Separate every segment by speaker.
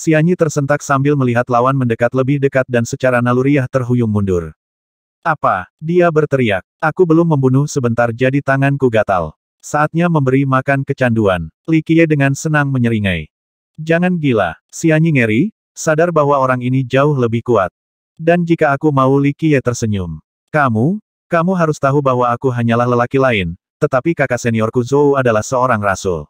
Speaker 1: Xianyi tersentak sambil melihat lawan mendekat lebih dekat dan secara naluriah terhuyung mundur. Apa? Dia berteriak. Aku belum membunuh sebentar jadi tanganku gatal. Saatnya memberi makan kecanduan. Li Qiye dengan senang menyeringai. Jangan gila. Xianyi ngeri, sadar bahwa orang ini jauh lebih kuat. Dan jika aku mau Li Qiye tersenyum. Kamu, kamu harus tahu bahwa aku hanyalah lelaki lain, tetapi kakak seniorku Zhou adalah seorang rasul.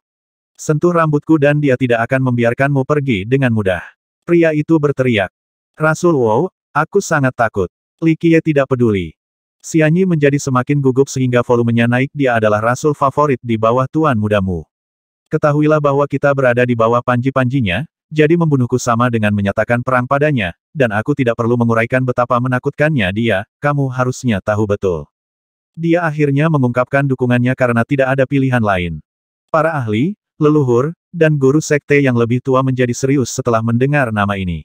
Speaker 1: Sentuh rambutku dan dia tidak akan membiarkanmu pergi dengan mudah. Pria itu berteriak. Rasul Wow, aku sangat takut. Li Qiye tidak peduli. Sianyi menjadi semakin gugup sehingga volumenya naik dia adalah rasul favorit di bawah tuan mudamu. Ketahuilah bahwa kita berada di bawah panji-panjinya, jadi membunuhku sama dengan menyatakan perang padanya, dan aku tidak perlu menguraikan betapa menakutkannya dia, kamu harusnya tahu betul. Dia akhirnya mengungkapkan dukungannya karena tidak ada pilihan lain. Para ahli, leluhur, dan guru sekte yang lebih tua menjadi serius setelah mendengar nama ini.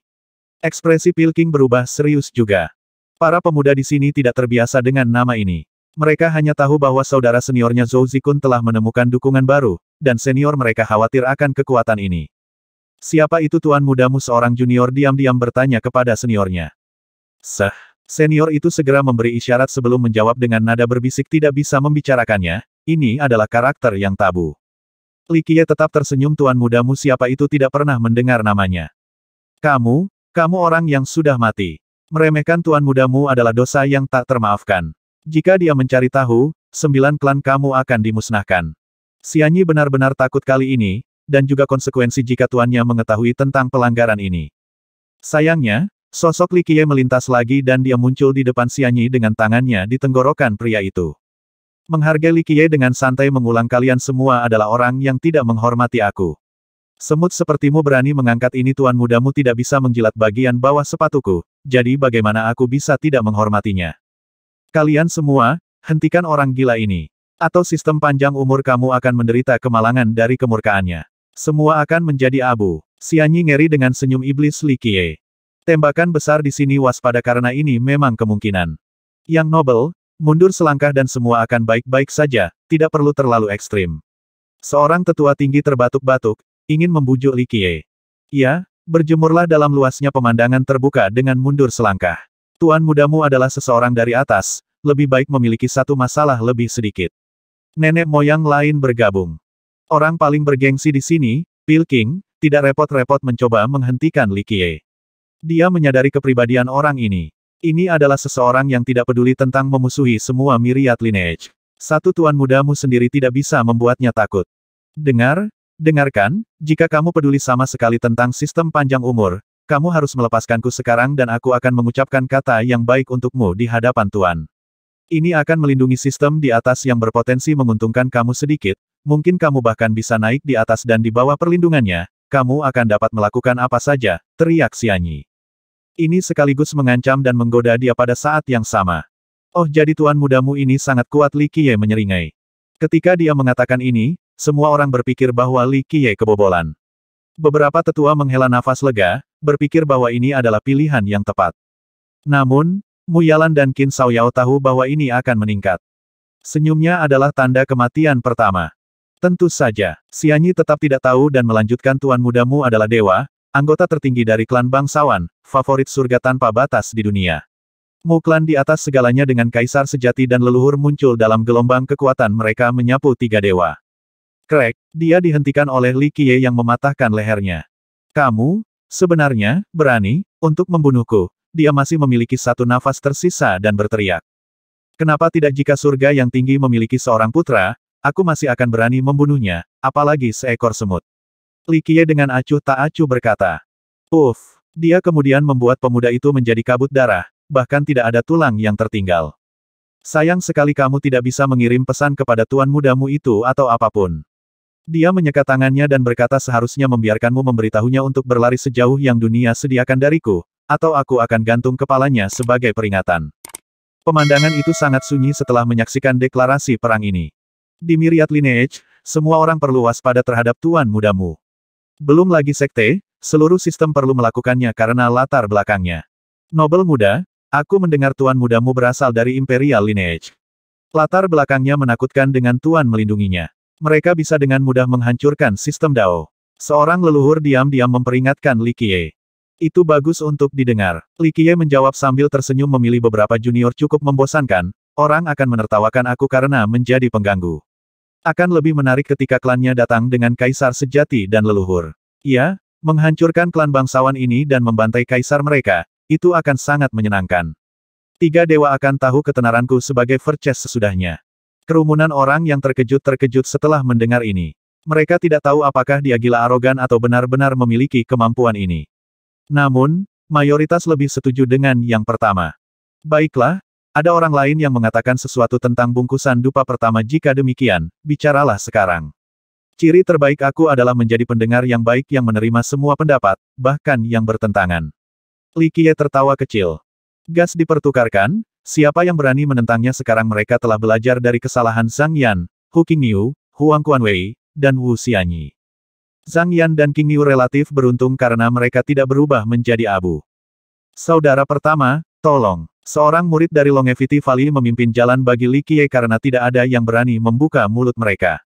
Speaker 1: Ekspresi Pilking berubah serius juga. Para pemuda di sini tidak terbiasa dengan nama ini. Mereka hanya tahu bahwa saudara seniornya Zhou Zikun telah menemukan dukungan baru, dan senior mereka khawatir akan kekuatan ini. Siapa itu tuan mudamu seorang junior diam-diam bertanya kepada seniornya. Seh, senior itu segera memberi isyarat sebelum menjawab dengan nada berbisik tidak bisa membicarakannya, ini adalah karakter yang tabu. Qiye tetap tersenyum tuan mudamu siapa itu tidak pernah mendengar namanya. Kamu, kamu orang yang sudah mati. Meremehkan tuan mudamu adalah dosa yang tak termaafkan. Jika dia mencari tahu, sembilan klan kamu akan dimusnahkan. Sianyi benar-benar takut kali ini, dan juga konsekuensi jika tuannya mengetahui tentang pelanggaran ini. Sayangnya, sosok Qiye melintas lagi dan dia muncul di depan Sianyi dengan tangannya di tenggorokan pria itu. Menghargai Li Likie dengan santai mengulang kalian semua adalah orang yang tidak menghormati aku. Semut sepertimu berani mengangkat ini tuan mudamu tidak bisa menjilat bagian bawah sepatuku, jadi bagaimana aku bisa tidak menghormatinya? Kalian semua, hentikan orang gila ini. Atau sistem panjang umur kamu akan menderita kemalangan dari kemurkaannya. Semua akan menjadi abu. Sianyi ngeri dengan senyum iblis Li Likie. Tembakan besar di sini waspada karena ini memang kemungkinan. Yang Nobel, Mundur selangkah dan semua akan baik-baik saja, tidak perlu terlalu ekstrim. Seorang tetua tinggi terbatuk-batuk, ingin membujuk Li Qiye. Ya, berjemurlah dalam luasnya pemandangan terbuka dengan mundur selangkah. Tuan mudamu adalah seseorang dari atas, lebih baik memiliki satu masalah lebih sedikit. Nenek moyang lain bergabung. Orang paling bergengsi di sini, Pil King, tidak repot-repot mencoba menghentikan Li Qiye. Dia menyadari kepribadian orang ini. Ini adalah seseorang yang tidak peduli tentang memusuhi semua miriat lineage. Satu tuan mudamu sendiri tidak bisa membuatnya takut. Dengar, dengarkan, jika kamu peduli sama sekali tentang sistem panjang umur, kamu harus melepaskanku sekarang dan aku akan mengucapkan kata yang baik untukmu di hadapan Tuan. Ini akan melindungi sistem di atas yang berpotensi menguntungkan kamu sedikit, mungkin kamu bahkan bisa naik di atas dan di bawah perlindungannya, kamu akan dapat melakukan apa saja, teriak Sianyi. Ini sekaligus mengancam dan menggoda dia pada saat yang sama. Oh jadi tuan mudamu ini sangat kuat Li Qiye menyeringai. Ketika dia mengatakan ini, semua orang berpikir bahwa Li Qiye kebobolan. Beberapa tetua menghela nafas lega, berpikir bahwa ini adalah pilihan yang tepat. Namun, Mu Yalan dan Qin Yao tahu bahwa ini akan meningkat. Senyumnya adalah tanda kematian pertama. Tentu saja, Xianyi tetap tidak tahu dan melanjutkan tuan mudamu adalah dewa, anggota tertinggi dari klan bangsawan, favorit surga tanpa batas di dunia. Muklan di atas segalanya dengan kaisar sejati dan leluhur muncul dalam gelombang kekuatan mereka menyapu tiga dewa. Krek, dia dihentikan oleh Li Qiye yang mematahkan lehernya. Kamu, sebenarnya, berani, untuk membunuhku. Dia masih memiliki satu nafas tersisa dan berteriak. Kenapa tidak jika surga yang tinggi memiliki seorang putra, aku masih akan berani membunuhnya, apalagi seekor semut. Qiye dengan acuh tak acuh berkata. "Uf, dia kemudian membuat pemuda itu menjadi kabut darah, bahkan tidak ada tulang yang tertinggal. Sayang sekali kamu tidak bisa mengirim pesan kepada tuan mudamu itu atau apapun. Dia menyeka tangannya dan berkata seharusnya membiarkanmu memberitahunya untuk berlari sejauh yang dunia sediakan dariku, atau aku akan gantung kepalanya sebagai peringatan. Pemandangan itu sangat sunyi setelah menyaksikan deklarasi perang ini. Di Myriad Lineage, semua orang perlu waspada terhadap tuan mudamu. Belum lagi sekte, seluruh sistem perlu melakukannya karena latar belakangnya. Nobel muda, aku mendengar tuan mudamu berasal dari Imperial Lineage. Latar belakangnya menakutkan dengan tuan melindunginya. Mereka bisa dengan mudah menghancurkan sistem Dao. Seorang leluhur diam-diam memperingatkan Li Qiye. Itu bagus untuk didengar. Li Qiye menjawab sambil tersenyum memilih beberapa junior cukup membosankan, orang akan menertawakan aku karena menjadi pengganggu. Akan lebih menarik ketika klannya datang dengan kaisar sejati dan leluhur. Ia menghancurkan klan bangsawan ini dan membantai kaisar mereka, itu akan sangat menyenangkan. Tiga dewa akan tahu ketenaranku sebagai Verces sesudahnya. Kerumunan orang yang terkejut-terkejut setelah mendengar ini. Mereka tidak tahu apakah dia gila arogan atau benar-benar memiliki kemampuan ini. Namun, mayoritas lebih setuju dengan yang pertama. Baiklah, ada orang lain yang mengatakan sesuatu tentang bungkusan dupa pertama jika demikian, bicaralah sekarang. Ciri terbaik aku adalah menjadi pendengar yang baik yang menerima semua pendapat, bahkan yang bertentangan. Li Qiye tertawa kecil. Gas dipertukarkan, siapa yang berani menentangnya sekarang mereka telah belajar dari kesalahan Zhang Yan, Hu Qingyu, Huang Kuanwei, dan Wu Xianyi. Zhang Yan dan Qingyu relatif beruntung karena mereka tidak berubah menjadi abu. Saudara pertama, tolong. Seorang murid dari Longevity Valley memimpin jalan bagi Likie karena tidak ada yang berani membuka mulut mereka.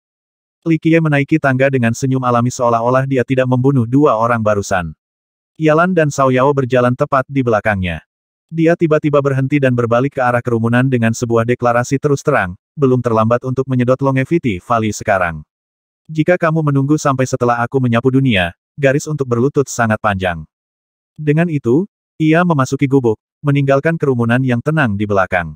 Speaker 1: Likie menaiki tangga dengan senyum alami seolah-olah dia tidak membunuh dua orang barusan. Yalan dan Yao berjalan tepat di belakangnya. Dia tiba-tiba berhenti dan berbalik ke arah kerumunan dengan sebuah deklarasi terus terang, belum terlambat untuk menyedot Longevity Valley sekarang. Jika kamu menunggu sampai setelah aku menyapu dunia, garis untuk berlutut sangat panjang. Dengan itu, ia memasuki gubuk, meninggalkan kerumunan yang tenang di belakang.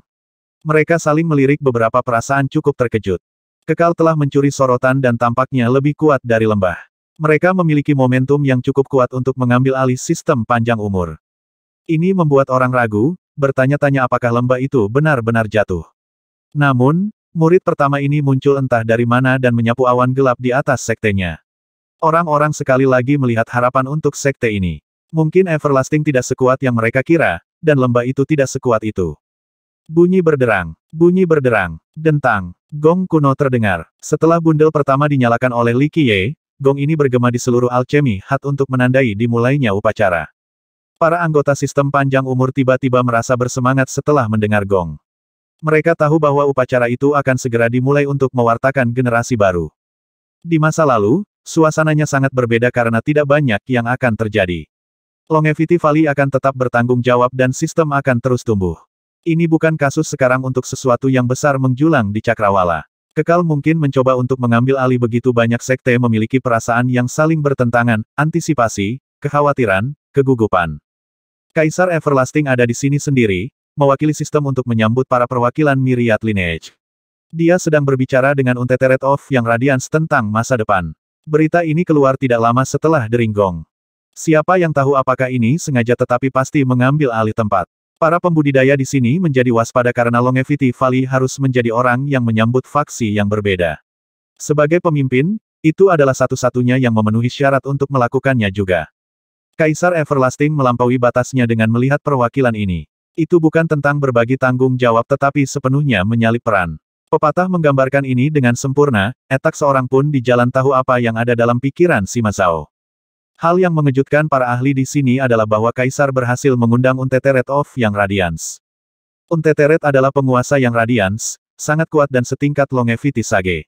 Speaker 1: Mereka saling melirik beberapa perasaan cukup terkejut. Kekal telah mencuri sorotan dan tampaknya lebih kuat dari lembah. Mereka memiliki momentum yang cukup kuat untuk mengambil alih sistem panjang umur. Ini membuat orang ragu, bertanya-tanya apakah lembah itu benar-benar jatuh. Namun, murid pertama ini muncul entah dari mana dan menyapu awan gelap di atas sektenya. Orang-orang sekali lagi melihat harapan untuk sekte ini. Mungkin Everlasting tidak sekuat yang mereka kira, dan lembah itu tidak sekuat itu. Bunyi berderang, bunyi berderang, dentang, gong kuno terdengar. Setelah bundel pertama dinyalakan oleh Li Qiye, gong ini bergema di seluruh alchemy hat untuk menandai dimulainya upacara. Para anggota sistem panjang umur tiba-tiba merasa bersemangat setelah mendengar gong. Mereka tahu bahwa upacara itu akan segera dimulai untuk mewartakan generasi baru. Di masa lalu, suasananya sangat berbeda karena tidak banyak yang akan terjadi. Longevity Valley akan tetap bertanggung jawab dan sistem akan terus tumbuh. Ini bukan kasus sekarang untuk sesuatu yang besar menjulang di Cakrawala. Kekal mungkin mencoba untuk mengambil alih begitu banyak sekte memiliki perasaan yang saling bertentangan, antisipasi, kekhawatiran, kegugupan. Kaisar Everlasting ada di sini sendiri, mewakili sistem untuk menyambut para perwakilan Myriad Lineage. Dia sedang berbicara dengan Untetered of yang Radiance tentang masa depan. Berita ini keluar tidak lama setelah Deringgong. Siapa yang tahu apakah ini sengaja tetapi pasti mengambil alih tempat. Para pembudidaya di sini menjadi waspada karena Longevity Valley harus menjadi orang yang menyambut faksi yang berbeda. Sebagai pemimpin, itu adalah satu-satunya yang memenuhi syarat untuk melakukannya juga. Kaisar Everlasting melampaui batasnya dengan melihat perwakilan ini. Itu bukan tentang berbagi tanggung jawab tetapi sepenuhnya menyalip peran. Pepatah menggambarkan ini dengan sempurna, etak seorang pun di jalan tahu apa yang ada dalam pikiran si Masao. Hal yang mengejutkan para ahli di sini adalah bahwa Kaisar berhasil mengundang Unteteret of yang Radiance. Unteteret adalah penguasa yang Radiance, sangat kuat dan setingkat Longevity Sage.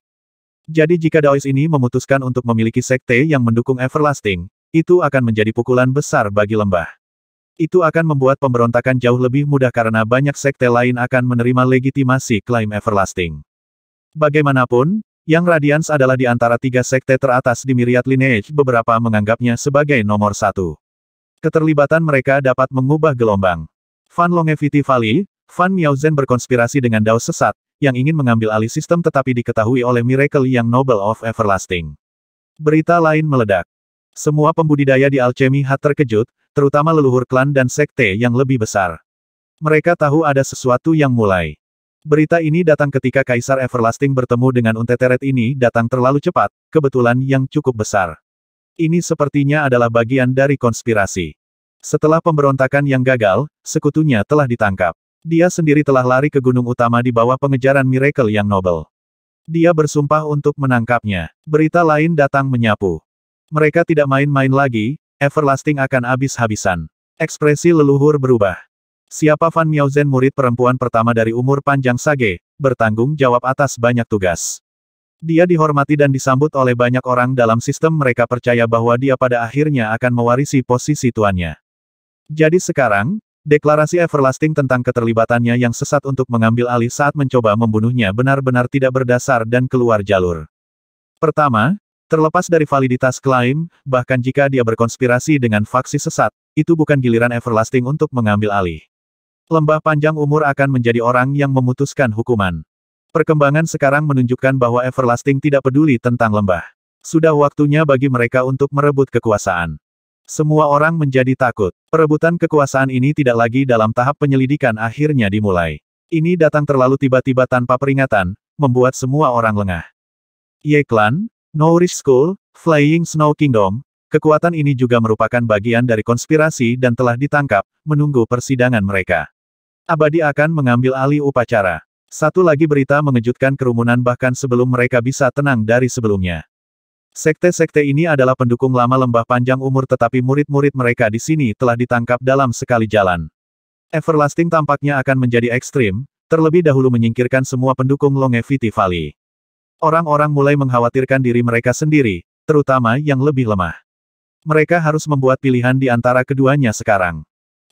Speaker 1: Jadi jika Daois ini memutuskan untuk memiliki sekte yang mendukung Everlasting, itu akan menjadi pukulan besar bagi lembah. Itu akan membuat pemberontakan jauh lebih mudah karena banyak sekte lain akan menerima legitimasi klaim Everlasting. Bagaimanapun, yang Radiance adalah di antara tiga sekte teratas di Myriad Lineage beberapa menganggapnya sebagai nomor satu. Keterlibatan mereka dapat mengubah gelombang. Fan Longevity Valley, Fan Miaozen berkonspirasi dengan Dao sesat, yang ingin mengambil alih sistem tetapi diketahui oleh Miracle yang Noble of Everlasting. Berita lain meledak. Semua pembudidaya di Alchemy hat terkejut, terutama leluhur klan dan sekte yang lebih besar. Mereka tahu ada sesuatu yang mulai. Berita ini datang ketika Kaisar Everlasting bertemu dengan Unteteret ini datang terlalu cepat, kebetulan yang cukup besar. Ini sepertinya adalah bagian dari konspirasi. Setelah pemberontakan yang gagal, sekutunya telah ditangkap. Dia sendiri telah lari ke gunung utama di bawah pengejaran Miracle yang nobel. Dia bersumpah untuk menangkapnya. Berita lain datang menyapu. Mereka tidak main-main lagi, Everlasting akan habis-habisan. Ekspresi leluhur berubah. Siapa Fan Miaozhen murid perempuan pertama dari umur panjang Sage, bertanggung jawab atas banyak tugas. Dia dihormati dan disambut oleh banyak orang dalam sistem mereka percaya bahwa dia pada akhirnya akan mewarisi posisi tuannya. Jadi sekarang, deklarasi Everlasting tentang keterlibatannya yang sesat untuk mengambil alih saat mencoba membunuhnya benar-benar tidak berdasar dan keluar jalur. Pertama, Terlepas dari validitas klaim, bahkan jika dia berkonspirasi dengan faksi sesat, itu bukan giliran Everlasting untuk mengambil alih. Lembah panjang umur akan menjadi orang yang memutuskan hukuman. Perkembangan sekarang menunjukkan bahwa Everlasting tidak peduli tentang lembah. Sudah waktunya bagi mereka untuk merebut kekuasaan. Semua orang menjadi takut. Perebutan kekuasaan ini tidak lagi dalam tahap penyelidikan akhirnya dimulai. Ini datang terlalu tiba-tiba tanpa peringatan, membuat semua orang lengah. Ye Clan, Norwich School, Flying Snow Kingdom, kekuatan ini juga merupakan bagian dari konspirasi dan telah ditangkap, menunggu persidangan mereka. Abadi akan mengambil alih upacara. Satu lagi berita mengejutkan kerumunan bahkan sebelum mereka bisa tenang dari sebelumnya. Sekte-sekte ini adalah pendukung lama lembah panjang umur tetapi murid-murid mereka di sini telah ditangkap dalam sekali jalan. Everlasting tampaknya akan menjadi ekstrim, terlebih dahulu menyingkirkan semua pendukung Longevity Valley. Orang-orang mulai mengkhawatirkan diri mereka sendiri, terutama yang lebih lemah. Mereka harus membuat pilihan di antara keduanya sekarang.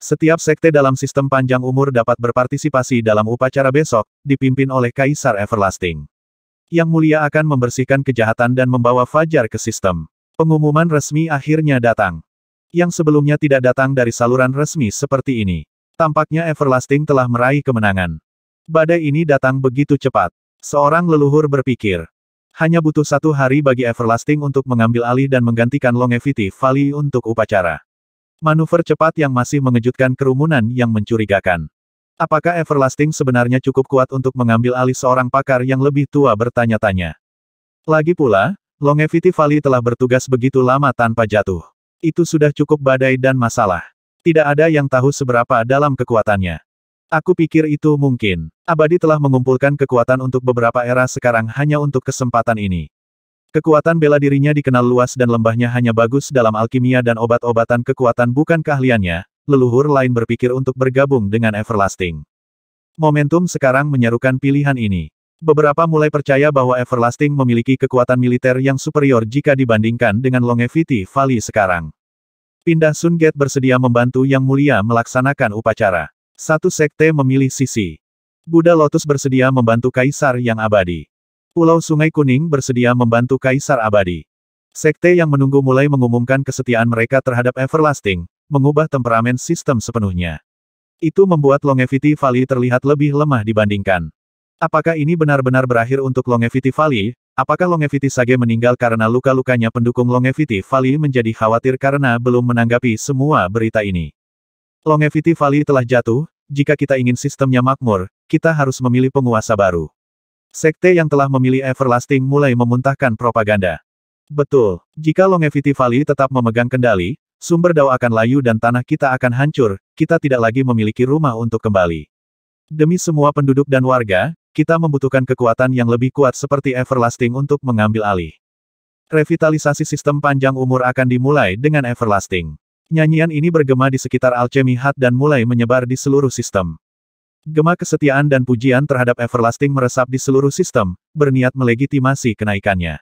Speaker 1: Setiap sekte dalam sistem panjang umur dapat berpartisipasi dalam upacara besok, dipimpin oleh Kaisar Everlasting. Yang Mulia akan membersihkan kejahatan dan membawa Fajar ke sistem. Pengumuman resmi akhirnya datang. Yang sebelumnya tidak datang dari saluran resmi seperti ini. Tampaknya Everlasting telah meraih kemenangan. Badai ini datang begitu cepat. Seorang leluhur berpikir, hanya butuh satu hari bagi Everlasting untuk mengambil alih dan menggantikan Longevity Valley untuk upacara. Manuver cepat yang masih mengejutkan kerumunan yang mencurigakan. Apakah Everlasting sebenarnya cukup kuat untuk mengambil alih seorang pakar yang lebih tua bertanya-tanya? Lagi pula, Longevity Valley telah bertugas begitu lama tanpa jatuh. Itu sudah cukup badai dan masalah. Tidak ada yang tahu seberapa dalam kekuatannya. Aku pikir itu mungkin. Abadi telah mengumpulkan kekuatan untuk beberapa era sekarang hanya untuk kesempatan ini. Kekuatan bela dirinya dikenal luas dan lembahnya hanya bagus dalam alkimia dan obat-obatan kekuatan bukan keahliannya, leluhur lain berpikir untuk bergabung dengan Everlasting. Momentum sekarang menyerukan pilihan ini. Beberapa mulai percaya bahwa Everlasting memiliki kekuatan militer yang superior jika dibandingkan dengan Longevity Valley sekarang. Pindah Sun Gate bersedia membantu Yang Mulia melaksanakan upacara. Satu sekte memilih sisi. Buddha Lotus bersedia membantu Kaisar yang abadi. Pulau Sungai Kuning bersedia membantu Kaisar Abadi. Sekte yang menunggu mulai mengumumkan kesetiaan mereka terhadap Everlasting, mengubah temperamen sistem sepenuhnya. Itu membuat Longevity Valley terlihat lebih lemah dibandingkan. Apakah ini benar-benar berakhir untuk Longevity Valley? Apakah Longevity Sage meninggal karena luka-lukanya pendukung Longevity Valley menjadi khawatir karena belum menanggapi semua berita ini? Longevity Valley telah jatuh, jika kita ingin sistemnya makmur, kita harus memilih penguasa baru. Sekte yang telah memilih Everlasting mulai memuntahkan propaganda. Betul, jika Longevity Valley tetap memegang kendali, sumber dao akan layu dan tanah kita akan hancur, kita tidak lagi memiliki rumah untuk kembali. Demi semua penduduk dan warga, kita membutuhkan kekuatan yang lebih kuat seperti Everlasting untuk mengambil alih. Revitalisasi sistem panjang umur akan dimulai dengan Everlasting. Nyanyian ini bergema di sekitar Alchemy Hut dan mulai menyebar di seluruh sistem. Gema kesetiaan dan pujian terhadap Everlasting meresap di seluruh sistem, berniat melegitimasi kenaikannya.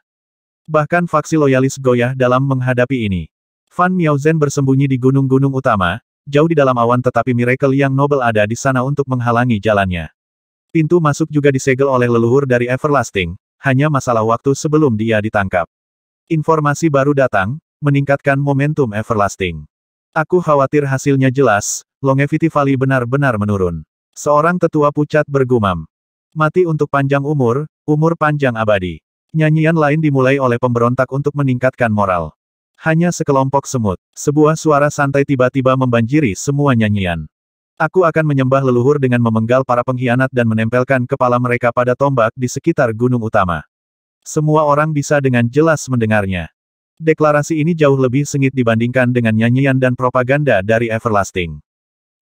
Speaker 1: Bahkan faksi loyalis goyah dalam menghadapi ini. Fan Miaozen bersembunyi di gunung-gunung utama, jauh di dalam awan tetapi miracle yang noble ada di sana untuk menghalangi jalannya. Pintu masuk juga disegel oleh leluhur dari Everlasting, hanya masalah waktu sebelum dia ditangkap. Informasi baru datang, meningkatkan momentum Everlasting. Aku khawatir hasilnya jelas, longevity Valley benar-benar menurun. Seorang tetua pucat bergumam. Mati untuk panjang umur, umur panjang abadi. Nyanyian lain dimulai oleh pemberontak untuk meningkatkan moral. Hanya sekelompok semut, sebuah suara santai tiba-tiba membanjiri semua nyanyian. Aku akan menyembah leluhur dengan memenggal para pengkhianat dan menempelkan kepala mereka pada tombak di sekitar gunung utama. Semua orang bisa dengan jelas mendengarnya. Deklarasi ini jauh lebih sengit dibandingkan dengan nyanyian dan propaganda dari Everlasting.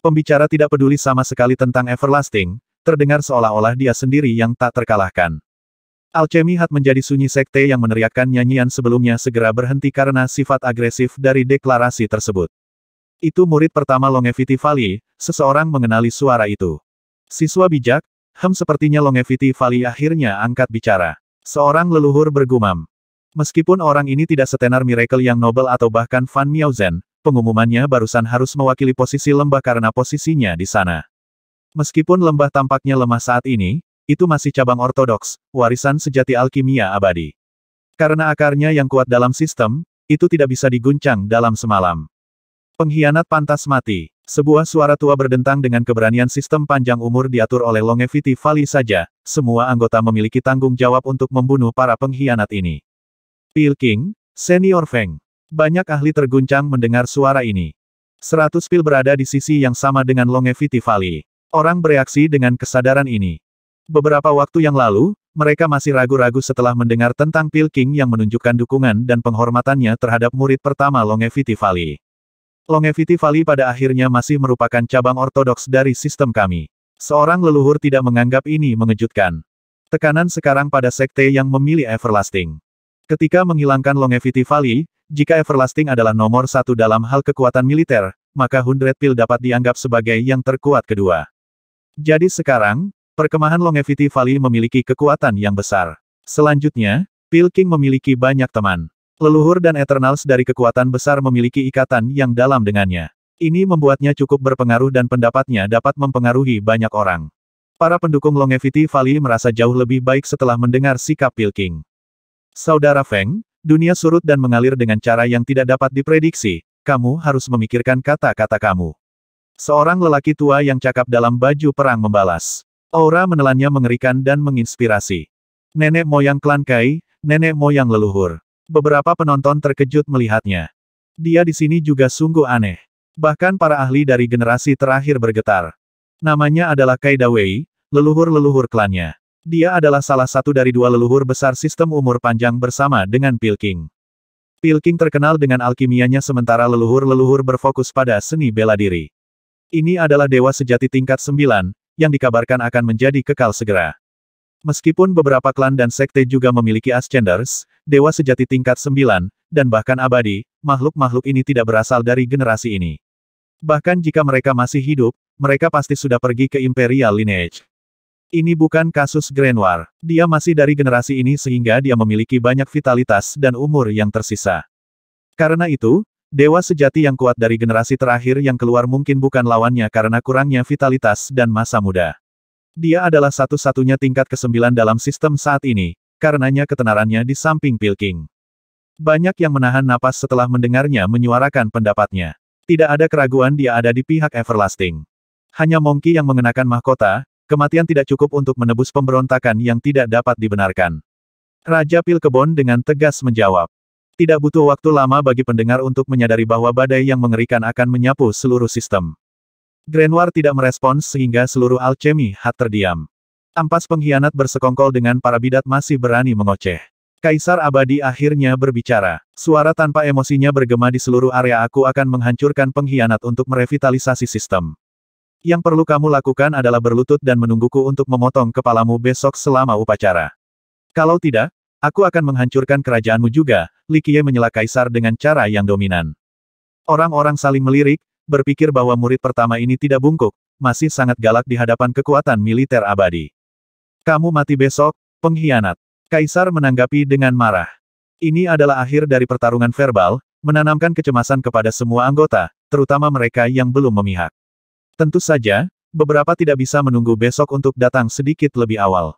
Speaker 1: Pembicara tidak peduli sama sekali tentang Everlasting, terdengar seolah-olah dia sendiri yang tak terkalahkan. Alchemy Hat menjadi sunyi sekte yang meneriakkan nyanyian sebelumnya segera berhenti karena sifat agresif dari deklarasi tersebut. Itu murid pertama Longevity Valley, seseorang mengenali suara itu. Siswa bijak, Hem sepertinya Longevity Valley akhirnya angkat bicara. Seorang leluhur bergumam. Meskipun orang ini tidak setenar Miracle yang nobel atau bahkan Fan Miaozen, pengumumannya barusan harus mewakili posisi lembah karena posisinya di sana. Meskipun lembah tampaknya lemah saat ini, itu masih cabang ortodoks, warisan sejati alkimia abadi. Karena akarnya yang kuat dalam sistem, itu tidak bisa diguncang dalam semalam. Pengkhianat pantas mati. Sebuah suara tua berdentang dengan keberanian sistem panjang umur diatur oleh Longevity Valley saja, semua anggota memiliki tanggung jawab untuk membunuh para pengkhianat ini. Pilking, Senior Feng. Banyak ahli terguncang mendengar suara ini. Seratus pil berada di sisi yang sama dengan Longevity Valley. Orang bereaksi dengan kesadaran ini. Beberapa waktu yang lalu, mereka masih ragu-ragu setelah mendengar tentang Pil King yang menunjukkan dukungan dan penghormatannya terhadap murid pertama Longevity Valley. Longevity Valley pada akhirnya masih merupakan cabang ortodoks dari sistem kami. Seorang leluhur tidak menganggap ini mengejutkan. Tekanan sekarang pada sekte yang memilih Everlasting. Ketika menghilangkan Longevity Valley, jika Everlasting adalah nomor satu dalam hal kekuatan militer, maka Hundred Pill dapat dianggap sebagai yang terkuat kedua. Jadi sekarang, perkemahan Longevity Valley memiliki kekuatan yang besar. Selanjutnya, Pill King memiliki banyak teman. Leluhur dan Eternals dari kekuatan besar memiliki ikatan yang dalam dengannya. Ini membuatnya cukup berpengaruh dan pendapatnya dapat mempengaruhi banyak orang. Para pendukung Longevity Valley merasa jauh lebih baik setelah mendengar sikap Pil King. Saudara Feng, dunia surut dan mengalir dengan cara yang tidak dapat diprediksi, kamu harus memikirkan kata-kata kamu. Seorang lelaki tua yang cakap dalam baju perang membalas. Aura menelannya mengerikan dan menginspirasi. Nenek moyang klan Kai, nenek moyang leluhur. Beberapa penonton terkejut melihatnya. Dia di sini juga sungguh aneh. Bahkan para ahli dari generasi terakhir bergetar. Namanya adalah Kai Dawei, leluhur-leluhur klannya. Dia adalah salah satu dari dua leluhur besar sistem umur panjang bersama dengan Pilking. Pilking terkenal dengan alkimianya sementara leluhur-leluhur berfokus pada seni bela diri. Ini adalah dewa sejati tingkat sembilan, yang dikabarkan akan menjadi kekal segera. Meskipun beberapa klan dan sekte juga memiliki Ascenders, dewa sejati tingkat sembilan, dan bahkan abadi, makhluk-makhluk ini tidak berasal dari generasi ini. Bahkan jika mereka masih hidup, mereka pasti sudah pergi ke Imperial Lineage. Ini bukan kasus Grenoir. Dia masih dari generasi ini sehingga dia memiliki banyak vitalitas dan umur yang tersisa. Karena itu, dewa sejati yang kuat dari generasi terakhir yang keluar mungkin bukan lawannya karena kurangnya vitalitas dan masa muda. Dia adalah satu-satunya tingkat kesembilan dalam sistem saat ini, karenanya ketenarannya di samping Pilking. Banyak yang menahan napas setelah mendengarnya menyuarakan pendapatnya. Tidak ada keraguan dia ada di pihak Everlasting. Hanya Monkey yang mengenakan mahkota, Kematian tidak cukup untuk menebus pemberontakan yang tidak dapat dibenarkan. Raja Pilkebon dengan tegas menjawab. Tidak butuh waktu lama bagi pendengar untuk menyadari bahwa badai yang mengerikan akan menyapu seluruh sistem. Grenwar tidak merespons sehingga seluruh alchemy hat terdiam. Ampas pengkhianat bersekongkol dengan para bidat masih berani mengoceh. Kaisar abadi akhirnya berbicara. Suara tanpa emosinya bergema di seluruh area aku akan menghancurkan pengkhianat untuk merevitalisasi sistem. Yang perlu kamu lakukan adalah berlutut dan menungguku untuk memotong kepalamu besok selama upacara. Kalau tidak, aku akan menghancurkan kerajaanmu juga, Likie menyela kaisar dengan cara yang dominan. Orang-orang saling melirik, berpikir bahwa murid pertama ini tidak bungkuk, masih sangat galak di hadapan kekuatan militer abadi. Kamu mati besok, pengkhianat. Kaisar menanggapi dengan marah. Ini adalah akhir dari pertarungan verbal, menanamkan kecemasan kepada semua anggota, terutama mereka yang belum memihak. Tentu saja, beberapa tidak bisa menunggu besok untuk datang sedikit lebih awal.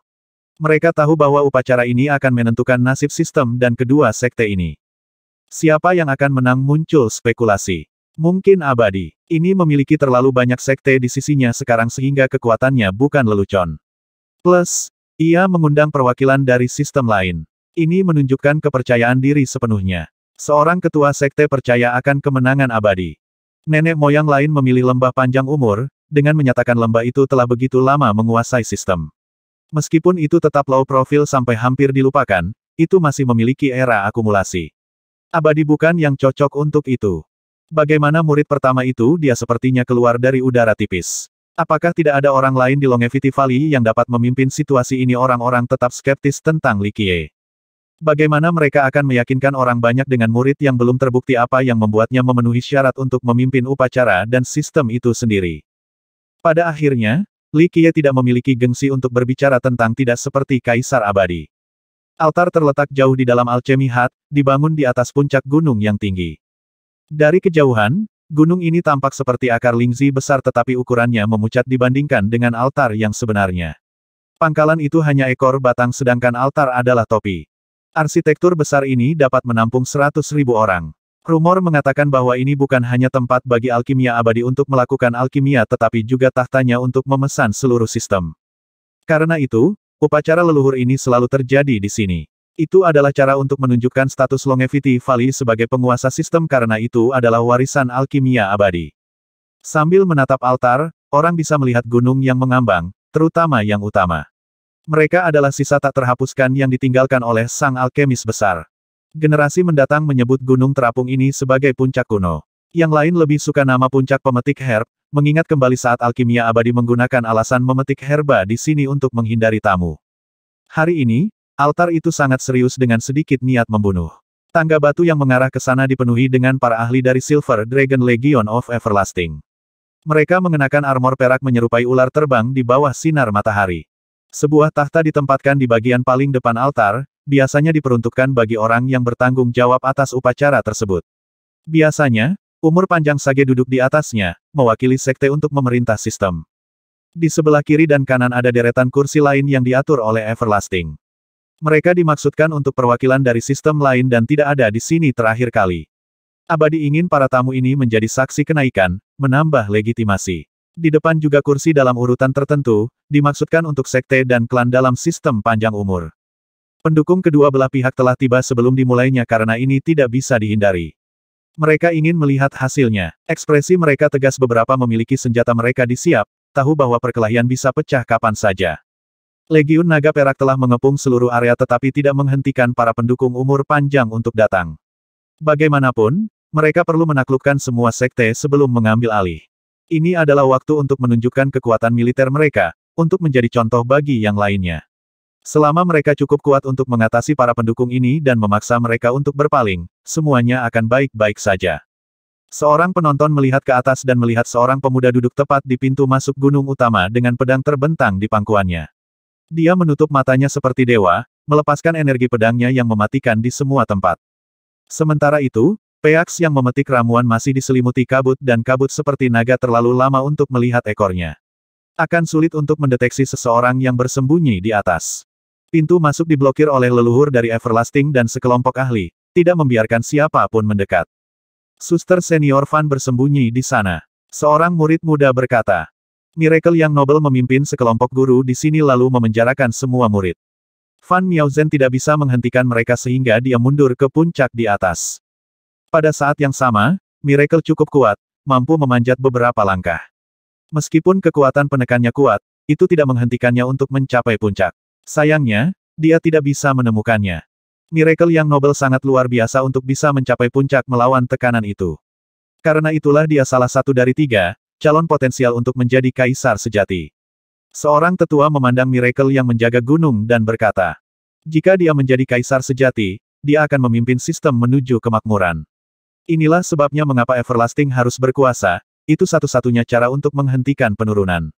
Speaker 1: Mereka tahu bahwa upacara ini akan menentukan nasib sistem dan kedua sekte ini. Siapa yang akan menang muncul spekulasi. Mungkin abadi. Ini memiliki terlalu banyak sekte di sisinya sekarang sehingga kekuatannya bukan lelucon. Plus, ia mengundang perwakilan dari sistem lain. Ini menunjukkan kepercayaan diri sepenuhnya. Seorang ketua sekte percaya akan kemenangan abadi. Nenek moyang lain memilih lembah panjang umur, dengan menyatakan lembah itu telah begitu lama menguasai sistem. Meskipun itu tetap low profil sampai hampir dilupakan, itu masih memiliki era akumulasi. Abadi bukan yang cocok untuk itu. Bagaimana murid pertama itu dia sepertinya keluar dari udara tipis. Apakah tidak ada orang lain di Longevity Valley yang dapat memimpin situasi ini orang-orang tetap skeptis tentang Likie. Bagaimana mereka akan meyakinkan orang banyak dengan murid yang belum terbukti apa yang membuatnya memenuhi syarat untuk memimpin upacara dan sistem itu sendiri. Pada akhirnya, Li Qiye tidak memiliki gengsi untuk berbicara tentang tidak seperti Kaisar Abadi. Altar terletak jauh di dalam Alchemy Hut, dibangun di atas puncak gunung yang tinggi. Dari kejauhan, gunung ini tampak seperti akar lingzi besar tetapi ukurannya memucat dibandingkan dengan altar yang sebenarnya. Pangkalan itu hanya ekor batang sedangkan altar adalah topi. Arsitektur besar ini dapat menampung 100.000 orang. Rumor mengatakan bahwa ini bukan hanya tempat bagi alkimia abadi untuk melakukan alkimia tetapi juga tahtanya untuk memesan seluruh sistem. Karena itu, upacara leluhur ini selalu terjadi di sini. Itu adalah cara untuk menunjukkan status longevity Valley sebagai penguasa sistem karena itu adalah warisan alkimia abadi. Sambil menatap altar, orang bisa melihat gunung yang mengambang, terutama yang utama. Mereka adalah sisa tak terhapuskan yang ditinggalkan oleh sang alkemis besar. Generasi mendatang menyebut gunung terapung ini sebagai puncak kuno. Yang lain lebih suka nama puncak pemetik herb, mengingat kembali saat alkimia abadi menggunakan alasan memetik herba di sini untuk menghindari tamu. Hari ini, altar itu sangat serius dengan sedikit niat membunuh. Tangga batu yang mengarah ke sana dipenuhi dengan para ahli dari Silver Dragon Legion of Everlasting. Mereka mengenakan armor perak menyerupai ular terbang di bawah sinar matahari. Sebuah tahta ditempatkan di bagian paling depan altar, biasanya diperuntukkan bagi orang yang bertanggung jawab atas upacara tersebut. Biasanya, umur panjang Sage duduk di atasnya, mewakili sekte untuk memerintah sistem. Di sebelah kiri dan kanan ada deretan kursi lain yang diatur oleh Everlasting. Mereka dimaksudkan untuk perwakilan dari sistem lain dan tidak ada di sini terakhir kali. Abadi ingin para tamu ini menjadi saksi kenaikan, menambah legitimasi. Di depan juga kursi dalam urutan tertentu, dimaksudkan untuk sekte dan klan dalam sistem panjang umur. Pendukung kedua belah pihak telah tiba sebelum dimulainya karena ini tidak bisa dihindari. Mereka ingin melihat hasilnya. Ekspresi mereka tegas beberapa memiliki senjata mereka disiap, tahu bahwa perkelahian bisa pecah kapan saja. Legiun Naga Perak telah mengepung seluruh area tetapi tidak menghentikan para pendukung umur panjang untuk datang. Bagaimanapun, mereka perlu menaklukkan semua sekte sebelum mengambil alih. Ini adalah waktu untuk menunjukkan kekuatan militer mereka, untuk menjadi contoh bagi yang lainnya. Selama mereka cukup kuat untuk mengatasi para pendukung ini dan memaksa mereka untuk berpaling, semuanya akan baik-baik saja. Seorang penonton melihat ke atas dan melihat seorang pemuda duduk tepat di pintu masuk gunung utama dengan pedang terbentang di pangkuannya. Dia menutup matanya seperti dewa, melepaskan energi pedangnya yang mematikan di semua tempat. Sementara itu, Peaks yang memetik ramuan masih diselimuti kabut dan kabut seperti naga terlalu lama untuk melihat ekornya. Akan sulit untuk mendeteksi seseorang yang bersembunyi di atas. Pintu masuk diblokir oleh leluhur dari Everlasting dan sekelompok ahli, tidak membiarkan siapa pun mendekat. Suster senior Van bersembunyi di sana. Seorang murid muda berkata, Miracle yang Nobel memimpin sekelompok guru di sini lalu memenjarakan semua murid. Fan Miaozen tidak bisa menghentikan mereka sehingga dia mundur ke puncak di atas. Pada saat yang sama, Miracle cukup kuat, mampu memanjat beberapa langkah. Meskipun kekuatan penekannya kuat, itu tidak menghentikannya untuk mencapai puncak. Sayangnya, dia tidak bisa menemukannya. Miracle yang nobel sangat luar biasa untuk bisa mencapai puncak melawan tekanan itu. Karena itulah dia salah satu dari tiga, calon potensial untuk menjadi kaisar sejati. Seorang tetua memandang Miracle yang menjaga gunung dan berkata, jika dia menjadi kaisar sejati, dia akan memimpin sistem menuju kemakmuran. Inilah sebabnya mengapa Everlasting harus berkuasa, itu satu-satunya cara untuk menghentikan penurunan.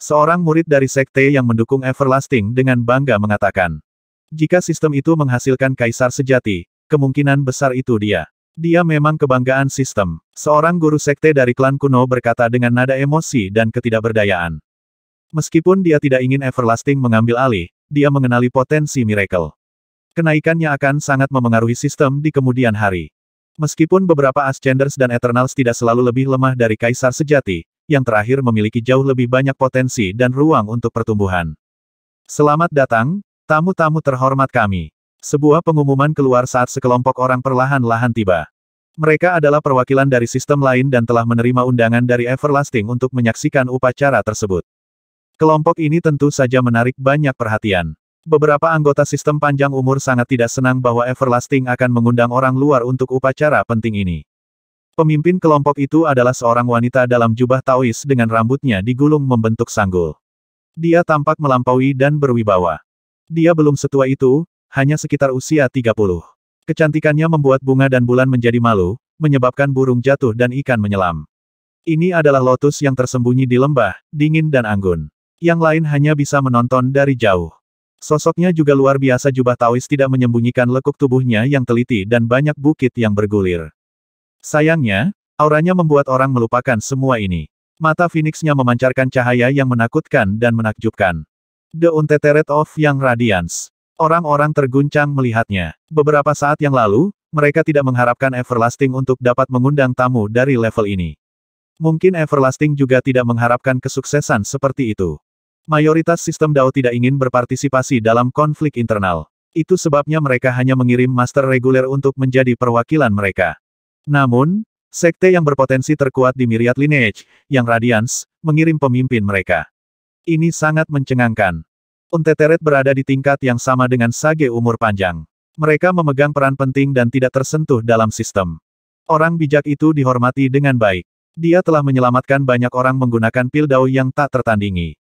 Speaker 1: Seorang murid dari sekte yang mendukung Everlasting dengan bangga mengatakan, jika sistem itu menghasilkan kaisar sejati, kemungkinan besar itu dia. Dia memang kebanggaan sistem. Seorang guru sekte dari klan kuno berkata dengan nada emosi dan ketidakberdayaan. Meskipun dia tidak ingin Everlasting mengambil alih, dia mengenali potensi miracle. Kenaikannya akan sangat memengaruhi sistem di kemudian hari. Meskipun beberapa Ascenders dan Eternals tidak selalu lebih lemah dari Kaisar Sejati, yang terakhir memiliki jauh lebih banyak potensi dan ruang untuk pertumbuhan. Selamat datang, tamu-tamu terhormat kami. Sebuah pengumuman keluar saat sekelompok orang perlahan-lahan tiba. Mereka adalah perwakilan dari sistem lain dan telah menerima undangan dari Everlasting untuk menyaksikan upacara tersebut. Kelompok ini tentu saja menarik banyak perhatian. Beberapa anggota sistem panjang umur sangat tidak senang bahwa Everlasting akan mengundang orang luar untuk upacara penting ini. Pemimpin kelompok itu adalah seorang wanita dalam jubah Taois dengan rambutnya digulung membentuk sanggul. Dia tampak melampaui dan berwibawa. Dia belum setua itu, hanya sekitar usia 30. Kecantikannya membuat bunga dan bulan menjadi malu, menyebabkan burung jatuh dan ikan menyelam. Ini adalah lotus yang tersembunyi di lembah, dingin dan anggun. Yang lain hanya bisa menonton dari jauh. Sosoknya juga luar biasa jubah Taois tidak menyembunyikan lekuk tubuhnya yang teliti dan banyak bukit yang bergulir. Sayangnya, auranya membuat orang melupakan semua ini. Mata Phoenixnya memancarkan cahaya yang menakutkan dan menakjubkan. The Untethered of Yang Radiance. Orang-orang terguncang melihatnya. Beberapa saat yang lalu, mereka tidak mengharapkan Everlasting untuk dapat mengundang tamu dari level ini. Mungkin Everlasting juga tidak mengharapkan kesuksesan seperti itu. Mayoritas sistem DAO tidak ingin berpartisipasi dalam konflik internal. Itu sebabnya mereka hanya mengirim master reguler untuk menjadi perwakilan mereka. Namun, sekte yang berpotensi terkuat di Myriad Lineage, yang Radiance, mengirim pemimpin mereka. Ini sangat mencengangkan. Unteteret berada di tingkat yang sama dengan Sage umur panjang. Mereka memegang peran penting dan tidak tersentuh dalam sistem. Orang bijak itu dihormati dengan baik. Dia telah menyelamatkan banyak orang menggunakan pil dao yang tak tertandingi.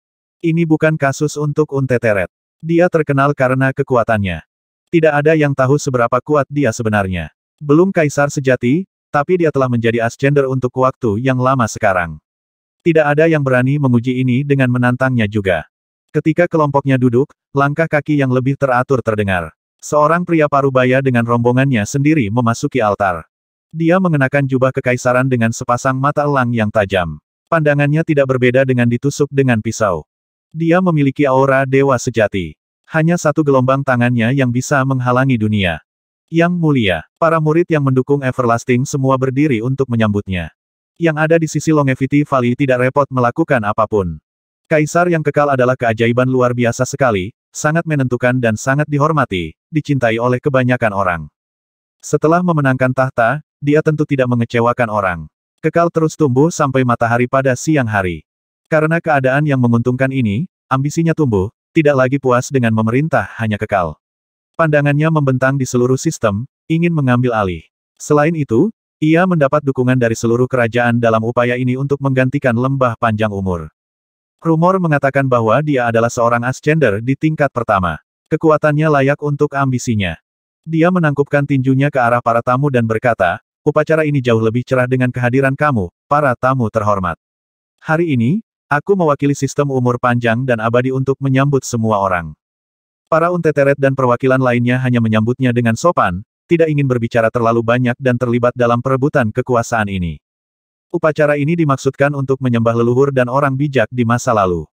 Speaker 1: Ini bukan kasus untuk Unteteret. Dia terkenal karena kekuatannya. Tidak ada yang tahu seberapa kuat dia sebenarnya. Belum kaisar sejati, tapi dia telah menjadi ascender untuk waktu yang lama sekarang. Tidak ada yang berani menguji ini dengan menantangnya juga. Ketika kelompoknya duduk, langkah kaki yang lebih teratur terdengar. Seorang pria parubaya dengan rombongannya sendiri memasuki altar. Dia mengenakan jubah kekaisaran dengan sepasang mata elang yang tajam. Pandangannya tidak berbeda dengan ditusuk dengan pisau. Dia memiliki aura dewa sejati. Hanya satu gelombang tangannya yang bisa menghalangi dunia. Yang mulia, para murid yang mendukung Everlasting semua berdiri untuk menyambutnya. Yang ada di sisi Longevity Valley tidak repot melakukan apapun. Kaisar yang kekal adalah keajaiban luar biasa sekali, sangat menentukan dan sangat dihormati, dicintai oleh kebanyakan orang. Setelah memenangkan tahta, dia tentu tidak mengecewakan orang. Kekal terus tumbuh sampai matahari pada siang hari. Karena keadaan yang menguntungkan ini, ambisinya tumbuh, tidak lagi puas dengan memerintah hanya kekal. Pandangannya membentang di seluruh sistem, ingin mengambil alih. Selain itu, ia mendapat dukungan dari seluruh kerajaan dalam upaya ini untuk menggantikan lembah panjang umur. Rumor mengatakan bahwa dia adalah seorang ascender di tingkat pertama. Kekuatannya layak untuk ambisinya. Dia menangkupkan tinjunya ke arah para tamu dan berkata, upacara ini jauh lebih cerah dengan kehadiran kamu, para tamu terhormat. Hari ini, Aku mewakili sistem umur panjang dan abadi untuk menyambut semua orang. Para unteteret dan perwakilan lainnya hanya menyambutnya dengan sopan, tidak ingin berbicara terlalu banyak dan terlibat dalam perebutan kekuasaan ini. Upacara ini dimaksudkan untuk menyembah leluhur dan orang bijak di masa lalu.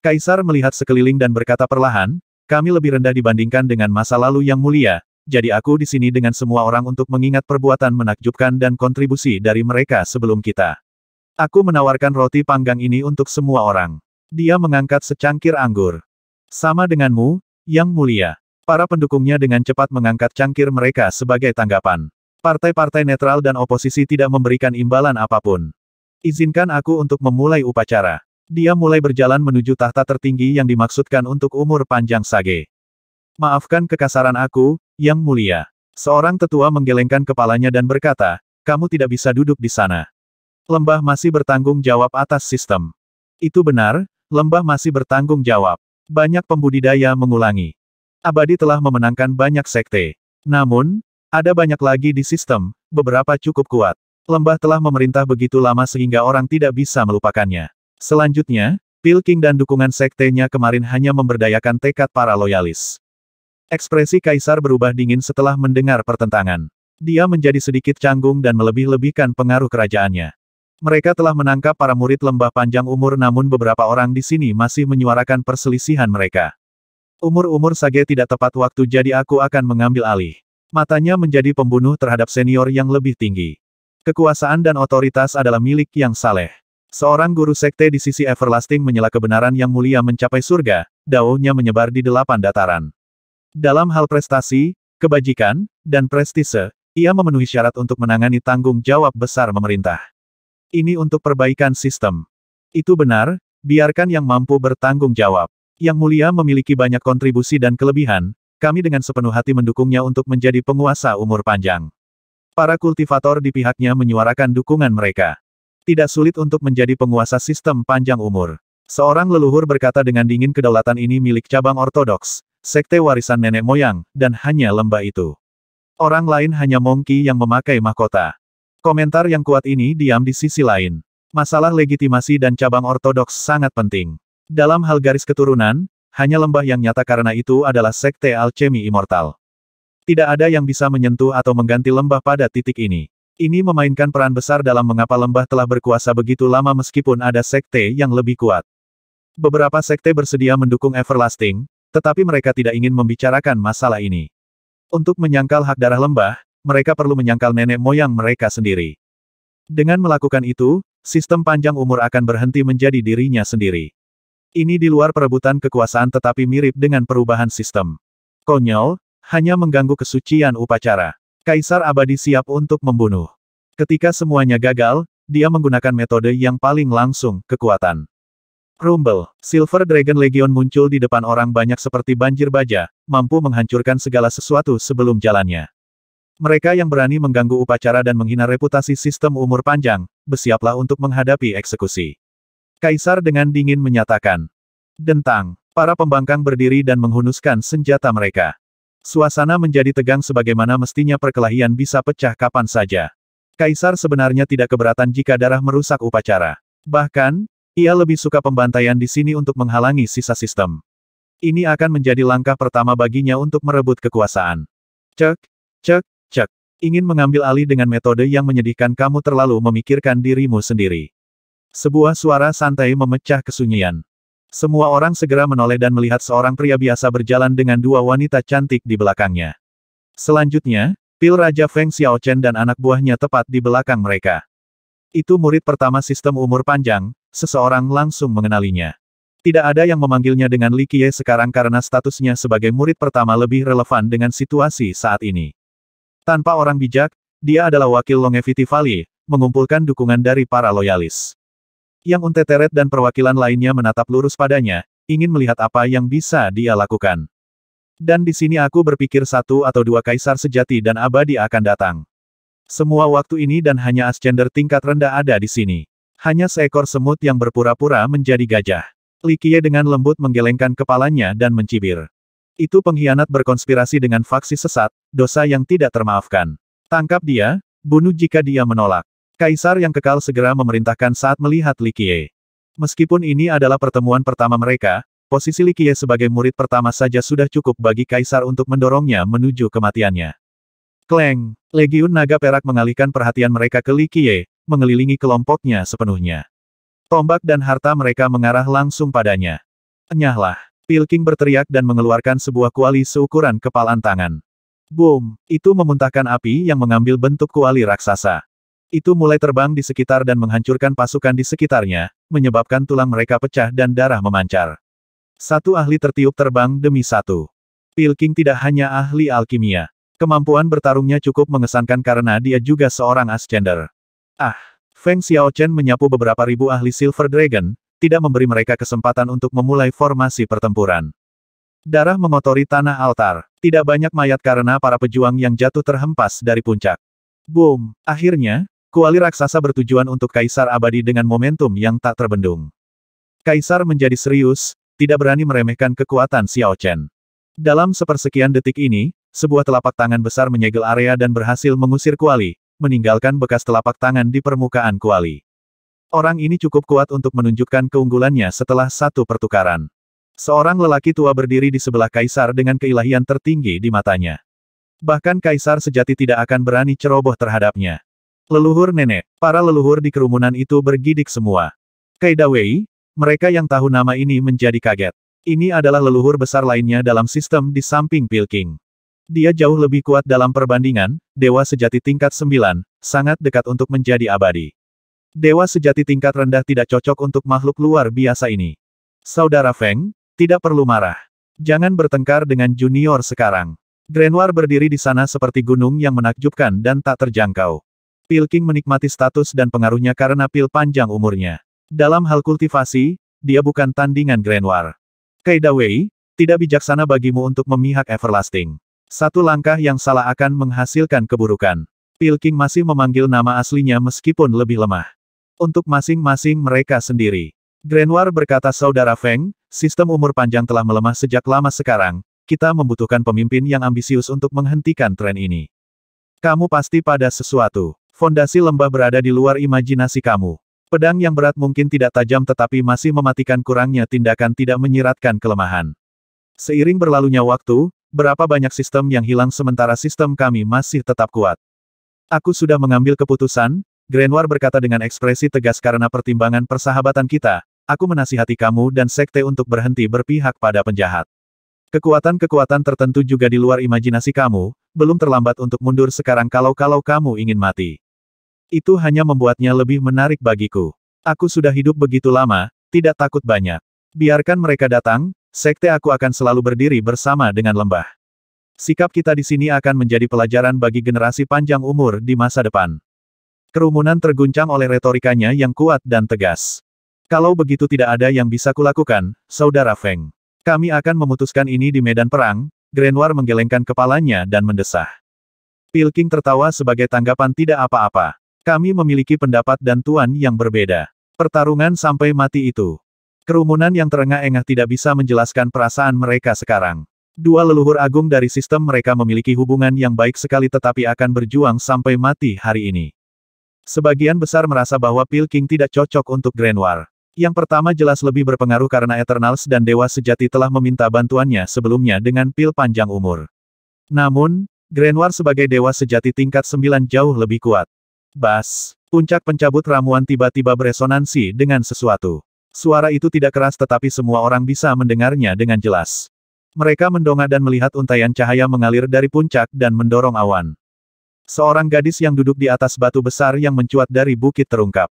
Speaker 1: Kaisar melihat sekeliling dan berkata perlahan, kami lebih rendah dibandingkan dengan masa lalu yang mulia, jadi aku di sini dengan semua orang untuk mengingat perbuatan menakjubkan dan kontribusi dari mereka sebelum kita. Aku menawarkan roti panggang ini untuk semua orang. Dia mengangkat secangkir anggur. Sama denganmu, Yang Mulia. Para pendukungnya dengan cepat mengangkat cangkir mereka sebagai tanggapan. Partai-partai netral dan oposisi tidak memberikan imbalan apapun. Izinkan aku untuk memulai upacara. Dia mulai berjalan menuju tahta tertinggi yang dimaksudkan untuk umur panjang Sage. Maafkan kekasaran aku, Yang Mulia. Seorang tetua menggelengkan kepalanya dan berkata, kamu tidak bisa duduk di sana. Lembah masih bertanggung jawab atas sistem. Itu benar, lembah masih bertanggung jawab. Banyak pembudidaya mengulangi. Abadi telah memenangkan banyak sekte. Namun, ada banyak lagi di sistem, beberapa cukup kuat. Lembah telah memerintah begitu lama sehingga orang tidak bisa melupakannya. Selanjutnya, Pilking dan dukungan sektenya kemarin hanya memberdayakan tekad para loyalis. Ekspresi Kaisar berubah dingin setelah mendengar pertentangan. Dia menjadi sedikit canggung dan melebih-lebihkan pengaruh kerajaannya. Mereka telah menangkap para murid lembah panjang umur namun beberapa orang di sini masih menyuarakan perselisihan mereka. Umur-umur Sage tidak tepat waktu jadi aku akan mengambil alih. Matanya menjadi pembunuh terhadap senior yang lebih tinggi. Kekuasaan dan otoritas adalah milik yang saleh. Seorang guru sekte di sisi Everlasting menyela kebenaran yang mulia mencapai surga, daunnya menyebar di delapan dataran. Dalam hal prestasi, kebajikan, dan prestise, ia memenuhi syarat untuk menangani tanggung jawab besar pemerintah. Ini untuk perbaikan sistem. Itu benar, biarkan yang mampu bertanggung jawab. Yang mulia memiliki banyak kontribusi dan kelebihan, kami dengan sepenuh hati mendukungnya untuk menjadi penguasa umur panjang. Para kultivator di pihaknya menyuarakan dukungan mereka. Tidak sulit untuk menjadi penguasa sistem panjang umur. Seorang leluhur berkata dengan dingin kedaulatan ini milik cabang ortodoks, sekte warisan nenek moyang, dan hanya lembah itu. Orang lain hanya mongki yang memakai mahkota. Komentar yang kuat ini diam di sisi lain. Masalah legitimasi dan cabang ortodoks sangat penting. Dalam hal garis keturunan, hanya lembah yang nyata karena itu adalah sekte alchemy immortal. Tidak ada yang bisa menyentuh atau mengganti lembah pada titik ini. Ini memainkan peran besar dalam mengapa lembah telah berkuasa begitu lama meskipun ada sekte yang lebih kuat. Beberapa sekte bersedia mendukung Everlasting, tetapi mereka tidak ingin membicarakan masalah ini. Untuk menyangkal hak darah lembah, mereka perlu menyangkal nenek moyang mereka sendiri. Dengan melakukan itu, sistem panjang umur akan berhenti menjadi dirinya sendiri. Ini di luar perebutan kekuasaan tetapi mirip dengan perubahan sistem. Konyol, hanya mengganggu kesucian upacara. Kaisar abadi siap untuk membunuh. Ketika semuanya gagal, dia menggunakan metode yang paling langsung, kekuatan. Rumble, Silver Dragon Legion muncul di depan orang banyak seperti banjir baja, mampu menghancurkan segala sesuatu sebelum jalannya. Mereka yang berani mengganggu upacara dan menghina reputasi sistem umur panjang, bersiaplah untuk menghadapi eksekusi. Kaisar dengan dingin menyatakan. Dentang, para pembangkang berdiri dan menghunuskan senjata mereka. Suasana menjadi tegang sebagaimana mestinya perkelahian bisa pecah kapan saja. Kaisar sebenarnya tidak keberatan jika darah merusak upacara. Bahkan, ia lebih suka pembantaian di sini untuk menghalangi sisa sistem. Ini akan menjadi langkah pertama baginya untuk merebut kekuasaan. Cek, cek, Cek, ingin mengambil alih dengan metode yang menyedihkan kamu terlalu memikirkan dirimu sendiri. Sebuah suara santai memecah kesunyian. Semua orang segera menoleh dan melihat seorang pria biasa berjalan dengan dua wanita cantik di belakangnya. Selanjutnya, Pil Raja Feng Xiaochen dan anak buahnya tepat di belakang mereka. Itu murid pertama sistem umur panjang, seseorang langsung mengenalinya. Tidak ada yang memanggilnya dengan Li Qiye sekarang karena statusnya sebagai murid pertama lebih relevan dengan situasi saat ini. Tanpa orang bijak, dia adalah wakil Longevity Valley, mengumpulkan dukungan dari para loyalis. Yang Unteteret dan perwakilan lainnya menatap lurus padanya, ingin melihat apa yang bisa dia lakukan. Dan di sini aku berpikir satu atau dua kaisar sejati dan abadi akan datang. Semua waktu ini dan hanya ascender tingkat rendah ada di sini. Hanya seekor semut yang berpura-pura menjadi gajah. Likie dengan lembut menggelengkan kepalanya dan mencibir. Itu pengkhianat berkonspirasi dengan faksi sesat, dosa yang tidak termaafkan. Tangkap dia, bunuh jika dia menolak. Kaisar yang kekal segera memerintahkan saat melihat Likie. Meskipun ini adalah pertemuan pertama mereka, posisi Likie sebagai murid pertama saja sudah cukup bagi Kaisar untuk mendorongnya menuju kematiannya. Kleng, Legiun Naga Perak mengalihkan perhatian mereka ke Likie, mengelilingi kelompoknya sepenuhnya. Tombak dan harta mereka mengarah langsung padanya. Enyahlah. Pilking berteriak dan mengeluarkan sebuah kuali seukuran kepalan tangan. Boom! Itu memuntahkan api yang mengambil bentuk kuali raksasa. Itu mulai terbang di sekitar dan menghancurkan pasukan di sekitarnya, menyebabkan tulang mereka pecah dan darah memancar. Satu ahli tertiup terbang demi satu. Pilking tidak hanya ahli alkimia. Kemampuan bertarungnya cukup mengesankan karena dia juga seorang Ascender. Ah! Feng Xiaochen menyapu beberapa ribu ahli Silver Dragon, tidak memberi mereka kesempatan untuk memulai formasi pertempuran. Darah mengotori tanah altar. Tidak banyak mayat karena para pejuang yang jatuh terhempas dari puncak. Boom! Akhirnya, kuali raksasa bertujuan untuk Kaisar abadi dengan momentum yang tak terbendung. Kaisar menjadi serius, tidak berani meremehkan kekuatan Xiao Chen. Dalam sepersekian detik ini, sebuah telapak tangan besar menyegel area dan berhasil mengusir kuali, meninggalkan bekas telapak tangan di permukaan kuali. Orang ini cukup kuat untuk menunjukkan keunggulannya setelah satu pertukaran. Seorang lelaki tua berdiri di sebelah kaisar dengan keilahian tertinggi di matanya. Bahkan kaisar sejati tidak akan berani ceroboh terhadapnya. Leluhur nenek, para leluhur di kerumunan itu bergidik semua. Kaidawei, mereka yang tahu nama ini menjadi kaget. Ini adalah leluhur besar lainnya dalam sistem di samping Pilking. Dia jauh lebih kuat dalam perbandingan, dewa sejati tingkat 9, sangat dekat untuk menjadi abadi. Dewa sejati tingkat rendah tidak cocok untuk makhluk luar biasa ini. Saudara Feng, tidak perlu marah. Jangan bertengkar dengan junior sekarang. Grenoir berdiri di sana seperti gunung yang menakjubkan dan tak terjangkau. Pilking menikmati status dan pengaruhnya karena pil panjang umurnya. Dalam hal kultivasi, dia bukan tandingan Grenoir. Kaida Wei, tidak bijaksana bagimu untuk memihak Everlasting. Satu langkah yang salah akan menghasilkan keburukan. Pilking masih memanggil nama aslinya meskipun lebih lemah untuk masing-masing mereka sendiri. Grenoir berkata Saudara Feng, sistem umur panjang telah melemah sejak lama sekarang, kita membutuhkan pemimpin yang ambisius untuk menghentikan tren ini. Kamu pasti pada sesuatu. Fondasi lembah berada di luar imajinasi kamu. Pedang yang berat mungkin tidak tajam tetapi masih mematikan kurangnya tindakan tidak menyiratkan kelemahan. Seiring berlalunya waktu, berapa banyak sistem yang hilang sementara sistem kami masih tetap kuat. Aku sudah mengambil keputusan, Grenwar berkata dengan ekspresi tegas karena pertimbangan persahabatan kita, aku menasihati kamu dan sekte untuk berhenti berpihak pada penjahat. Kekuatan-kekuatan tertentu juga di luar imajinasi kamu, belum terlambat untuk mundur sekarang kalau-kalau kamu ingin mati. Itu hanya membuatnya lebih menarik bagiku. Aku sudah hidup begitu lama, tidak takut banyak. Biarkan mereka datang, sekte aku akan selalu berdiri bersama dengan lembah. Sikap kita di sini akan menjadi pelajaran bagi generasi panjang umur di masa depan. Kerumunan terguncang oleh retorikanya yang kuat dan tegas. Kalau begitu tidak ada yang bisa kulakukan, Saudara Feng. Kami akan memutuskan ini di medan perang, Grenoir menggelengkan kepalanya dan mendesah. Pilking tertawa sebagai tanggapan tidak apa-apa. Kami memiliki pendapat dan tuan yang berbeda. Pertarungan sampai mati itu. Kerumunan yang terengah-engah tidak bisa menjelaskan perasaan mereka sekarang. Dua leluhur agung dari sistem mereka memiliki hubungan yang baik sekali tetapi akan berjuang sampai mati hari ini. Sebagian besar merasa bahwa Pil King tidak cocok untuk Grand War. Yang pertama jelas lebih berpengaruh karena Eternals dan Dewa Sejati telah meminta bantuannya sebelumnya dengan pil panjang umur. Namun, Grand War sebagai Dewa Sejati tingkat 9 jauh lebih kuat. Bas, puncak pencabut ramuan tiba-tiba beresonansi dengan sesuatu. Suara itu tidak keras tetapi semua orang bisa mendengarnya dengan jelas. Mereka mendongak dan melihat untaian cahaya mengalir dari puncak dan mendorong awan. Seorang gadis yang duduk di atas batu besar yang mencuat dari bukit terungkap.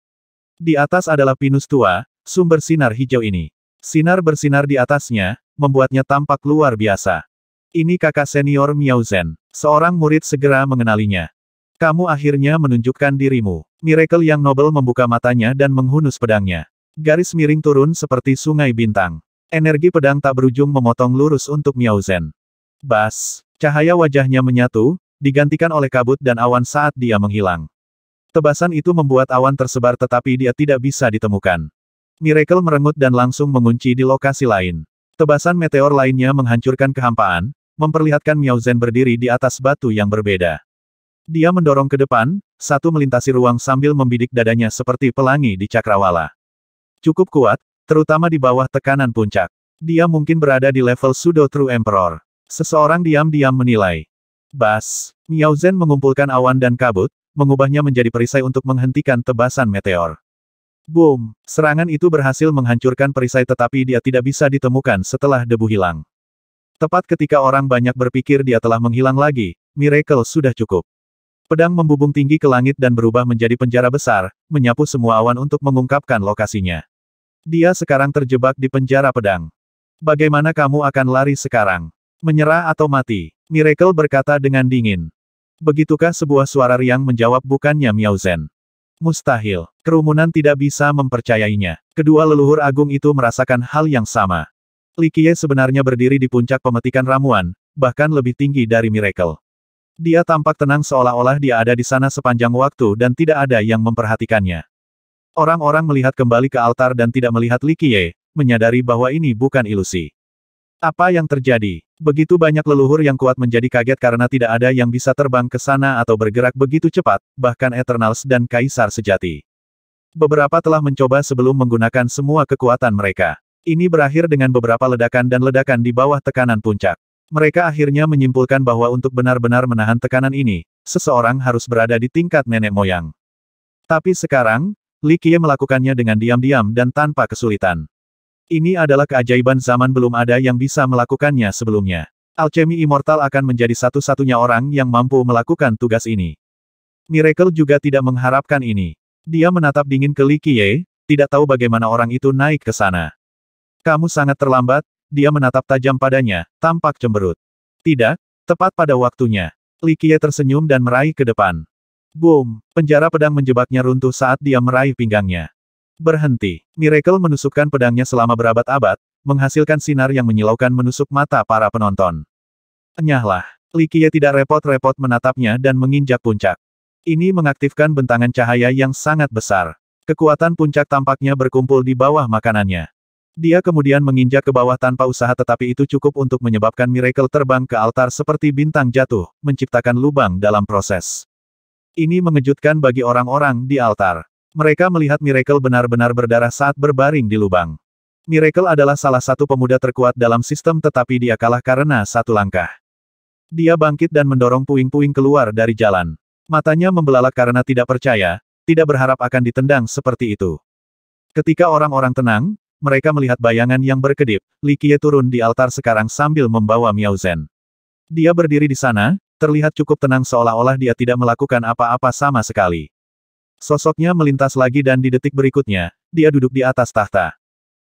Speaker 1: Di atas adalah pinus tua, sumber sinar hijau ini. Sinar bersinar di atasnya, membuatnya tampak luar biasa. Ini kakak senior Miao Zhen. Seorang murid segera mengenalinya. Kamu akhirnya menunjukkan dirimu. Miracle yang nobel membuka matanya dan menghunus pedangnya. Garis miring turun seperti sungai bintang. Energi pedang tak berujung memotong lurus untuk Miao Zhen. Bas, cahaya wajahnya menyatu, digantikan oleh kabut dan awan saat dia menghilang. Tebasan itu membuat awan tersebar tetapi dia tidak bisa ditemukan. Miracle merengut dan langsung mengunci di lokasi lain. Tebasan meteor lainnya menghancurkan kehampaan, memperlihatkan Miao Zhen berdiri di atas batu yang berbeda. Dia mendorong ke depan, satu melintasi ruang sambil membidik dadanya seperti pelangi di cakrawala. Cukup kuat, terutama di bawah tekanan puncak. Dia mungkin berada di level Sudo True Emperor. Seseorang diam-diam menilai. Bas! Miao Zhen mengumpulkan awan dan kabut, mengubahnya menjadi perisai untuk menghentikan tebasan meteor. Boom! Serangan itu berhasil menghancurkan perisai tetapi dia tidak bisa ditemukan setelah debu hilang. Tepat ketika orang banyak berpikir dia telah menghilang lagi, miracle sudah cukup. Pedang membubung tinggi ke langit dan berubah menjadi penjara besar, menyapu semua awan untuk mengungkapkan lokasinya. Dia sekarang terjebak di penjara pedang. Bagaimana kamu akan lari sekarang? Menyerah atau mati, Miracle berkata dengan dingin. Begitukah sebuah suara riang menjawab bukannya Miao Zen? Mustahil, kerumunan tidak bisa mempercayainya. Kedua leluhur agung itu merasakan hal yang sama. Li Qiye sebenarnya berdiri di puncak pemetikan ramuan, bahkan lebih tinggi dari Miracle. Dia tampak tenang seolah-olah dia ada di sana sepanjang waktu dan tidak ada yang memperhatikannya. Orang-orang melihat kembali ke altar dan tidak melihat Li Qiye, menyadari bahwa ini bukan ilusi. Apa yang terjadi? Begitu banyak leluhur yang kuat menjadi kaget karena tidak ada yang bisa terbang ke sana atau bergerak begitu cepat, bahkan Eternals dan Kaisar Sejati. Beberapa telah mencoba sebelum menggunakan semua kekuatan mereka. Ini berakhir dengan beberapa ledakan dan ledakan di bawah tekanan puncak. Mereka akhirnya menyimpulkan bahwa untuk benar-benar menahan tekanan ini, seseorang harus berada di tingkat nenek moyang. Tapi sekarang, Li melakukannya dengan diam-diam dan tanpa kesulitan. Ini adalah keajaiban zaman belum ada yang bisa melakukannya sebelumnya. Alchemy Immortal akan menjadi satu-satunya orang yang mampu melakukan tugas ini. Miracle juga tidak mengharapkan ini. Dia menatap dingin ke Li Qiye, tidak tahu bagaimana orang itu naik ke sana. Kamu sangat terlambat, dia menatap tajam padanya, tampak cemberut. Tidak, tepat pada waktunya. Li Qiye tersenyum dan meraih ke depan. Boom, penjara pedang menjebaknya runtuh saat dia meraih pinggangnya. Berhenti. Miracle menusukkan pedangnya selama berabad-abad, menghasilkan sinar yang menyilaukan menusuk mata para penonton. Enyahlah. Likie tidak repot-repot menatapnya dan menginjak puncak. Ini mengaktifkan bentangan cahaya yang sangat besar. Kekuatan puncak tampaknya berkumpul di bawah makanannya. Dia kemudian menginjak ke bawah tanpa usaha tetapi itu cukup untuk menyebabkan Miracle terbang ke altar seperti bintang jatuh, menciptakan lubang dalam proses. Ini mengejutkan bagi orang-orang di altar. Mereka melihat Miracle benar-benar berdarah saat berbaring di lubang. Miracle adalah salah satu pemuda terkuat dalam sistem tetapi dia kalah karena satu langkah. Dia bangkit dan mendorong puing-puing keluar dari jalan. Matanya membelalak karena tidak percaya, tidak berharap akan ditendang seperti itu. Ketika orang-orang tenang, mereka melihat bayangan yang berkedip, Li turun di altar sekarang sambil membawa Miao Zhen. Dia berdiri di sana, terlihat cukup tenang seolah-olah dia tidak melakukan apa-apa sama sekali. Sosoknya melintas lagi dan di detik berikutnya, dia duduk di atas tahta.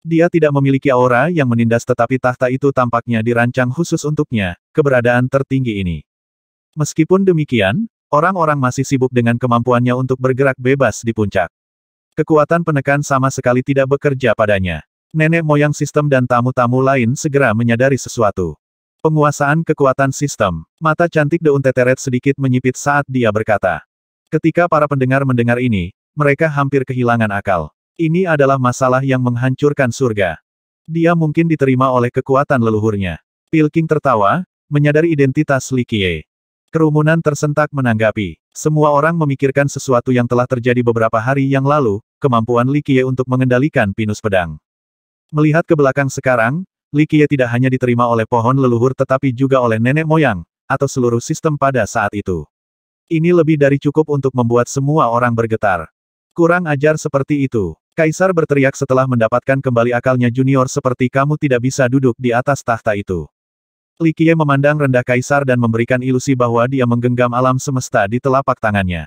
Speaker 1: Dia tidak memiliki aura yang menindas tetapi tahta itu tampaknya dirancang khusus untuknya, keberadaan tertinggi ini. Meskipun demikian, orang-orang masih sibuk dengan kemampuannya untuk bergerak bebas di puncak. Kekuatan penekan sama sekali tidak bekerja padanya. Nenek moyang sistem dan tamu-tamu lain segera menyadari sesuatu. Penguasaan kekuatan sistem. Mata cantik Deun Teteret sedikit menyipit saat dia berkata. Ketika para pendengar mendengar ini, mereka hampir kehilangan akal. Ini adalah masalah yang menghancurkan surga. Dia mungkin diterima oleh kekuatan leluhurnya. Pilking tertawa, menyadari identitas Li Qiye. Kerumunan tersentak menanggapi. Semua orang memikirkan sesuatu yang telah terjadi beberapa hari yang lalu, kemampuan Li Qiye untuk mengendalikan pinus pedang. Melihat ke belakang sekarang, Li Qiye tidak hanya diterima oleh pohon leluhur tetapi juga oleh nenek moyang, atau seluruh sistem pada saat itu. Ini lebih dari cukup untuk membuat semua orang bergetar. Kurang ajar seperti itu. Kaisar berteriak setelah mendapatkan kembali akalnya junior seperti kamu tidak bisa duduk di atas tahta itu. Likie memandang rendah kaisar dan memberikan ilusi bahwa dia menggenggam alam semesta di telapak tangannya.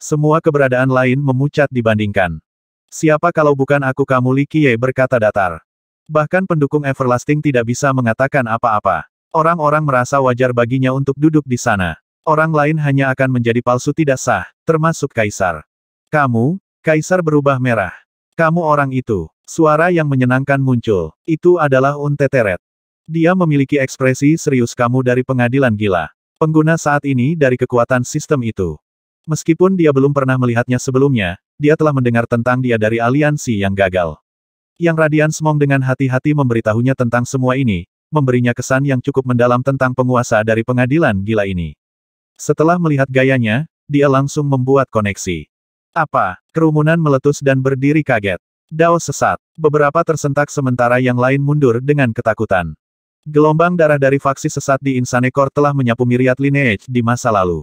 Speaker 1: Semua keberadaan lain memucat dibandingkan. Siapa kalau bukan aku kamu Likie berkata datar. Bahkan pendukung Everlasting tidak bisa mengatakan apa-apa. Orang-orang merasa wajar baginya untuk duduk di sana. Orang lain hanya akan menjadi palsu tidak sah, termasuk Kaisar. Kamu, Kaisar berubah merah. Kamu orang itu. Suara yang menyenangkan muncul. Itu adalah Unteteret. Dia memiliki ekspresi serius kamu dari pengadilan gila. Pengguna saat ini dari kekuatan sistem itu. Meskipun dia belum pernah melihatnya sebelumnya, dia telah mendengar tentang dia dari aliansi yang gagal. Yang Radian Smong dengan hati-hati memberitahunya tentang semua ini, memberinya kesan yang cukup mendalam tentang penguasa dari pengadilan gila ini. Setelah melihat gayanya, dia langsung membuat koneksi. Apa? Kerumunan meletus dan berdiri kaget. Dao sesat. Beberapa tersentak sementara yang lain mundur dengan ketakutan. Gelombang darah dari faksi sesat di Insanekor telah menyapu miriat lineage di masa lalu.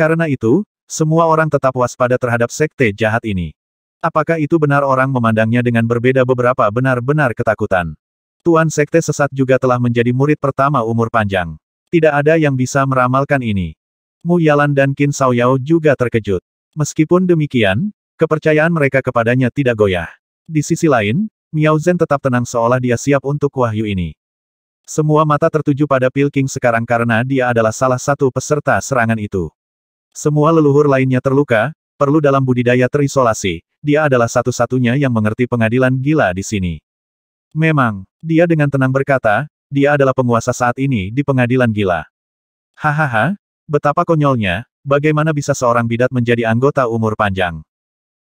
Speaker 1: Karena itu, semua orang tetap waspada terhadap sekte jahat ini. Apakah itu benar orang memandangnya dengan berbeda beberapa benar-benar ketakutan? Tuan Sekte Sesat juga telah menjadi murid pertama umur panjang. Tidak ada yang bisa meramalkan ini. Mu Yalan dan Qin Saoyao juga terkejut. Meskipun demikian, kepercayaan mereka kepadanya tidak goyah. Di sisi lain, Miao Zhen tetap tenang seolah dia siap untuk wahyu ini. Semua mata tertuju pada Pil King sekarang karena dia adalah salah satu peserta serangan itu. Semua leluhur lainnya terluka, perlu dalam budidaya terisolasi, dia adalah satu-satunya yang mengerti pengadilan gila di sini. Memang, dia dengan tenang berkata, dia adalah penguasa saat ini di pengadilan gila. Hahaha, Betapa konyolnya, bagaimana bisa seorang bidat menjadi anggota umur panjang?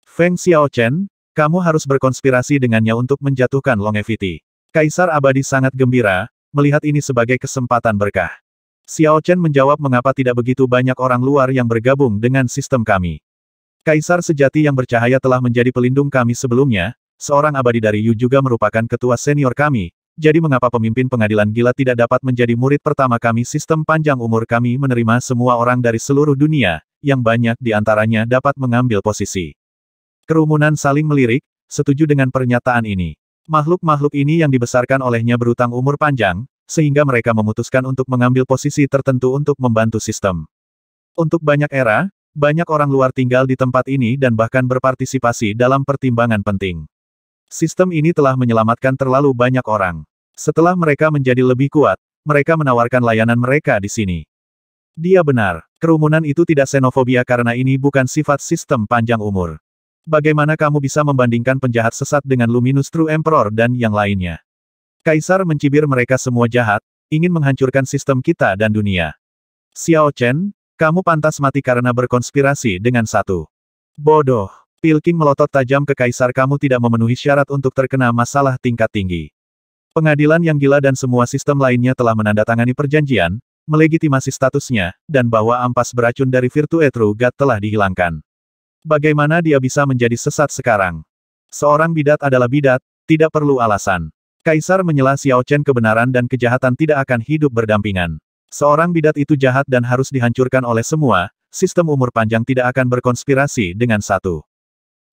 Speaker 1: Feng Xiaochen, kamu harus berkonspirasi dengannya untuk menjatuhkan longevity. Kaisar abadi sangat gembira, melihat ini sebagai kesempatan berkah. Xiaochen menjawab mengapa tidak begitu banyak orang luar yang bergabung dengan sistem kami. Kaisar sejati yang bercahaya telah menjadi pelindung kami sebelumnya, seorang abadi dari Yu juga merupakan ketua senior kami, jadi mengapa pemimpin pengadilan gila tidak dapat menjadi murid pertama kami sistem panjang umur kami menerima semua orang dari seluruh dunia, yang banyak di antaranya dapat mengambil posisi. Kerumunan saling melirik, setuju dengan pernyataan ini. Makhluk-makhluk ini yang dibesarkan olehnya berutang umur panjang, sehingga mereka memutuskan untuk mengambil posisi tertentu untuk membantu sistem. Untuk banyak era, banyak orang luar tinggal di tempat ini dan bahkan berpartisipasi dalam pertimbangan penting. Sistem ini telah menyelamatkan terlalu banyak orang. Setelah mereka menjadi lebih kuat, mereka menawarkan layanan mereka di sini. Dia benar, kerumunan itu tidak xenofobia karena ini bukan sifat sistem panjang umur. Bagaimana kamu bisa membandingkan penjahat sesat dengan Luminous True Emperor dan yang lainnya? Kaisar mencibir mereka semua jahat, ingin menghancurkan sistem kita dan dunia. Xiao Chen, kamu pantas mati karena berkonspirasi dengan satu. Bodoh. Pilking melotot tajam ke kaisar kamu tidak memenuhi syarat untuk terkena masalah tingkat tinggi. Pengadilan yang gila dan semua sistem lainnya telah menandatangani perjanjian, melegitimasi statusnya, dan bahwa ampas beracun dari Virtue True God telah dihilangkan. Bagaimana dia bisa menjadi sesat sekarang? Seorang bidat adalah bidat, tidak perlu alasan. Kaisar menyela Xiao Chen kebenaran dan kejahatan tidak akan hidup berdampingan. Seorang bidat itu jahat dan harus dihancurkan oleh semua, sistem umur panjang tidak akan berkonspirasi dengan satu.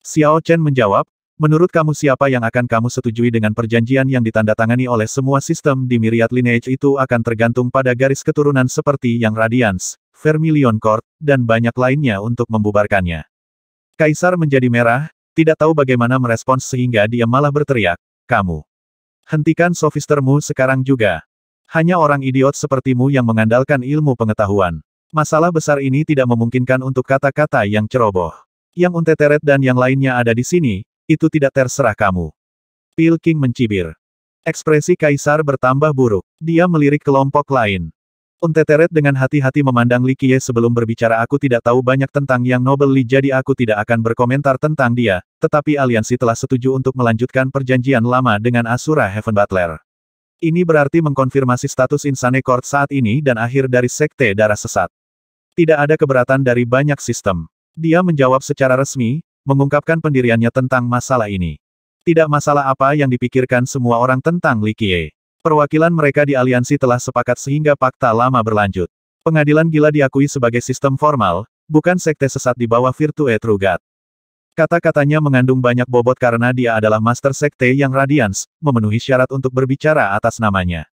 Speaker 1: Xiao Chen menjawab, Menurut kamu siapa yang akan kamu setujui dengan perjanjian yang ditandatangani oleh semua sistem di Myriad Lineage itu akan tergantung pada garis keturunan seperti yang Radiance, Vermilion Court, dan banyak lainnya untuk membubarkannya. Kaisar menjadi merah, tidak tahu bagaimana merespons sehingga dia malah berteriak, kamu. Hentikan sofistermu sekarang juga. Hanya orang idiot sepertimu yang mengandalkan ilmu pengetahuan. Masalah besar ini tidak memungkinkan untuk kata-kata yang ceroboh. Yang Unteteret dan yang lainnya ada di sini, itu tidak terserah kamu. Pil King mencibir. Ekspresi Kaisar bertambah buruk. Dia melirik kelompok lain. Unteteret dengan hati-hati memandang Li Qiye sebelum berbicara aku tidak tahu banyak tentang Yang Noble Li jadi aku tidak akan berkomentar tentang dia, tetapi aliansi telah setuju untuk melanjutkan perjanjian lama dengan Asura Heaven Butler. Ini berarti mengkonfirmasi status Insane Court saat ini dan akhir dari Sekte Darah Sesat. Tidak ada keberatan dari banyak sistem. Dia menjawab secara resmi, mengungkapkan pendiriannya tentang masalah ini. Tidak masalah apa yang dipikirkan semua orang tentang Li Qiye. Perwakilan mereka di aliansi telah sepakat sehingga fakta lama berlanjut. Pengadilan gila diakui sebagai sistem formal, bukan sekte sesat di bawah Virtue Trugat. Kata-katanya mengandung banyak bobot karena dia adalah master sekte yang Radians memenuhi syarat untuk berbicara atas namanya.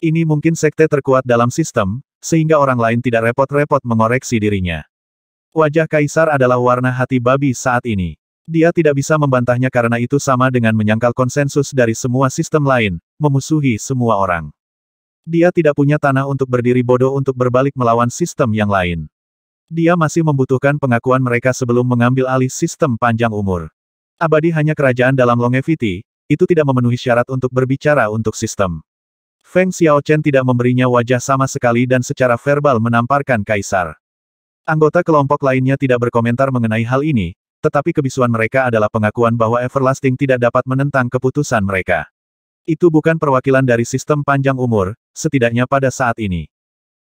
Speaker 1: Ini mungkin sekte terkuat dalam sistem, sehingga orang lain tidak repot-repot mengoreksi dirinya. Wajah Kaisar adalah warna hati babi saat ini. Dia tidak bisa membantahnya karena itu sama dengan menyangkal konsensus dari semua sistem lain, memusuhi semua orang. Dia tidak punya tanah untuk berdiri bodoh untuk berbalik melawan sistem yang lain. Dia masih membutuhkan pengakuan mereka sebelum mengambil alih sistem panjang umur. Abadi hanya kerajaan dalam longevity, itu tidak memenuhi syarat untuk berbicara untuk sistem. Feng Xiaochen tidak memberinya wajah sama sekali dan secara verbal menamparkan kaisar. Anggota kelompok lainnya tidak berkomentar mengenai hal ini, tetapi kebisuan mereka adalah pengakuan bahwa Everlasting tidak dapat menentang keputusan mereka. Itu bukan perwakilan dari sistem panjang umur, setidaknya pada saat ini.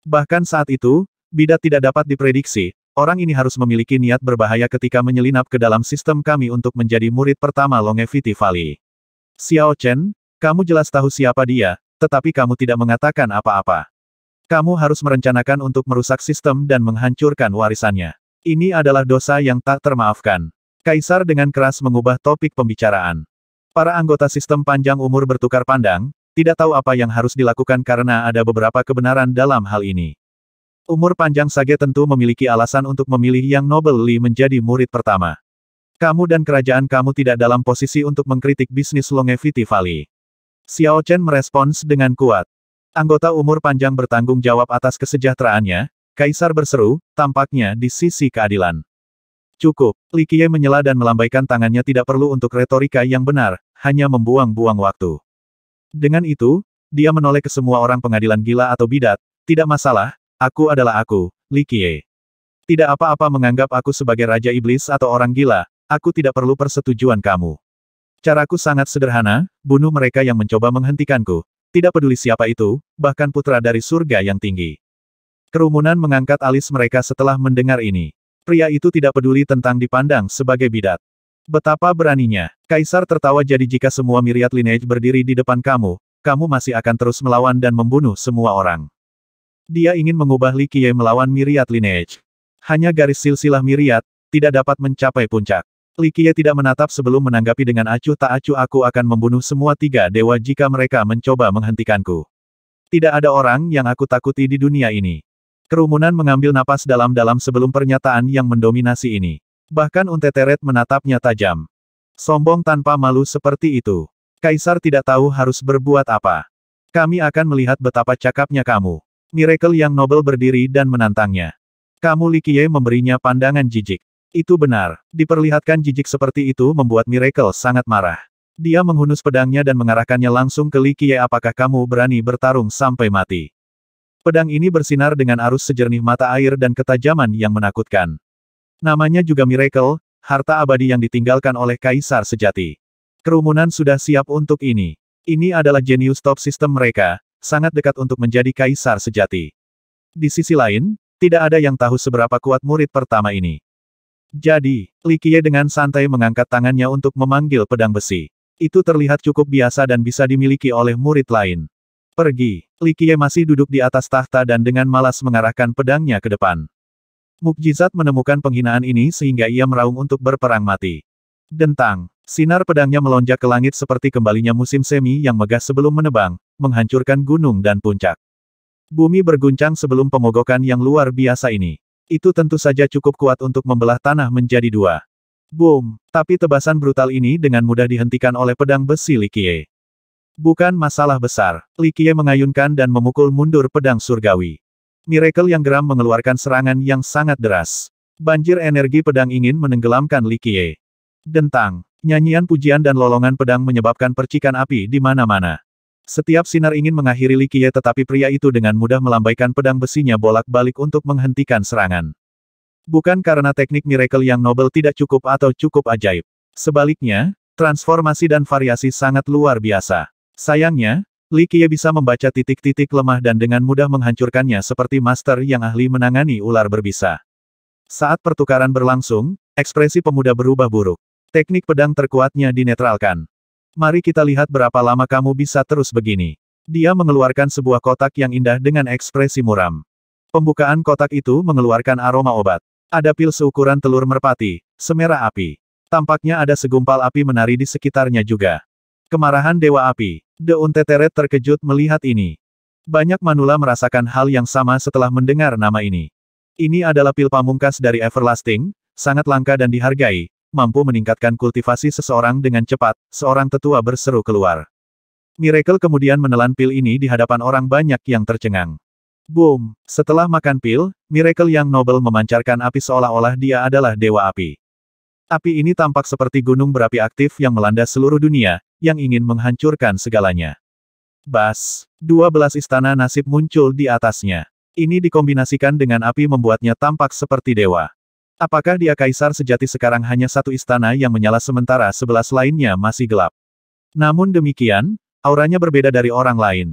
Speaker 1: Bahkan saat itu, bidat tidak dapat diprediksi, orang ini harus memiliki niat berbahaya ketika menyelinap ke dalam sistem kami untuk menjadi murid pertama Longevity Valley. Xiao Chen, kamu jelas tahu siapa dia, tetapi kamu tidak mengatakan apa-apa. Kamu harus merencanakan untuk merusak sistem dan menghancurkan warisannya. Ini adalah dosa yang tak termaafkan. Kaisar dengan keras mengubah topik pembicaraan. Para anggota sistem panjang umur bertukar pandang, tidak tahu apa yang harus dilakukan karena ada beberapa kebenaran dalam hal ini. Umur panjang Sage tentu memiliki alasan untuk memilih yang Nobel Li menjadi murid pertama. Kamu dan kerajaan kamu tidak dalam posisi untuk mengkritik bisnis Longevity Valley. Xiao Chen merespons dengan kuat. Anggota umur panjang bertanggung jawab atas kesejahteraannya, Kaisar berseru, tampaknya di sisi keadilan. Cukup, Likie menyela dan melambaikan tangannya tidak perlu untuk retorika yang benar, hanya membuang-buang waktu. Dengan itu, dia menoleh ke semua orang pengadilan gila atau bidat, tidak masalah, aku adalah aku, Likie. Tidak apa-apa menganggap aku sebagai Raja Iblis atau orang gila, aku tidak perlu persetujuan kamu. Caraku sangat sederhana, bunuh mereka yang mencoba menghentikanku, tidak peduli siapa itu, bahkan putra dari surga yang tinggi. Kerumunan mengangkat alis mereka setelah mendengar ini. Pria itu tidak peduli tentang dipandang sebagai bidat. Betapa beraninya. Kaisar tertawa jadi jika semua miriat lineage berdiri di depan kamu, kamu masih akan terus melawan dan membunuh semua orang. Dia ingin mengubah Li Qiye melawan miriat lineage. Hanya garis silsilah miriat, tidak dapat mencapai puncak. Likie tidak menatap sebelum menanggapi dengan acuh tak acuh aku akan membunuh semua tiga dewa jika mereka mencoba menghentikanku. Tidak ada orang yang aku takuti di dunia ini. Kerumunan mengambil napas dalam-dalam sebelum pernyataan yang mendominasi ini. Bahkan Unteteret menatapnya tajam. Sombong tanpa malu seperti itu. Kaisar tidak tahu harus berbuat apa. Kami akan melihat betapa cakapnya kamu. Miracle yang Nobel berdiri dan menantangnya. Kamu Likie memberinya pandangan jijik. Itu benar, diperlihatkan jijik seperti itu membuat Miracle sangat marah. Dia menghunus pedangnya dan mengarahkannya langsung ke Li Qiye apakah kamu berani bertarung sampai mati. Pedang ini bersinar dengan arus sejernih mata air dan ketajaman yang menakutkan. Namanya juga Miracle, harta abadi yang ditinggalkan oleh Kaisar sejati. Kerumunan sudah siap untuk ini. Ini adalah jenius top sistem mereka, sangat dekat untuk menjadi Kaisar sejati. Di sisi lain, tidak ada yang tahu seberapa kuat murid pertama ini. Jadi, Li Qiye dengan santai mengangkat tangannya untuk memanggil pedang besi. Itu terlihat cukup biasa dan bisa dimiliki oleh murid lain. Pergi. Li Qiye masih duduk di atas tahta dan dengan malas mengarahkan pedangnya ke depan. Mukjizat menemukan penghinaan ini sehingga ia meraung untuk berperang mati. Dentang. Sinar pedangnya melonjak ke langit seperti kembalinya musim semi yang megah sebelum menebang, menghancurkan gunung dan puncak. Bumi berguncang sebelum pemogokan yang luar biasa ini. Itu tentu saja cukup kuat untuk membelah tanah menjadi dua. Boom! Tapi tebasan brutal ini dengan mudah dihentikan oleh pedang besi Likie. Bukan masalah besar. Likie mengayunkan dan memukul mundur pedang surgawi. Miracle yang geram mengeluarkan serangan yang sangat deras. Banjir energi pedang ingin menenggelamkan Likie. Dentang, nyanyian pujian dan lolongan pedang menyebabkan percikan api di mana-mana. Setiap sinar ingin mengakhiri Likie tetapi pria itu dengan mudah melambaikan pedang besinya bolak-balik untuk menghentikan serangan. Bukan karena teknik miracle yang noble tidak cukup atau cukup ajaib. Sebaliknya, transformasi dan variasi sangat luar biasa. Sayangnya, Likie bisa membaca titik-titik lemah dan dengan mudah menghancurkannya seperti master yang ahli menangani ular berbisa. Saat pertukaran berlangsung, ekspresi pemuda berubah buruk. Teknik pedang terkuatnya dinetralkan. Mari kita lihat berapa lama kamu bisa terus begini. Dia mengeluarkan sebuah kotak yang indah dengan ekspresi muram. Pembukaan kotak itu mengeluarkan aroma obat. Ada pil seukuran telur merpati, semerah api. Tampaknya ada segumpal api menari di sekitarnya juga. Kemarahan Dewa Api. The Unteteret terkejut melihat ini. Banyak manula merasakan hal yang sama setelah mendengar nama ini. Ini adalah pil pamungkas dari Everlasting, sangat langka dan dihargai, mampu meningkatkan kultivasi seseorang dengan cepat, seorang tetua berseru keluar. Miracle kemudian menelan pil ini di hadapan orang banyak yang tercengang. Boom! Setelah makan pil, Miracle yang nobel memancarkan api seolah-olah dia adalah dewa api. Api ini tampak seperti gunung berapi aktif yang melanda seluruh dunia, yang ingin menghancurkan segalanya. Bas! 12 istana nasib muncul di atasnya. Ini dikombinasikan dengan api membuatnya tampak seperti dewa. Apakah dia kaisar sejati sekarang hanya satu istana yang menyala sementara sebelas lainnya masih gelap? Namun demikian, auranya berbeda dari orang lain.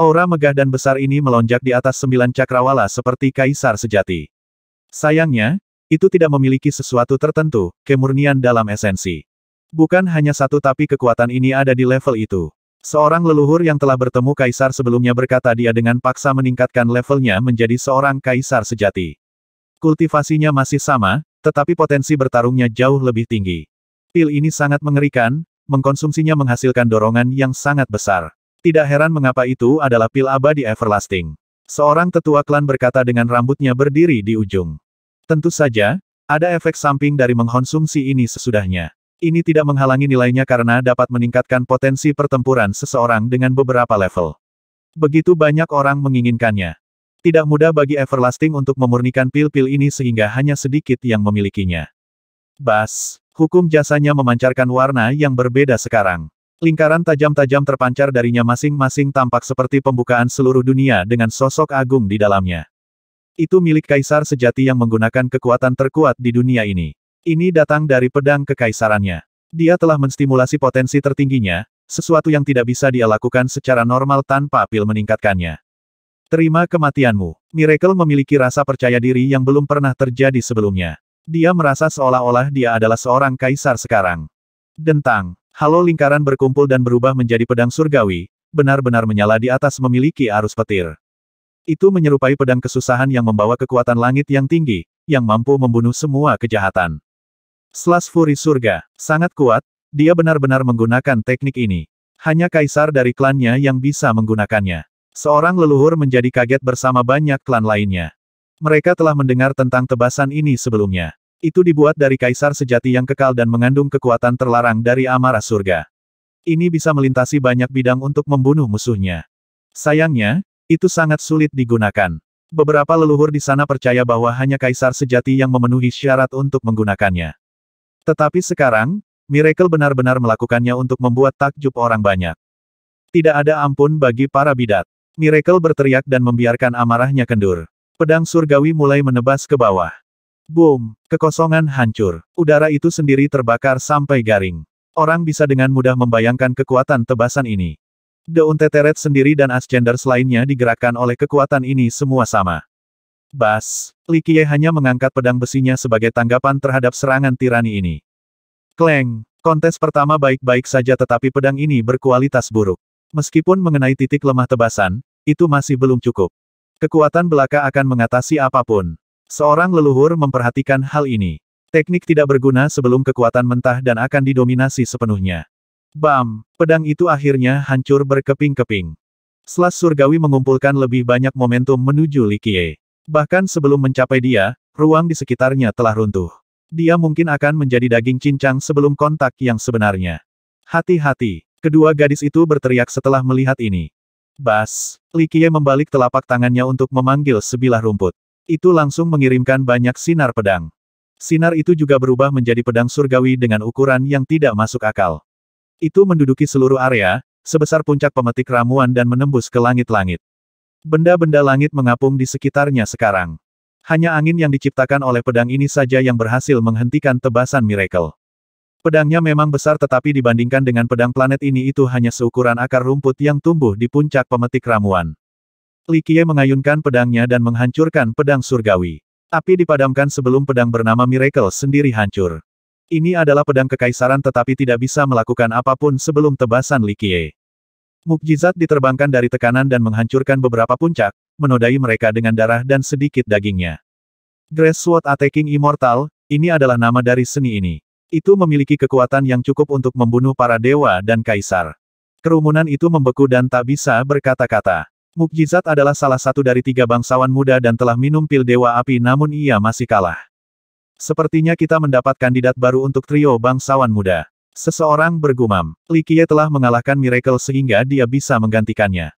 Speaker 1: Aura megah dan besar ini melonjak di atas sembilan cakrawala seperti kaisar sejati. Sayangnya, itu tidak memiliki sesuatu tertentu, kemurnian dalam esensi. Bukan hanya satu tapi kekuatan ini ada di level itu. Seorang leluhur yang telah bertemu kaisar sebelumnya berkata dia dengan paksa meningkatkan levelnya menjadi seorang kaisar sejati. Kultivasinya masih sama, tetapi potensi bertarungnya jauh lebih tinggi. Pil ini sangat mengerikan, mengkonsumsinya menghasilkan dorongan yang sangat besar. Tidak heran mengapa itu adalah pil abadi everlasting. Seorang tetua klan berkata dengan rambutnya berdiri di ujung. Tentu saja, ada efek samping dari mengkonsumsi ini sesudahnya. Ini tidak menghalangi nilainya karena dapat meningkatkan potensi pertempuran seseorang dengan beberapa level. Begitu banyak orang menginginkannya. Tidak mudah bagi Everlasting untuk memurnikan pil-pil ini sehingga hanya sedikit yang memilikinya. Bas, hukum jasanya memancarkan warna yang berbeda sekarang. Lingkaran tajam-tajam terpancar darinya masing-masing tampak seperti pembukaan seluruh dunia dengan sosok agung di dalamnya. Itu milik kaisar sejati yang menggunakan kekuatan terkuat di dunia ini. Ini datang dari pedang kekaisarannya. Dia telah menstimulasi potensi tertingginya, sesuatu yang tidak bisa dia lakukan secara normal tanpa pil meningkatkannya. Terima kematianmu. Miracle memiliki rasa percaya diri yang belum pernah terjadi sebelumnya. Dia merasa seolah-olah dia adalah seorang kaisar sekarang. Dentang. Halo lingkaran berkumpul dan berubah menjadi pedang surgawi, benar-benar menyala di atas memiliki arus petir. Itu menyerupai pedang kesusahan yang membawa kekuatan langit yang tinggi, yang mampu membunuh semua kejahatan. Slash Fury Surga, sangat kuat, dia benar-benar menggunakan teknik ini. Hanya kaisar dari klannya yang bisa menggunakannya. Seorang leluhur menjadi kaget bersama banyak klan lainnya. Mereka telah mendengar tentang tebasan ini sebelumnya. Itu dibuat dari kaisar sejati yang kekal dan mengandung kekuatan terlarang dari amarah surga. Ini bisa melintasi banyak bidang untuk membunuh musuhnya. Sayangnya, itu sangat sulit digunakan. Beberapa leluhur di sana percaya bahwa hanya kaisar sejati yang memenuhi syarat untuk menggunakannya. Tetapi sekarang, Miracle benar-benar melakukannya untuk membuat takjub orang banyak. Tidak ada ampun bagi para bidat. Miracle berteriak dan membiarkan amarahnya kendur. Pedang surgawi mulai menebas ke bawah. Boom! Kekosongan hancur. Udara itu sendiri terbakar sampai garing. Orang bisa dengan mudah membayangkan kekuatan tebasan ini. The Unteteret sendiri dan Ascenders lainnya digerakkan oleh kekuatan ini semua sama. Bas! Likie hanya mengangkat pedang besinya sebagai tanggapan terhadap serangan tirani ini. Kleng! Kontes pertama baik-baik saja tetapi pedang ini berkualitas buruk. Meskipun mengenai titik lemah tebasan, itu masih belum cukup. Kekuatan belaka akan mengatasi apapun. Seorang leluhur memperhatikan hal ini. Teknik tidak berguna sebelum kekuatan mentah dan akan didominasi sepenuhnya. Bam! Pedang itu akhirnya hancur berkeping-keping. Slash surgawi mengumpulkan lebih banyak momentum menuju Likie. Bahkan sebelum mencapai dia, ruang di sekitarnya telah runtuh. Dia mungkin akan menjadi daging cincang sebelum kontak yang sebenarnya. Hati-hati, Kedua gadis itu berteriak setelah melihat ini. Bas, Likie membalik telapak tangannya untuk memanggil sebilah rumput. Itu langsung mengirimkan banyak sinar pedang. Sinar itu juga berubah menjadi pedang surgawi dengan ukuran yang tidak masuk akal. Itu menduduki seluruh area, sebesar puncak pemetik ramuan dan menembus ke langit-langit. Benda-benda langit mengapung di sekitarnya sekarang. Hanya angin yang diciptakan oleh pedang ini saja yang berhasil menghentikan tebasan miracle. Pedangnya memang besar tetapi dibandingkan dengan pedang planet ini itu hanya seukuran akar rumput yang tumbuh di puncak pemetik ramuan. Likie mengayunkan pedangnya dan menghancurkan pedang surgawi. Api dipadamkan sebelum pedang bernama Miracle sendiri hancur. Ini adalah pedang kekaisaran tetapi tidak bisa melakukan apapun sebelum tebasan Likie. Mukjizat diterbangkan dari tekanan dan menghancurkan beberapa puncak, menodai mereka dengan darah dan sedikit dagingnya. Grass Sword Attacking Immortal, ini adalah nama dari seni ini. Itu memiliki kekuatan yang cukup untuk membunuh para dewa dan kaisar. Kerumunan itu membeku dan tak bisa berkata-kata. Mukjizat adalah salah satu dari tiga bangsawan muda dan telah minum pil dewa api namun ia masih kalah. Sepertinya kita mendapat kandidat baru untuk trio bangsawan muda. Seseorang bergumam. Likie telah mengalahkan Miracle sehingga dia bisa menggantikannya.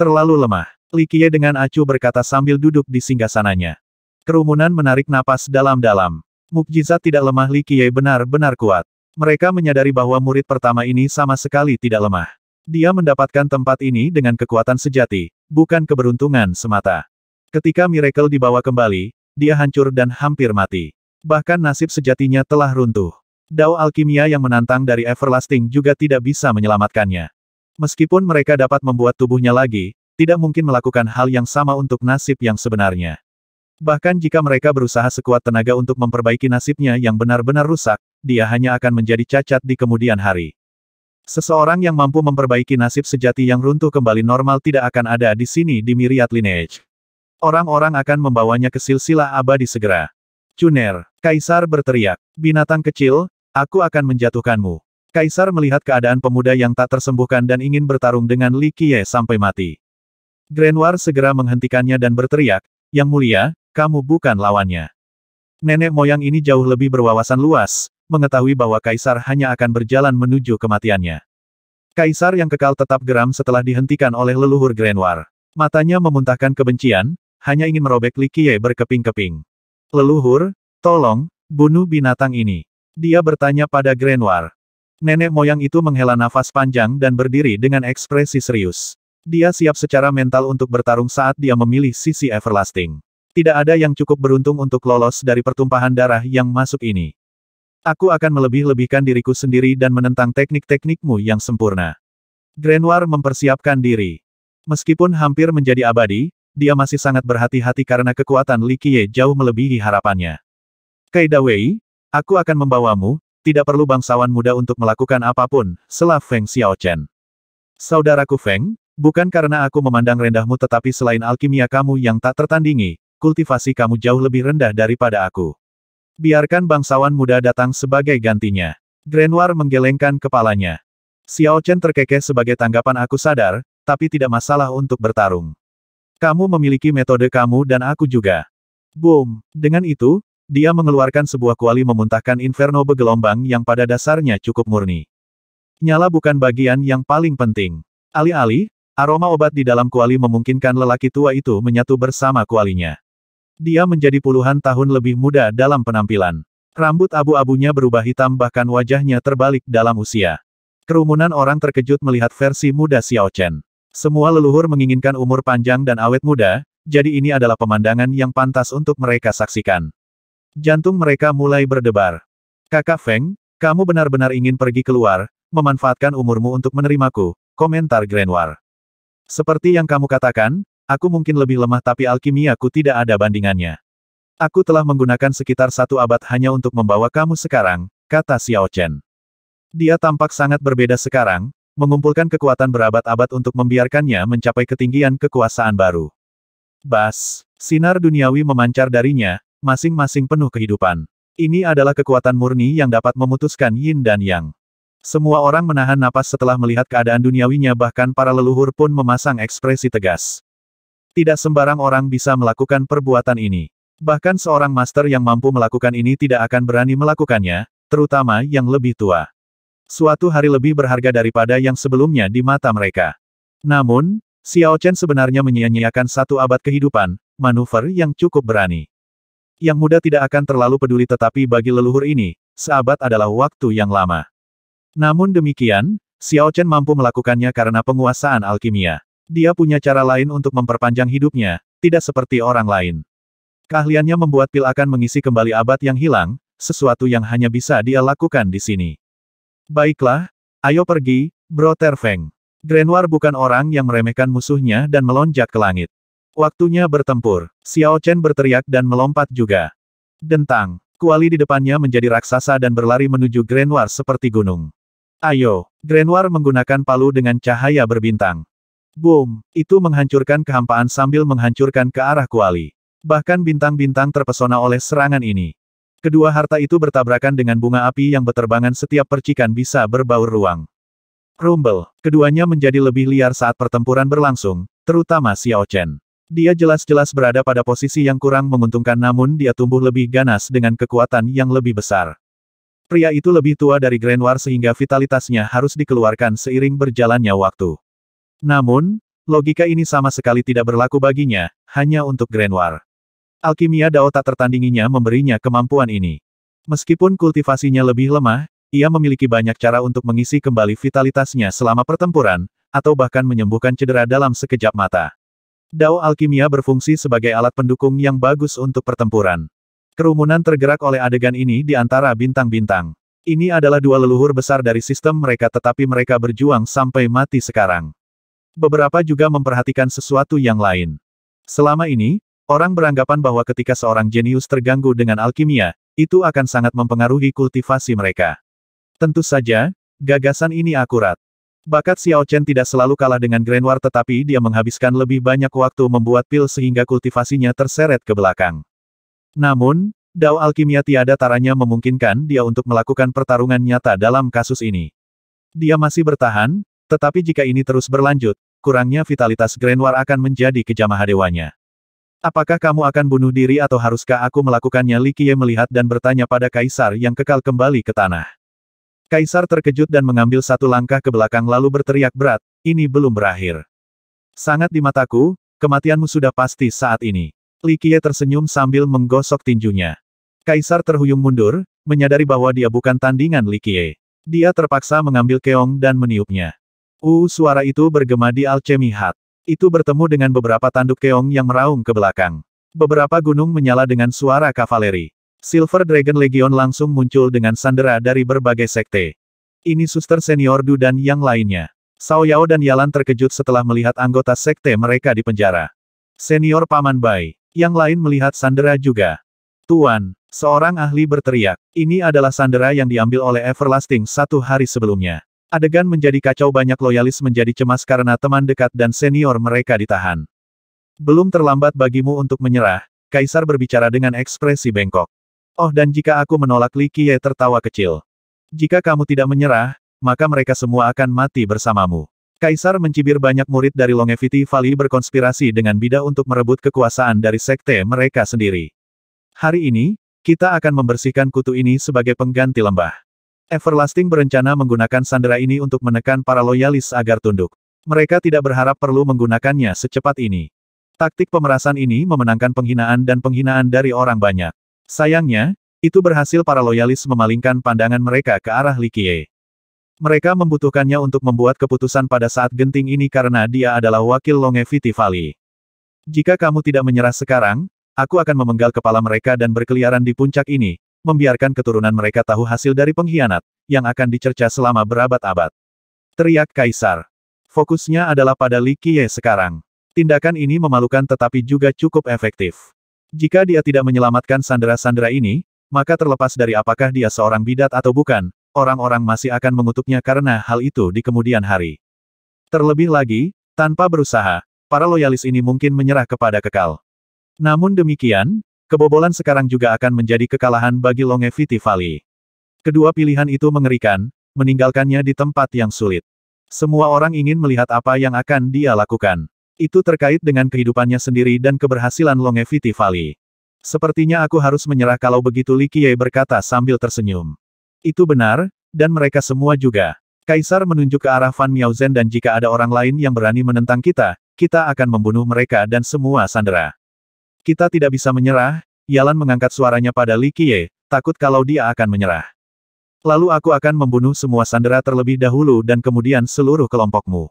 Speaker 1: Terlalu lemah. Likie dengan acuh berkata sambil duduk di singgasananya. Kerumunan menarik napas dalam-dalam. Mukjizat tidak lemah Li Qiye benar-benar kuat. Mereka menyadari bahwa murid pertama ini sama sekali tidak lemah. Dia mendapatkan tempat ini dengan kekuatan sejati, bukan keberuntungan semata. Ketika Miracle dibawa kembali, dia hancur dan hampir mati. Bahkan nasib sejatinya telah runtuh. Dao alkimia yang menantang dari Everlasting juga tidak bisa menyelamatkannya. Meskipun mereka dapat membuat tubuhnya lagi, tidak mungkin melakukan hal yang sama untuk nasib yang sebenarnya. Bahkan jika mereka berusaha sekuat tenaga untuk memperbaiki nasibnya yang benar-benar rusak, dia hanya akan menjadi cacat di kemudian hari. Seseorang yang mampu memperbaiki nasib sejati yang runtuh kembali normal tidak akan ada di sini di Myriad Lineage. Orang-orang akan membawanya ke silsilah abadi segera. Cuner, Kaisar berteriak, binatang kecil, aku akan menjatuhkanmu. Kaisar melihat keadaan pemuda yang tak tersembuhkan dan ingin bertarung dengan Li Qiye sampai mati. Grenwar segera menghentikannya dan berteriak, Yang mulia, kamu bukan lawannya. Nenek moyang ini jauh lebih berwawasan luas, mengetahui bahwa kaisar hanya akan berjalan menuju kematiannya. Kaisar yang kekal tetap geram setelah dihentikan oleh leluhur Grenwar. Matanya memuntahkan kebencian, hanya ingin merobek Likie berkeping-keping. Leluhur, tolong, bunuh binatang ini. Dia bertanya pada Grenwar. Nenek moyang itu menghela nafas panjang dan berdiri dengan ekspresi serius. Dia siap secara mental untuk bertarung saat dia memilih sisi Everlasting. Tidak ada yang cukup beruntung untuk lolos dari pertumpahan darah yang masuk ini. Aku akan melebih-lebihkan diriku sendiri dan menentang teknik-teknikmu yang sempurna. Grenwar mempersiapkan diri. Meskipun hampir menjadi abadi, dia masih sangat berhati-hati karena kekuatan Li Qiye jauh melebihi harapannya. Kaida Wei, aku akan membawamu, tidak perlu bangsawan muda untuk melakukan apapun, selah Feng Xiaochen. Saudaraku Feng, bukan karena aku memandang rendahmu tetapi selain alkimia kamu yang tak tertandingi, kultivasi kamu jauh lebih rendah daripada aku. Biarkan bangsawan muda datang sebagai gantinya. Grenwar menggelengkan kepalanya. Xiao Chen terkekeh sebagai tanggapan aku sadar, tapi tidak masalah untuk bertarung. Kamu memiliki metode kamu dan aku juga. Boom! Dengan itu, dia mengeluarkan sebuah kuali memuntahkan inferno bergelombang yang pada dasarnya cukup murni. Nyala bukan bagian yang paling penting. Alih-alih, aroma obat di dalam kuali memungkinkan lelaki tua itu menyatu bersama kualinya. Dia menjadi puluhan tahun lebih muda dalam penampilan. Rambut abu-abunya berubah hitam bahkan wajahnya terbalik dalam usia. Kerumunan orang terkejut melihat versi muda Xiao Chen. Semua leluhur menginginkan umur panjang dan awet muda, jadi ini adalah pemandangan yang pantas untuk mereka saksikan. Jantung mereka mulai berdebar. Kakak Feng, kamu benar-benar ingin pergi keluar, memanfaatkan umurmu untuk menerimaku, komentar War. Seperti yang kamu katakan, Aku mungkin lebih lemah tapi alkimiaku tidak ada bandingannya. Aku telah menggunakan sekitar satu abad hanya untuk membawa kamu sekarang, kata Xiao Chen. Dia tampak sangat berbeda sekarang, mengumpulkan kekuatan berabad-abad untuk membiarkannya mencapai ketinggian kekuasaan baru. Bas, sinar duniawi memancar darinya, masing-masing penuh kehidupan. Ini adalah kekuatan murni yang dapat memutuskan yin dan yang. Semua orang menahan napas setelah melihat keadaan duniawinya bahkan para leluhur pun memasang ekspresi tegas. Tidak sembarang orang bisa melakukan perbuatan ini. Bahkan seorang master yang mampu melakukan ini tidak akan berani melakukannya, terutama yang lebih tua. Suatu hari lebih berharga daripada yang sebelumnya di mata mereka. Namun, Xiao Chen sebenarnya menyia-nyiakan satu abad kehidupan, manuver yang cukup berani. Yang muda tidak akan terlalu peduli tetapi bagi leluhur ini, seabad adalah waktu yang lama. Namun demikian, Xiao Chen mampu melakukannya karena penguasaan alkimia. Dia punya cara lain untuk memperpanjang hidupnya, tidak seperti orang lain. Keahliannya membuat pil akan mengisi kembali abad yang hilang, sesuatu yang hanya bisa dia lakukan di sini. Baiklah, ayo pergi, Bro Terfeng. Grenwar bukan orang yang meremehkan musuhnya dan melonjak ke langit. Waktunya bertempur. Xiao Chen berteriak dan melompat juga. Dentang. Kuali di depannya menjadi raksasa dan berlari menuju Grenwar seperti gunung. Ayo, Grenwar menggunakan palu dengan cahaya berbintang. Boom! Itu menghancurkan kehampaan sambil menghancurkan ke arah kuali. Bahkan bintang-bintang terpesona oleh serangan ini. Kedua harta itu bertabrakan dengan bunga api yang beterbangan setiap percikan bisa berbaur ruang. Rumble, keduanya menjadi lebih liar saat pertempuran berlangsung, terutama Xiao Chen. Dia jelas-jelas berada pada posisi yang kurang menguntungkan namun dia tumbuh lebih ganas dengan kekuatan yang lebih besar. Pria itu lebih tua dari Grand War sehingga vitalitasnya harus dikeluarkan seiring berjalannya waktu. Namun, logika ini sama sekali tidak berlaku baginya, hanya untuk Grenwar. Alkimia Dao tak tertandinginya memberinya kemampuan ini. Meskipun kultivasinya lebih lemah, ia memiliki banyak cara untuk mengisi kembali vitalitasnya selama pertempuran, atau bahkan menyembuhkan cedera dalam sekejap mata. Dao alkimia berfungsi sebagai alat pendukung yang bagus untuk pertempuran. Kerumunan tergerak oleh adegan ini di antara bintang-bintang. Ini adalah dua leluhur besar dari sistem mereka tetapi mereka berjuang sampai mati sekarang. Beberapa juga memperhatikan sesuatu yang lain. Selama ini, orang beranggapan bahwa ketika seorang jenius terganggu dengan alkimia, itu akan sangat mempengaruhi kultivasi mereka. Tentu saja, gagasan ini akurat. Bakat Xiao Chen tidak selalu kalah dengan Grenoir tetapi dia menghabiskan lebih banyak waktu membuat pil sehingga kultivasinya terseret ke belakang. Namun, Dao Alkimia tiada taranya memungkinkan dia untuk melakukan pertarungan nyata dalam kasus ini. Dia masih bertahan, tetapi jika ini terus berlanjut, kurangnya vitalitas Grenwar akan menjadi kejamahadewanya. Apakah kamu akan bunuh diri atau haruskah aku melakukannya? Likie melihat dan bertanya pada Kaisar yang kekal kembali ke tanah. Kaisar terkejut dan mengambil satu langkah ke belakang lalu berteriak berat, ini belum berakhir. Sangat di mataku, kematianmu sudah pasti saat ini. Likie tersenyum sambil menggosok tinjunya. Kaisar terhuyung mundur, menyadari bahwa dia bukan tandingan Likie. Dia terpaksa mengambil keong dan meniupnya. Uu uh, suara itu bergema di alchemy hat. Itu bertemu dengan beberapa tanduk keong yang meraung ke belakang. Beberapa gunung menyala dengan suara kavaleri. Silver Dragon Legion langsung muncul dengan sandera dari berbagai sekte. Ini suster senior Du dan yang lainnya. Sao Yao dan Yalan terkejut setelah melihat anggota sekte mereka di penjara. Senior Paman Bai, yang lain melihat sandera juga. Tuan, seorang ahli berteriak, ini adalah sandera yang diambil oleh Everlasting satu hari sebelumnya. Adegan menjadi kacau banyak loyalis menjadi cemas karena teman dekat dan senior mereka ditahan. Belum terlambat bagimu untuk menyerah, Kaisar berbicara dengan ekspresi bengkok. Oh dan jika aku menolak Li Qiye tertawa kecil. Jika kamu tidak menyerah, maka mereka semua akan mati bersamamu. Kaisar mencibir banyak murid dari Longevity Valley berkonspirasi dengan Bida untuk merebut kekuasaan dari sekte mereka sendiri. Hari ini, kita akan membersihkan kutu ini sebagai pengganti lembah. Everlasting berencana menggunakan sandera ini untuk menekan para loyalis agar tunduk. Mereka tidak berharap perlu menggunakannya secepat ini. Taktik pemerasan ini memenangkan penghinaan dan penghinaan dari orang banyak. Sayangnya, itu berhasil para loyalis memalingkan pandangan mereka ke arah Likie. Mereka membutuhkannya untuk membuat keputusan pada saat genting ini karena dia adalah wakil Longevity Valley. Jika kamu tidak menyerah sekarang, aku akan memenggal kepala mereka dan berkeliaran di puncak ini, membiarkan keturunan mereka tahu hasil dari pengkhianat, yang akan dicerca selama berabad-abad. Teriak Kaisar. Fokusnya adalah pada Li Qiye sekarang. Tindakan ini memalukan tetapi juga cukup efektif. Jika dia tidak menyelamatkan sandera-sandera ini, maka terlepas dari apakah dia seorang bidat atau bukan, orang-orang masih akan mengutuknya karena hal itu di kemudian hari. Terlebih lagi, tanpa berusaha, para loyalis ini mungkin menyerah kepada kekal. Namun demikian, Kebobolan sekarang juga akan menjadi kekalahan bagi Longevity Valley. Kedua pilihan itu mengerikan, meninggalkannya di tempat yang sulit. Semua orang ingin melihat apa yang akan dia lakukan. Itu terkait dengan kehidupannya sendiri dan keberhasilan Longevity Valley. Sepertinya aku harus menyerah kalau begitu Li Qiye berkata sambil tersenyum. Itu benar, dan mereka semua juga. Kaisar menunjuk ke arah Fan Miaozen dan jika ada orang lain yang berani menentang kita, kita akan membunuh mereka dan semua sandera. Kita tidak bisa menyerah, Yalan mengangkat suaranya pada Li Qiye, takut kalau dia akan menyerah. Lalu aku akan membunuh semua sandera terlebih dahulu dan kemudian seluruh kelompokmu.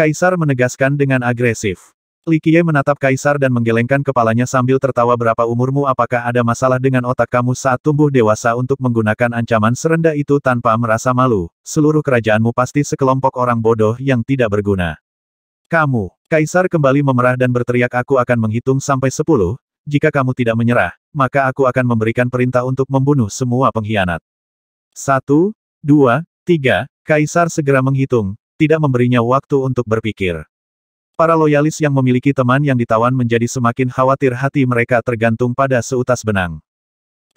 Speaker 1: Kaisar menegaskan dengan agresif. Li Qiye menatap Kaisar dan menggelengkan kepalanya sambil tertawa berapa umurmu apakah ada masalah dengan otak kamu saat tumbuh dewasa untuk menggunakan ancaman serendah itu tanpa merasa malu, seluruh kerajaanmu pasti sekelompok orang bodoh yang tidak berguna. Kamu, Kaisar kembali memerah dan berteriak aku akan menghitung sampai sepuluh, jika kamu tidak menyerah, maka aku akan memberikan perintah untuk membunuh semua pengkhianat. Satu, dua, tiga, Kaisar segera menghitung, tidak memberinya waktu untuk berpikir. Para loyalis yang memiliki teman yang ditawan menjadi semakin khawatir hati mereka tergantung pada seutas benang.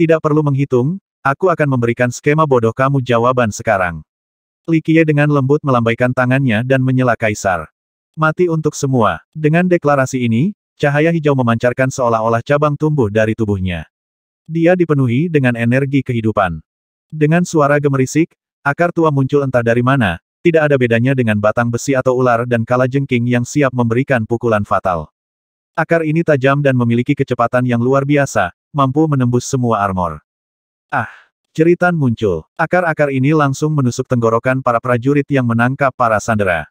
Speaker 1: Tidak perlu menghitung, aku akan memberikan skema bodoh kamu jawaban sekarang. Likie dengan lembut melambaikan tangannya dan menyela Kaisar. Mati untuk semua. Dengan deklarasi ini, cahaya hijau memancarkan seolah-olah cabang tumbuh dari tubuhnya. Dia dipenuhi dengan energi kehidupan. Dengan suara gemerisik, akar tua muncul entah dari mana, tidak ada bedanya dengan batang besi atau ular dan kala jengking yang siap memberikan pukulan fatal. Akar ini tajam dan memiliki kecepatan yang luar biasa, mampu menembus semua armor. Ah, ceritan muncul. Akar-akar ini langsung menusuk tenggorokan para prajurit yang menangkap para sandera.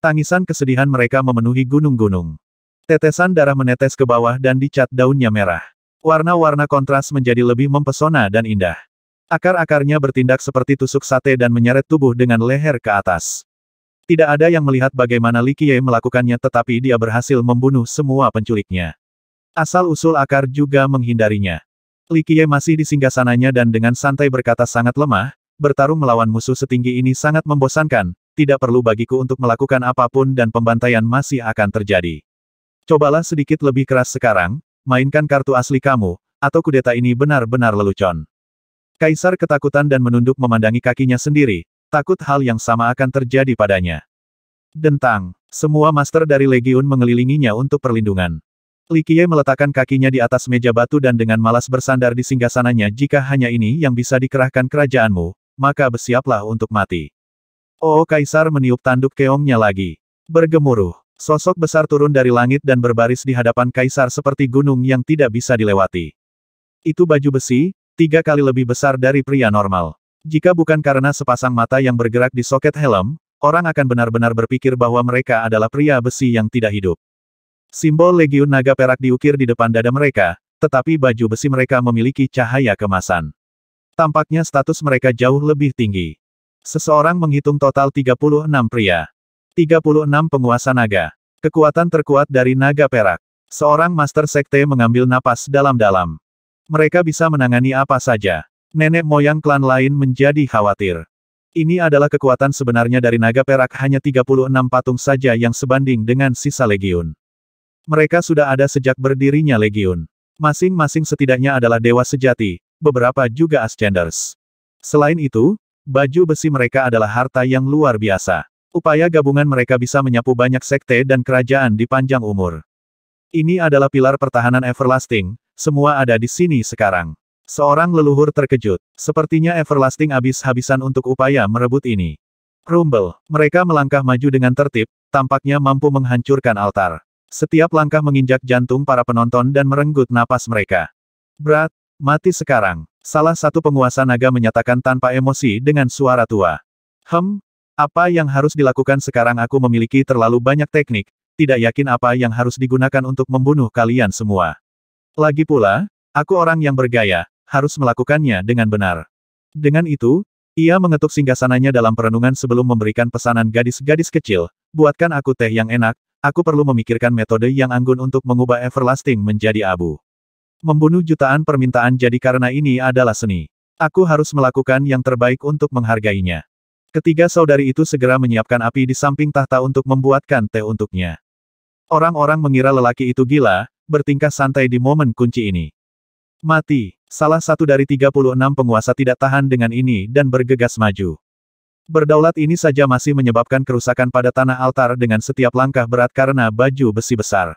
Speaker 1: Tangisan kesedihan mereka memenuhi gunung-gunung. Tetesan darah menetes ke bawah dan dicat daunnya merah. Warna-warna kontras menjadi lebih mempesona dan indah. Akar-akarnya bertindak seperti tusuk sate dan menyeret tubuh dengan leher ke atas. Tidak ada yang melihat bagaimana Li melakukannya tetapi dia berhasil membunuh semua penculiknya. Asal-usul akar juga menghindarinya. Li masih di singgasananya dan dengan santai berkata sangat lemah, bertarung melawan musuh setinggi ini sangat membosankan, tidak perlu bagiku untuk melakukan apapun dan pembantaian masih akan terjadi. Cobalah sedikit lebih keras sekarang, mainkan kartu asli kamu, atau kudeta ini benar-benar lelucon. Kaisar ketakutan dan menunduk memandangi kakinya sendiri, takut hal yang sama akan terjadi padanya. Dentang, semua master dari Legiun mengelilinginya untuk perlindungan. Likie meletakkan kakinya di atas meja batu dan dengan malas bersandar di singgasananya jika hanya ini yang bisa dikerahkan kerajaanmu, maka bersiaplah untuk mati. Oo oh, Kaisar meniup tanduk keongnya lagi. Bergemuruh. Sosok besar turun dari langit dan berbaris di hadapan Kaisar seperti gunung yang tidak bisa dilewati. Itu baju besi, tiga kali lebih besar dari pria normal. Jika bukan karena sepasang mata yang bergerak di soket helm, orang akan benar-benar berpikir bahwa mereka adalah pria besi yang tidak hidup. Simbol Legiun Naga Perak diukir di depan dada mereka, tetapi baju besi mereka memiliki cahaya kemasan. Tampaknya status mereka jauh lebih tinggi. Seseorang menghitung total 36 pria. 36 penguasa naga. Kekuatan terkuat dari naga perak. Seorang master sekte mengambil napas dalam-dalam. Mereka bisa menangani apa saja. Nenek moyang klan lain menjadi khawatir. Ini adalah kekuatan sebenarnya dari naga perak hanya 36 patung saja yang sebanding dengan sisa legiun. Mereka sudah ada sejak berdirinya legiun. Masing-masing setidaknya adalah dewa sejati, beberapa juga ascenders. Selain itu, Baju besi mereka adalah harta yang luar biasa. Upaya gabungan mereka bisa menyapu banyak sekte dan kerajaan di panjang umur. Ini adalah pilar pertahanan Everlasting, semua ada di sini sekarang. Seorang leluhur terkejut. Sepertinya Everlasting habis-habisan untuk upaya merebut ini. Rumble, mereka melangkah maju dengan tertib, tampaknya mampu menghancurkan altar. Setiap langkah menginjak jantung para penonton dan merenggut napas mereka. Berat, mati sekarang. Salah satu penguasa naga menyatakan tanpa emosi dengan suara tua. Hem, apa yang harus dilakukan sekarang aku memiliki terlalu banyak teknik, tidak yakin apa yang harus digunakan untuk membunuh kalian semua. Lagi pula, aku orang yang bergaya, harus melakukannya dengan benar. Dengan itu, ia mengetuk singgasananya dalam perenungan sebelum memberikan pesanan gadis-gadis kecil, buatkan aku teh yang enak, aku perlu memikirkan metode yang anggun untuk mengubah Everlasting menjadi abu. Membunuh jutaan permintaan jadi karena ini adalah seni. Aku harus melakukan yang terbaik untuk menghargainya. Ketiga saudari itu segera menyiapkan api di samping tahta untuk membuatkan teh untuknya. Orang-orang mengira lelaki itu gila, bertingkah santai di momen kunci ini. Mati, salah satu dari 36 penguasa tidak tahan dengan ini dan bergegas maju. Berdaulat ini saja masih menyebabkan kerusakan pada tanah altar dengan setiap langkah berat karena baju besi besar.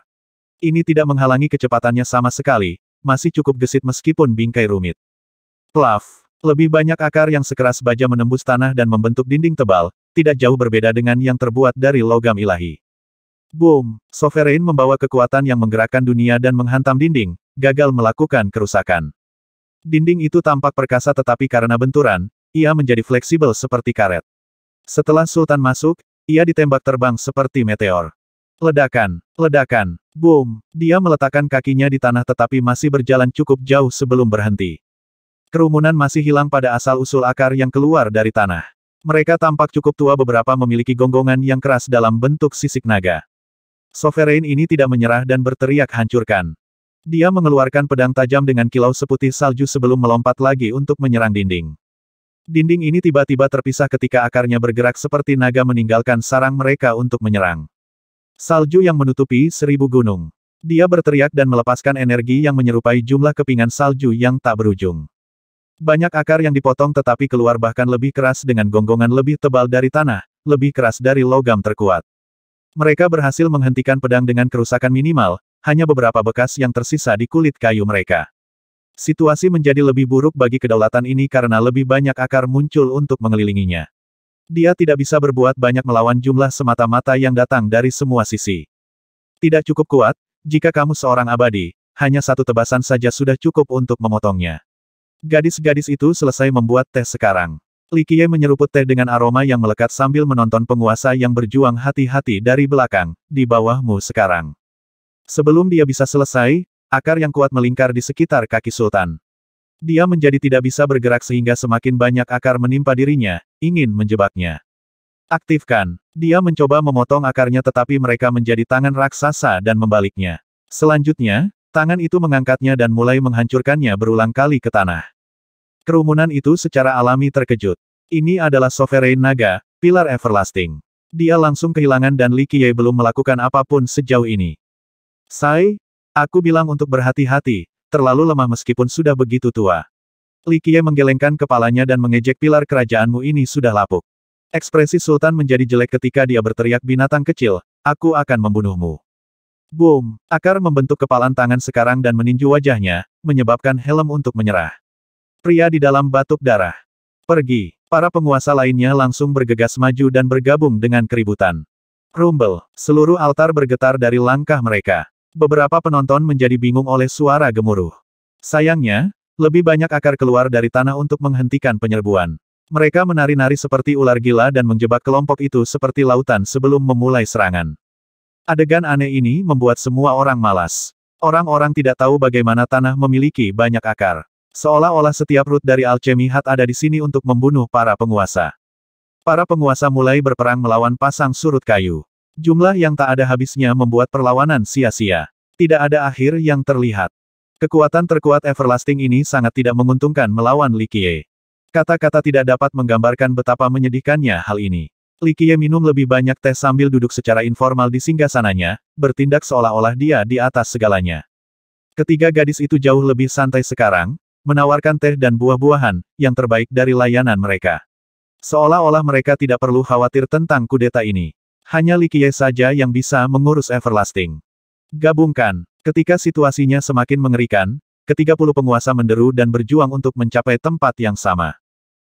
Speaker 1: Ini tidak menghalangi kecepatannya sama sekali, masih cukup gesit meskipun bingkai rumit. Plaf, lebih banyak akar yang sekeras baja menembus tanah dan membentuk dinding tebal, tidak jauh berbeda dengan yang terbuat dari logam ilahi. Boom, Sovereign membawa kekuatan yang menggerakkan dunia dan menghantam dinding, gagal melakukan kerusakan. Dinding itu tampak perkasa tetapi karena benturan, ia menjadi fleksibel seperti karet. Setelah Sultan masuk, ia ditembak terbang seperti meteor. Ledakan, ledakan, boom. Dia meletakkan kakinya di tanah tetapi masih berjalan cukup jauh sebelum berhenti. Kerumunan masih hilang pada asal-usul akar yang keluar dari tanah. Mereka tampak cukup tua beberapa memiliki gonggongan yang keras dalam bentuk sisik naga. Sovereign ini tidak menyerah dan berteriak hancurkan. Dia mengeluarkan pedang tajam dengan kilau seputih salju sebelum melompat lagi untuk menyerang dinding. Dinding ini tiba-tiba terpisah ketika akarnya bergerak seperti naga meninggalkan sarang mereka untuk menyerang. Salju yang menutupi seribu gunung. Dia berteriak dan melepaskan energi yang menyerupai jumlah kepingan salju yang tak berujung. Banyak akar yang dipotong tetapi keluar bahkan lebih keras dengan gonggongan lebih tebal dari tanah, lebih keras dari logam terkuat. Mereka berhasil menghentikan pedang dengan kerusakan minimal, hanya beberapa bekas yang tersisa di kulit kayu mereka. Situasi menjadi lebih buruk bagi kedaulatan ini karena lebih banyak akar muncul untuk mengelilinginya. Dia tidak bisa berbuat banyak melawan jumlah semata-mata yang datang dari semua sisi. Tidak cukup kuat, jika kamu seorang abadi, hanya satu tebasan saja sudah cukup untuk memotongnya. Gadis-gadis itu selesai membuat teh sekarang. Likie menyeruput teh dengan aroma yang melekat sambil menonton penguasa yang berjuang hati-hati dari belakang, di bawahmu sekarang. Sebelum dia bisa selesai, akar yang kuat melingkar di sekitar kaki Sultan. Dia menjadi tidak bisa bergerak sehingga semakin banyak akar menimpa dirinya, ingin menjebaknya. Aktifkan. Dia mencoba memotong akarnya tetapi mereka menjadi tangan raksasa dan membaliknya. Selanjutnya, tangan itu mengangkatnya dan mulai menghancurkannya berulang kali ke tanah. Kerumunan itu secara alami terkejut. Ini adalah Sovereign Naga, Pilar Everlasting. Dia langsung kehilangan dan Li Qiye belum melakukan apapun sejauh ini. Sai, aku bilang untuk berhati-hati, terlalu lemah meskipun sudah begitu tua. Li Qiye menggelengkan kepalanya dan mengejek pilar kerajaanmu ini sudah lapuk. Ekspresi Sultan menjadi jelek ketika dia berteriak binatang kecil, aku akan membunuhmu. Boom, akar membentuk kepalan tangan sekarang dan meninju wajahnya, menyebabkan helm untuk menyerah. Pria di dalam batuk darah. Pergi. Para penguasa lainnya langsung bergegas maju dan bergabung dengan keributan. Rumble, seluruh altar bergetar dari langkah mereka beberapa penonton menjadi bingung oleh suara gemuruh. Sayangnya, lebih banyak akar keluar dari tanah untuk menghentikan penyerbuan. Mereka menari-nari seperti ular gila dan menjebak kelompok itu seperti lautan sebelum memulai serangan. Adegan aneh ini membuat semua orang malas. Orang-orang tidak tahu bagaimana tanah memiliki banyak akar. Seolah-olah setiap rut dari alchemy hat ada di sini untuk membunuh para penguasa. Para penguasa mulai berperang melawan pasang surut kayu. Jumlah yang tak ada habisnya membuat perlawanan sia-sia. Tidak ada akhir yang terlihat. Kekuatan terkuat Everlasting ini sangat tidak menguntungkan melawan Likie. Kata-kata tidak dapat menggambarkan betapa menyedihkannya hal ini. Likie minum lebih banyak teh sambil duduk secara informal di singgasananya, bertindak seolah-olah dia di atas segalanya. Ketiga gadis itu jauh lebih santai sekarang, menawarkan teh dan buah-buahan, yang terbaik dari layanan mereka. Seolah-olah mereka tidak perlu khawatir tentang kudeta ini. Hanya Likie saja yang bisa mengurus Everlasting. Gabungkan, ketika situasinya semakin mengerikan, ketiga puluh penguasa menderu dan berjuang untuk mencapai tempat yang sama.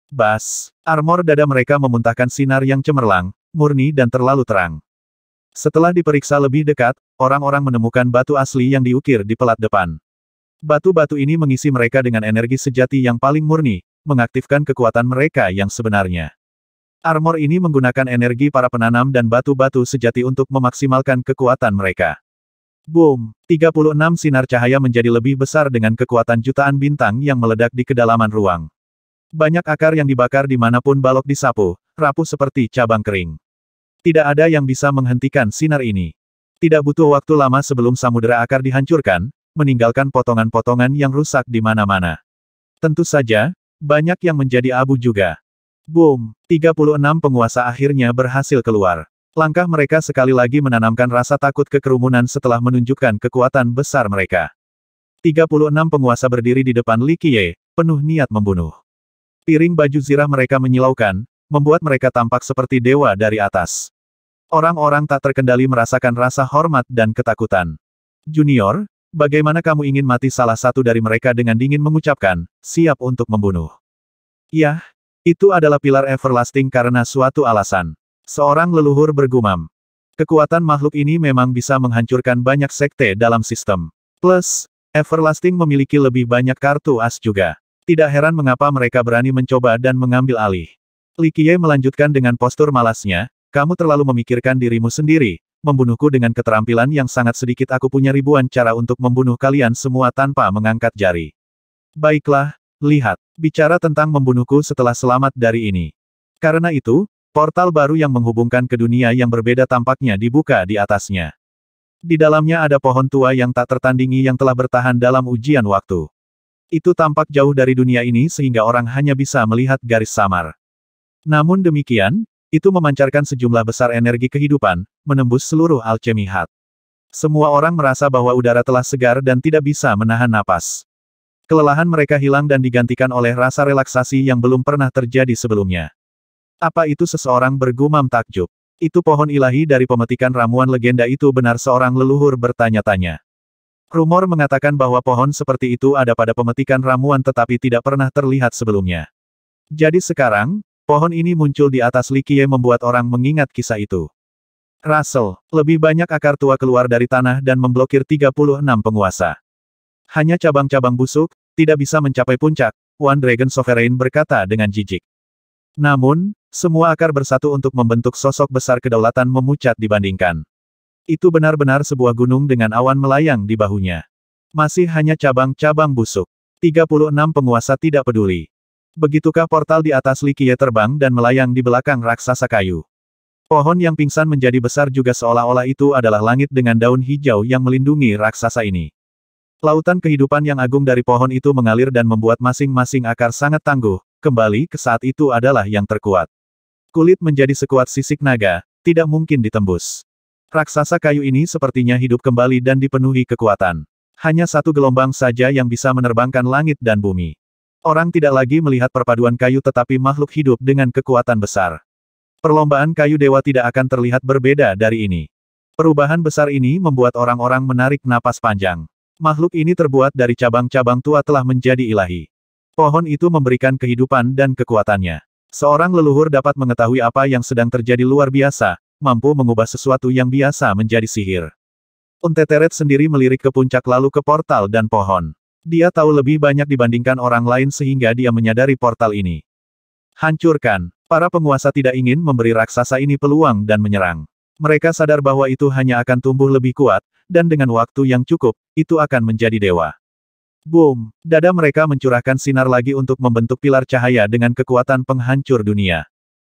Speaker 1: Bas, armor dada mereka memuntahkan sinar yang cemerlang, murni dan terlalu terang. Setelah diperiksa lebih dekat, orang-orang menemukan batu asli yang diukir di pelat depan. Batu-batu ini mengisi mereka dengan energi sejati yang paling murni, mengaktifkan kekuatan mereka yang sebenarnya. Armor ini menggunakan energi para penanam dan batu-batu sejati untuk memaksimalkan kekuatan mereka. Boom! 36 sinar cahaya menjadi lebih besar dengan kekuatan jutaan bintang yang meledak di kedalaman ruang. Banyak akar yang dibakar di dimanapun balok disapu, rapuh seperti cabang kering. Tidak ada yang bisa menghentikan sinar ini. Tidak butuh waktu lama sebelum samudera akar dihancurkan, meninggalkan potongan-potongan yang rusak di mana-mana. Tentu saja, banyak yang menjadi abu juga. Boom! 36 penguasa akhirnya berhasil keluar. Langkah mereka sekali lagi menanamkan rasa takut ke kerumunan setelah menunjukkan kekuatan besar mereka. 36 penguasa berdiri di depan Li Qiye, penuh niat membunuh. Piring baju zirah mereka menyilaukan, membuat mereka tampak seperti dewa dari atas. Orang-orang tak terkendali merasakan rasa hormat dan ketakutan. Junior, bagaimana kamu ingin mati salah satu dari mereka dengan dingin mengucapkan, siap untuk membunuh. Yah, itu adalah pilar everlasting karena suatu alasan. Seorang leluhur bergumam. Kekuatan makhluk ini memang bisa menghancurkan banyak sekte dalam sistem. Plus, Everlasting memiliki lebih banyak kartu as juga. Tidak heran mengapa mereka berani mencoba dan mengambil alih. Li Qiye melanjutkan dengan postur malasnya, kamu terlalu memikirkan dirimu sendiri, membunuhku dengan keterampilan yang sangat sedikit aku punya ribuan cara untuk membunuh kalian semua tanpa mengangkat jari. Baiklah, lihat bicara tentang membunuhku setelah selamat dari ini. Karena itu, portal baru yang menghubungkan ke dunia yang berbeda tampaknya dibuka di atasnya. Di dalamnya ada pohon tua yang tak tertandingi yang telah bertahan dalam ujian waktu. Itu tampak jauh dari dunia ini sehingga orang hanya bisa melihat garis samar. Namun demikian, itu memancarkan sejumlah besar energi kehidupan, menembus seluruh alchemy hat. Semua orang merasa bahwa udara telah segar dan tidak bisa menahan napas. Kelelahan mereka hilang dan digantikan oleh rasa relaksasi yang belum pernah terjadi sebelumnya. Apa itu seseorang bergumam takjub? Itu pohon ilahi dari pemetikan ramuan legenda itu benar seorang leluhur bertanya-tanya. Rumor mengatakan bahwa pohon seperti itu ada pada pemetikan ramuan tetapi tidak pernah terlihat sebelumnya. Jadi sekarang, pohon ini muncul di atas Likie membuat orang mengingat kisah itu. Russell, lebih banyak akar tua keluar dari tanah dan memblokir 36 penguasa. Hanya cabang-cabang busuk, tidak bisa mencapai puncak, One Dragon Sovereign berkata dengan jijik. Namun, semua akar bersatu untuk membentuk sosok besar kedaulatan memucat dibandingkan. Itu benar-benar sebuah gunung dengan awan melayang di bahunya. Masih hanya cabang-cabang busuk. 36 penguasa tidak peduli. Begitukah portal di atas Likie terbang dan melayang di belakang raksasa kayu. Pohon yang pingsan menjadi besar juga seolah-olah itu adalah langit dengan daun hijau yang melindungi raksasa ini. Lautan kehidupan yang agung dari pohon itu mengalir dan membuat masing-masing akar sangat tangguh, kembali ke saat itu adalah yang terkuat. Kulit menjadi sekuat sisik naga, tidak mungkin ditembus. Raksasa kayu ini sepertinya hidup kembali dan dipenuhi kekuatan. Hanya satu gelombang saja yang bisa menerbangkan langit dan bumi. Orang tidak lagi melihat perpaduan kayu tetapi makhluk hidup dengan kekuatan besar. Perlombaan kayu dewa tidak akan terlihat berbeda dari ini. Perubahan besar ini membuat orang-orang menarik napas panjang. Makhluk ini terbuat dari cabang-cabang tua telah menjadi ilahi. Pohon itu memberikan kehidupan dan kekuatannya. Seorang leluhur dapat mengetahui apa yang sedang terjadi luar biasa, mampu mengubah sesuatu yang biasa menjadi sihir. Unteteret sendiri melirik ke puncak lalu ke portal dan pohon. Dia tahu lebih banyak dibandingkan orang lain sehingga dia menyadari portal ini. Hancurkan. Para penguasa tidak ingin memberi raksasa ini peluang dan menyerang. Mereka sadar bahwa itu hanya akan tumbuh lebih kuat, dan dengan waktu yang cukup, itu akan menjadi dewa. Boom! Dada mereka mencurahkan sinar lagi untuk membentuk pilar cahaya dengan kekuatan penghancur dunia.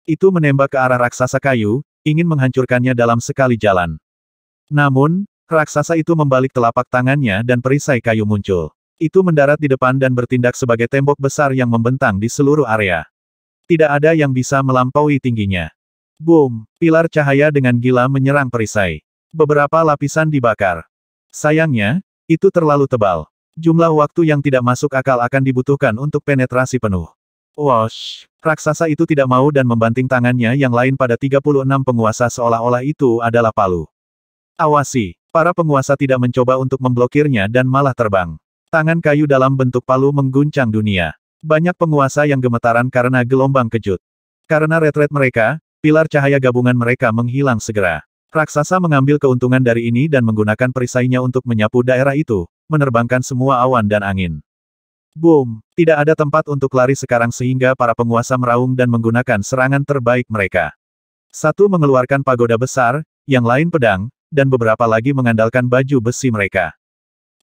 Speaker 1: Itu menembak ke arah raksasa kayu, ingin menghancurkannya dalam sekali jalan. Namun, raksasa itu membalik telapak tangannya dan perisai kayu muncul. Itu mendarat di depan dan bertindak sebagai tembok besar yang membentang di seluruh area. Tidak ada yang bisa melampaui tingginya. Boom! Pilar cahaya dengan gila menyerang perisai. Beberapa lapisan dibakar. Sayangnya, itu terlalu tebal. Jumlah waktu yang tidak masuk akal akan dibutuhkan untuk penetrasi penuh. Wash! Raksasa itu tidak mau dan membanting tangannya yang lain pada 36 penguasa seolah-olah itu adalah palu. Awasi! Para penguasa tidak mencoba untuk memblokirnya dan malah terbang. Tangan kayu dalam bentuk palu mengguncang dunia. Banyak penguasa yang gemetaran karena gelombang kejut. Karena retret mereka, pilar cahaya gabungan mereka menghilang segera. Raksasa mengambil keuntungan dari ini dan menggunakan perisainya untuk menyapu daerah itu, menerbangkan semua awan dan angin. Boom! Tidak ada tempat untuk lari sekarang sehingga para penguasa meraung dan menggunakan serangan terbaik mereka. Satu mengeluarkan pagoda besar, yang lain pedang, dan beberapa lagi mengandalkan baju besi mereka.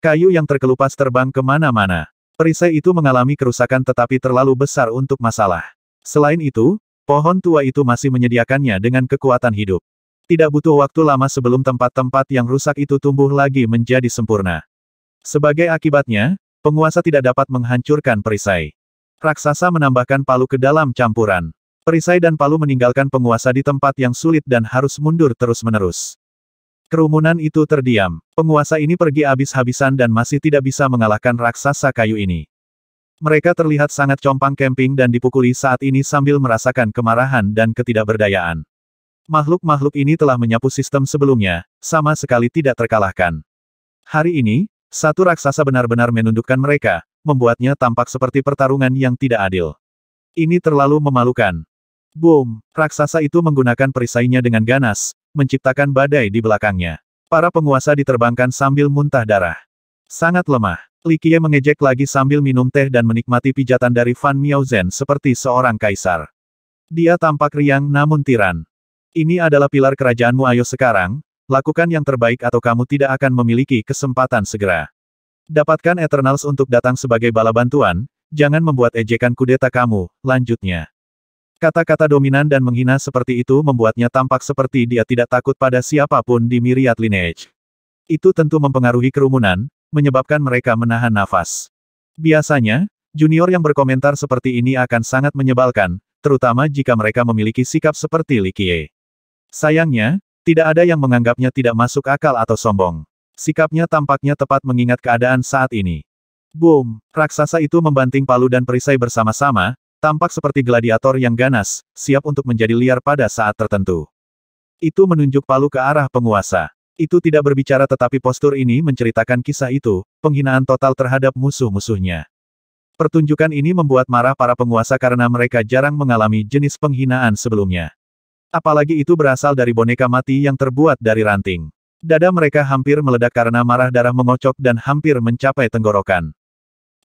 Speaker 1: Kayu yang terkelupas terbang kemana-mana. Perisai itu mengalami kerusakan tetapi terlalu besar untuk masalah. Selain itu, pohon tua itu masih menyediakannya dengan kekuatan hidup. Tidak butuh waktu lama sebelum tempat-tempat yang rusak itu tumbuh lagi menjadi sempurna. Sebagai akibatnya, penguasa tidak dapat menghancurkan perisai. Raksasa menambahkan palu ke dalam campuran. Perisai dan palu meninggalkan penguasa di tempat yang sulit dan harus mundur terus-menerus. Kerumunan itu terdiam. Penguasa ini pergi habis-habisan dan masih tidak bisa mengalahkan raksasa kayu ini. Mereka terlihat sangat compang camping dan dipukuli saat ini sambil merasakan kemarahan dan ketidakberdayaan. Makhluk-makhluk ini telah menyapu sistem sebelumnya, sama sekali tidak terkalahkan. Hari ini, satu raksasa benar-benar menundukkan mereka, membuatnya tampak seperti pertarungan yang tidak adil. Ini terlalu memalukan. Boom! Raksasa itu menggunakan perisainya dengan ganas, menciptakan badai di belakangnya. Para penguasa diterbangkan sambil muntah darah. Sangat lemah. Likie mengejek lagi sambil minum teh dan menikmati pijatan dari Fan Miao Zhen seperti seorang kaisar. Dia tampak riang namun tiran. Ini adalah pilar kerajaanmu ayo sekarang, lakukan yang terbaik atau kamu tidak akan memiliki kesempatan segera. Dapatkan Eternals untuk datang sebagai bala bantuan, jangan membuat ejekan kudeta kamu, lanjutnya. Kata-kata dominan dan menghina seperti itu membuatnya tampak seperti dia tidak takut pada siapapun di Myriad Lineage. Itu tentu mempengaruhi kerumunan, menyebabkan mereka menahan nafas. Biasanya, junior yang berkomentar seperti ini akan sangat menyebalkan, terutama jika mereka memiliki sikap seperti Likie. Sayangnya, tidak ada yang menganggapnya tidak masuk akal atau sombong. Sikapnya tampaknya tepat mengingat keadaan saat ini. Boom! Raksasa itu membanting palu dan perisai bersama-sama, tampak seperti gladiator yang ganas, siap untuk menjadi liar pada saat tertentu. Itu menunjuk palu ke arah penguasa. Itu tidak berbicara tetapi postur ini menceritakan kisah itu, penghinaan total terhadap musuh-musuhnya. Pertunjukan ini membuat marah para penguasa karena mereka jarang mengalami jenis penghinaan sebelumnya. Apalagi itu berasal dari boneka mati yang terbuat dari ranting. Dada mereka hampir meledak karena marah darah mengocok dan hampir mencapai tenggorokan.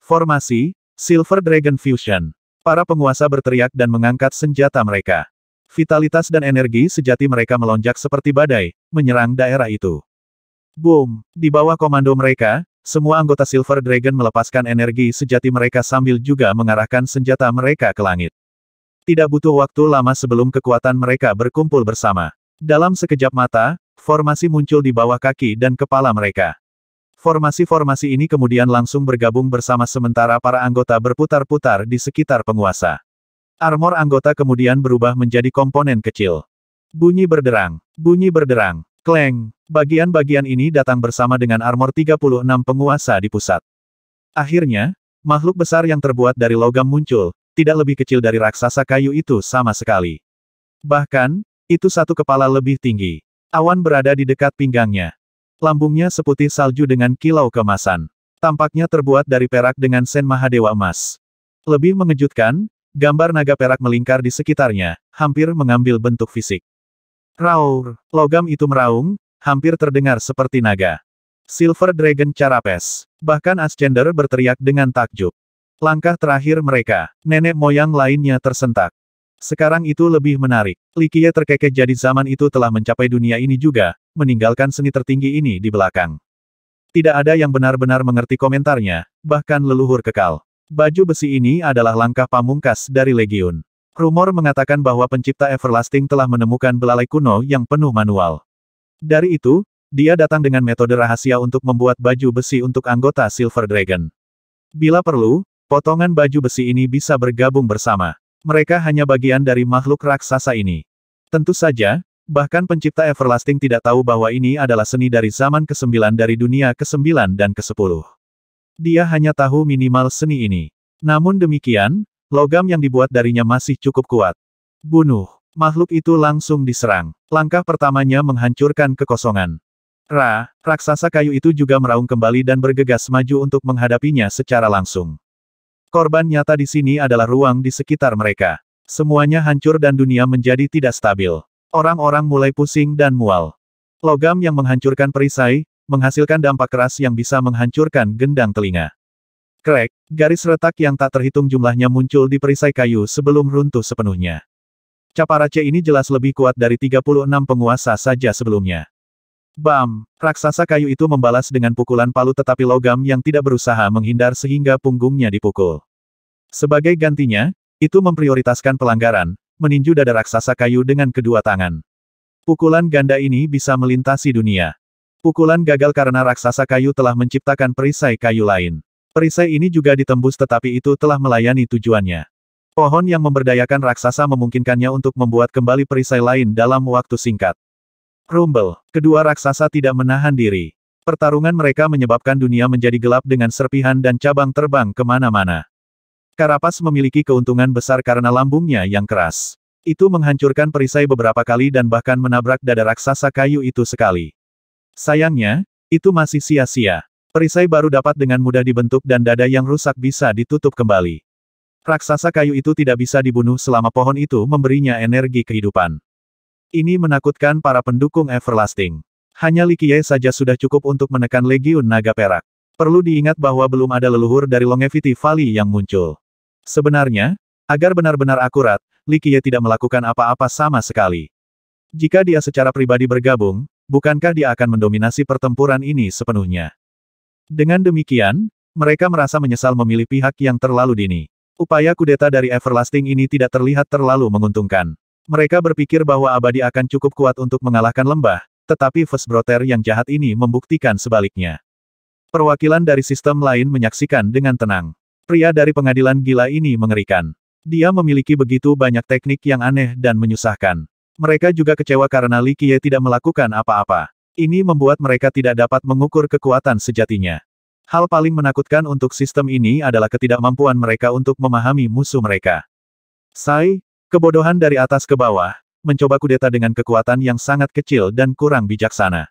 Speaker 1: Formasi, Silver Dragon Fusion. Para penguasa berteriak dan mengangkat senjata mereka. Vitalitas dan energi sejati mereka melonjak seperti badai, menyerang daerah itu. Boom! Di bawah komando mereka, semua anggota Silver Dragon melepaskan energi sejati mereka sambil juga mengarahkan senjata mereka ke langit. Tidak butuh waktu lama sebelum kekuatan mereka berkumpul bersama. Dalam sekejap mata, formasi muncul di bawah kaki dan kepala mereka. Formasi-formasi ini kemudian langsung bergabung bersama sementara para anggota berputar-putar di sekitar penguasa. Armor anggota kemudian berubah menjadi komponen kecil. Bunyi berderang, bunyi berderang, kleng. Bagian-bagian ini datang bersama dengan armor 36 penguasa di pusat. Akhirnya, makhluk besar yang terbuat dari logam muncul, tidak lebih kecil dari raksasa kayu itu sama sekali. Bahkan, itu satu kepala lebih tinggi. Awan berada di dekat pinggangnya. Lambungnya seputih salju dengan kilau kemasan. Tampaknya terbuat dari perak dengan sen mahadewa emas. Lebih mengejutkan, gambar naga perak melingkar di sekitarnya, hampir mengambil bentuk fisik. Raur, logam itu meraung, hampir terdengar seperti naga. Silver Dragon Carapes. Bahkan Ascender berteriak dengan takjub. Langkah terakhir mereka, nenek moyang lainnya tersentak. Sekarang itu lebih menarik. Likie terkekeh jadi zaman itu telah mencapai dunia ini juga, meninggalkan seni tertinggi ini di belakang. Tidak ada yang benar-benar mengerti komentarnya, bahkan leluhur kekal. Baju besi ini adalah langkah pamungkas dari Legion. Rumor mengatakan bahwa pencipta Everlasting telah menemukan belalai kuno yang penuh manual. Dari itu, dia datang dengan metode rahasia untuk membuat baju besi untuk anggota Silver Dragon. Bila perlu, Potongan baju besi ini bisa bergabung bersama. Mereka hanya bagian dari makhluk raksasa ini. Tentu saja, bahkan pencipta Everlasting tidak tahu bahwa ini adalah seni dari zaman ke-9 dari dunia ke-9 dan ke-10. Dia hanya tahu minimal seni ini. Namun demikian, logam yang dibuat darinya masih cukup kuat. Bunuh. Makhluk itu langsung diserang. Langkah pertamanya menghancurkan kekosongan. Ra, raksasa kayu itu juga meraung kembali dan bergegas maju untuk menghadapinya secara langsung. Korban nyata di sini adalah ruang di sekitar mereka. Semuanya hancur dan dunia menjadi tidak stabil. Orang-orang mulai pusing dan mual. Logam yang menghancurkan perisai, menghasilkan dampak keras yang bisa menghancurkan gendang telinga. Crack, garis retak yang tak terhitung jumlahnya muncul di perisai kayu sebelum runtuh sepenuhnya. Caparace ini jelas lebih kuat dari 36 penguasa saja sebelumnya. Bam! Raksasa kayu itu membalas dengan pukulan palu tetapi logam yang tidak berusaha menghindar sehingga punggungnya dipukul. Sebagai gantinya, itu memprioritaskan pelanggaran, meninju dada raksasa kayu dengan kedua tangan. Pukulan ganda ini bisa melintasi dunia. Pukulan gagal karena raksasa kayu telah menciptakan perisai kayu lain. Perisai ini juga ditembus tetapi itu telah melayani tujuannya. Pohon yang memberdayakan raksasa memungkinkannya untuk membuat kembali perisai lain dalam waktu singkat. Rumble, kedua raksasa tidak menahan diri. Pertarungan mereka menyebabkan dunia menjadi gelap dengan serpihan dan cabang terbang kemana-mana. Karapas memiliki keuntungan besar karena lambungnya yang keras. Itu menghancurkan perisai beberapa kali dan bahkan menabrak dada raksasa kayu itu sekali. Sayangnya, itu masih sia-sia. Perisai baru dapat dengan mudah dibentuk dan dada yang rusak bisa ditutup kembali. Raksasa kayu itu tidak bisa dibunuh selama pohon itu memberinya energi kehidupan. Ini menakutkan para pendukung Everlasting. Hanya Likie saja sudah cukup untuk menekan Legiun Naga Perak. Perlu diingat bahwa belum ada leluhur dari Longevity Valley yang muncul. Sebenarnya, agar benar-benar akurat, Likie tidak melakukan apa-apa sama sekali. Jika dia secara pribadi bergabung, bukankah dia akan mendominasi pertempuran ini sepenuhnya? Dengan demikian, mereka merasa menyesal memilih pihak yang terlalu dini. Upaya kudeta dari Everlasting ini tidak terlihat terlalu menguntungkan. Mereka berpikir bahwa abadi akan cukup kuat untuk mengalahkan lembah, tetapi Vesbroter yang jahat ini membuktikan sebaliknya. Perwakilan dari sistem lain menyaksikan dengan tenang. Pria dari pengadilan gila ini mengerikan. Dia memiliki begitu banyak teknik yang aneh dan menyusahkan. Mereka juga kecewa karena Li Qiye tidak melakukan apa-apa. Ini membuat mereka tidak dapat mengukur kekuatan sejatinya. Hal paling menakutkan untuk sistem ini adalah ketidakmampuan mereka untuk memahami musuh mereka. Sai, Kebodohan dari atas ke bawah, mencoba kudeta dengan kekuatan yang sangat kecil dan kurang bijaksana.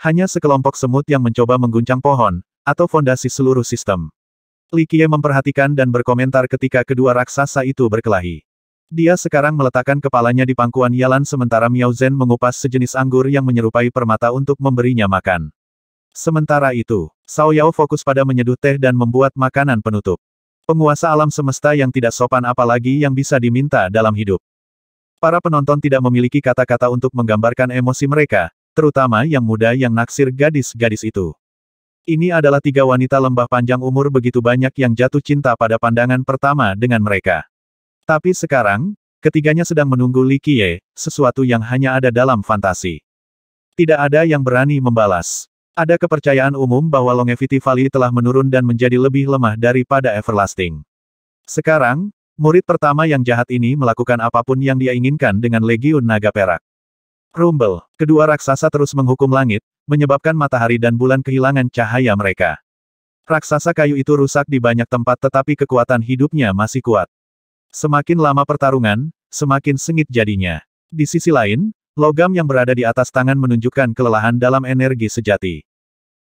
Speaker 1: Hanya sekelompok semut yang mencoba mengguncang pohon, atau fondasi seluruh sistem. Likie memperhatikan dan berkomentar ketika kedua raksasa itu berkelahi. Dia sekarang meletakkan kepalanya di pangkuan Yalan sementara Miao Zhen mengupas sejenis anggur yang menyerupai permata untuk memberinya makan. Sementara itu, Sao Yao fokus pada menyeduh teh dan membuat makanan penutup. Penguasa alam semesta yang tidak sopan apalagi yang bisa diminta dalam hidup. Para penonton tidak memiliki kata-kata untuk menggambarkan emosi mereka, terutama yang muda yang naksir gadis-gadis itu. Ini adalah tiga wanita lembah panjang umur begitu banyak yang jatuh cinta pada pandangan pertama dengan mereka. Tapi sekarang, ketiganya sedang menunggu Li Qiye, sesuatu yang hanya ada dalam fantasi. Tidak ada yang berani membalas. Ada kepercayaan umum bahwa longevity valley telah menurun dan menjadi lebih lemah daripada everlasting. Sekarang, murid pertama yang jahat ini melakukan apapun yang dia inginkan dengan legiun naga perak. Rumble, kedua raksasa terus menghukum langit, menyebabkan matahari dan bulan kehilangan cahaya mereka. Raksasa kayu itu rusak di banyak tempat tetapi kekuatan hidupnya masih kuat. Semakin lama pertarungan, semakin sengit jadinya. Di sisi lain, Logam yang berada di atas tangan menunjukkan kelelahan dalam energi sejati.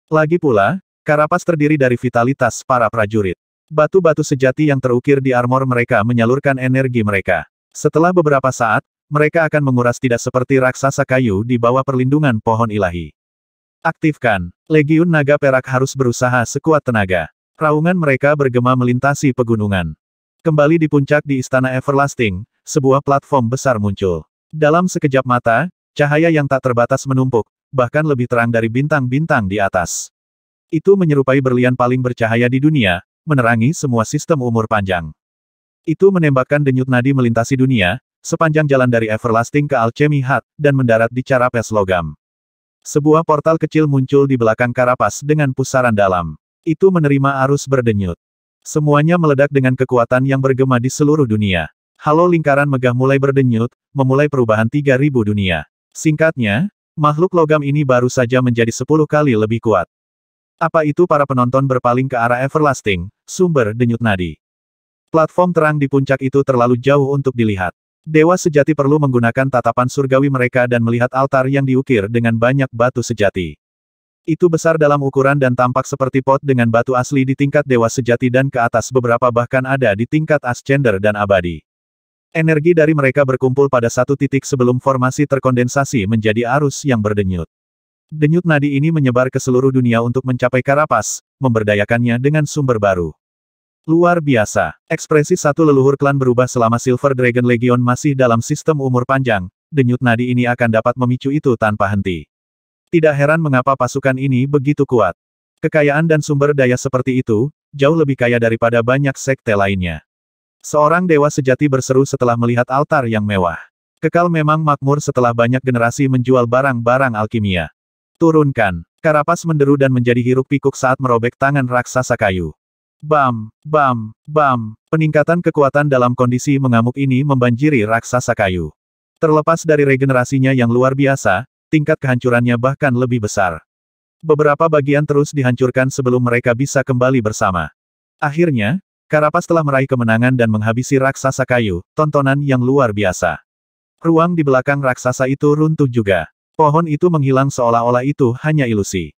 Speaker 1: Lagi pula, karapas terdiri dari vitalitas para prajurit. Batu-batu sejati yang terukir di armor mereka menyalurkan energi mereka. Setelah beberapa saat, mereka akan menguras tidak seperti raksasa kayu di bawah perlindungan pohon ilahi. Aktifkan, Legiun Naga Perak harus berusaha sekuat tenaga. Raungan mereka bergema melintasi pegunungan. Kembali di puncak di Istana Everlasting, sebuah platform besar muncul. Dalam sekejap mata, cahaya yang tak terbatas menumpuk, bahkan lebih terang dari bintang-bintang di atas. Itu menyerupai berlian paling bercahaya di dunia, menerangi semua sistem umur panjang. Itu menembakkan denyut nadi melintasi dunia, sepanjang jalan dari Everlasting ke Alchemy Hut, dan mendarat di Carapes Logam. Sebuah portal kecil muncul di belakang Karapas dengan pusaran dalam. Itu menerima arus berdenyut. Semuanya meledak dengan kekuatan yang bergema di seluruh dunia. Halo lingkaran megah mulai berdenyut, memulai perubahan 3000 dunia. Singkatnya, makhluk logam ini baru saja menjadi 10 kali lebih kuat. Apa itu para penonton berpaling ke arah Everlasting, sumber denyut nadi. Platform terang di puncak itu terlalu jauh untuk dilihat. Dewa sejati perlu menggunakan tatapan surgawi mereka dan melihat altar yang diukir dengan banyak batu sejati. Itu besar dalam ukuran dan tampak seperti pot dengan batu asli di tingkat dewa sejati dan ke atas beberapa bahkan ada di tingkat ascender dan abadi. Energi dari mereka berkumpul pada satu titik sebelum formasi terkondensasi menjadi arus yang berdenyut. Denyut nadi ini menyebar ke seluruh dunia untuk mencapai Karapas, memberdayakannya dengan sumber baru. Luar biasa, ekspresi satu leluhur klan berubah selama Silver Dragon Legion masih dalam sistem umur panjang, denyut nadi ini akan dapat memicu itu tanpa henti. Tidak heran mengapa pasukan ini begitu kuat. Kekayaan dan sumber daya seperti itu, jauh lebih kaya daripada banyak sekte lainnya. Seorang dewa sejati berseru setelah melihat altar yang mewah. Kekal memang makmur setelah banyak generasi menjual barang-barang alkimia. Turunkan. Karapas menderu dan menjadi hiruk pikuk saat merobek tangan raksasa kayu. Bam, bam, bam. Peningkatan kekuatan dalam kondisi mengamuk ini membanjiri raksasa kayu. Terlepas dari regenerasinya yang luar biasa, tingkat kehancurannya bahkan lebih besar. Beberapa bagian terus dihancurkan sebelum mereka bisa kembali bersama. Akhirnya, Karapas telah meraih kemenangan dan menghabisi raksasa kayu, tontonan yang luar biasa. Ruang di belakang raksasa itu runtuh juga. Pohon itu menghilang seolah-olah itu hanya ilusi.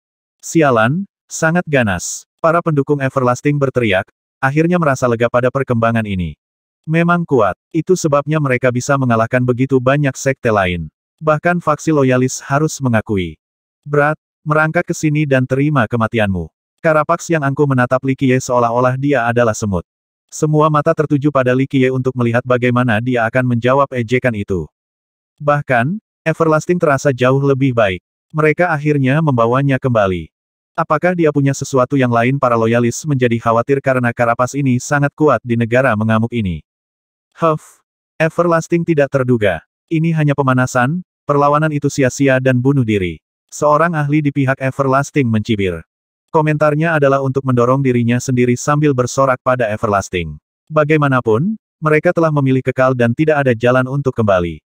Speaker 1: Sialan, sangat ganas. Para pendukung Everlasting berteriak, akhirnya merasa lega pada perkembangan ini. Memang kuat, itu sebabnya mereka bisa mengalahkan begitu banyak sekte lain. Bahkan faksi loyalis harus mengakui. Berat, merangkak ke sini dan terima kematianmu. Karapax yang angku menatap Likie seolah-olah dia adalah semut. Semua mata tertuju pada Likie untuk melihat bagaimana dia akan menjawab ejekan itu. Bahkan, Everlasting terasa jauh lebih baik. Mereka akhirnya membawanya kembali. Apakah dia punya sesuatu yang lain para loyalis menjadi khawatir karena Karapas ini sangat kuat di negara mengamuk ini? Huff! Everlasting tidak terduga. Ini hanya pemanasan, perlawanan itu sia-sia dan bunuh diri. Seorang ahli di pihak Everlasting mencibir. Komentarnya adalah untuk mendorong dirinya sendiri sambil bersorak pada Everlasting. Bagaimanapun, mereka telah memilih kekal dan tidak ada jalan untuk kembali.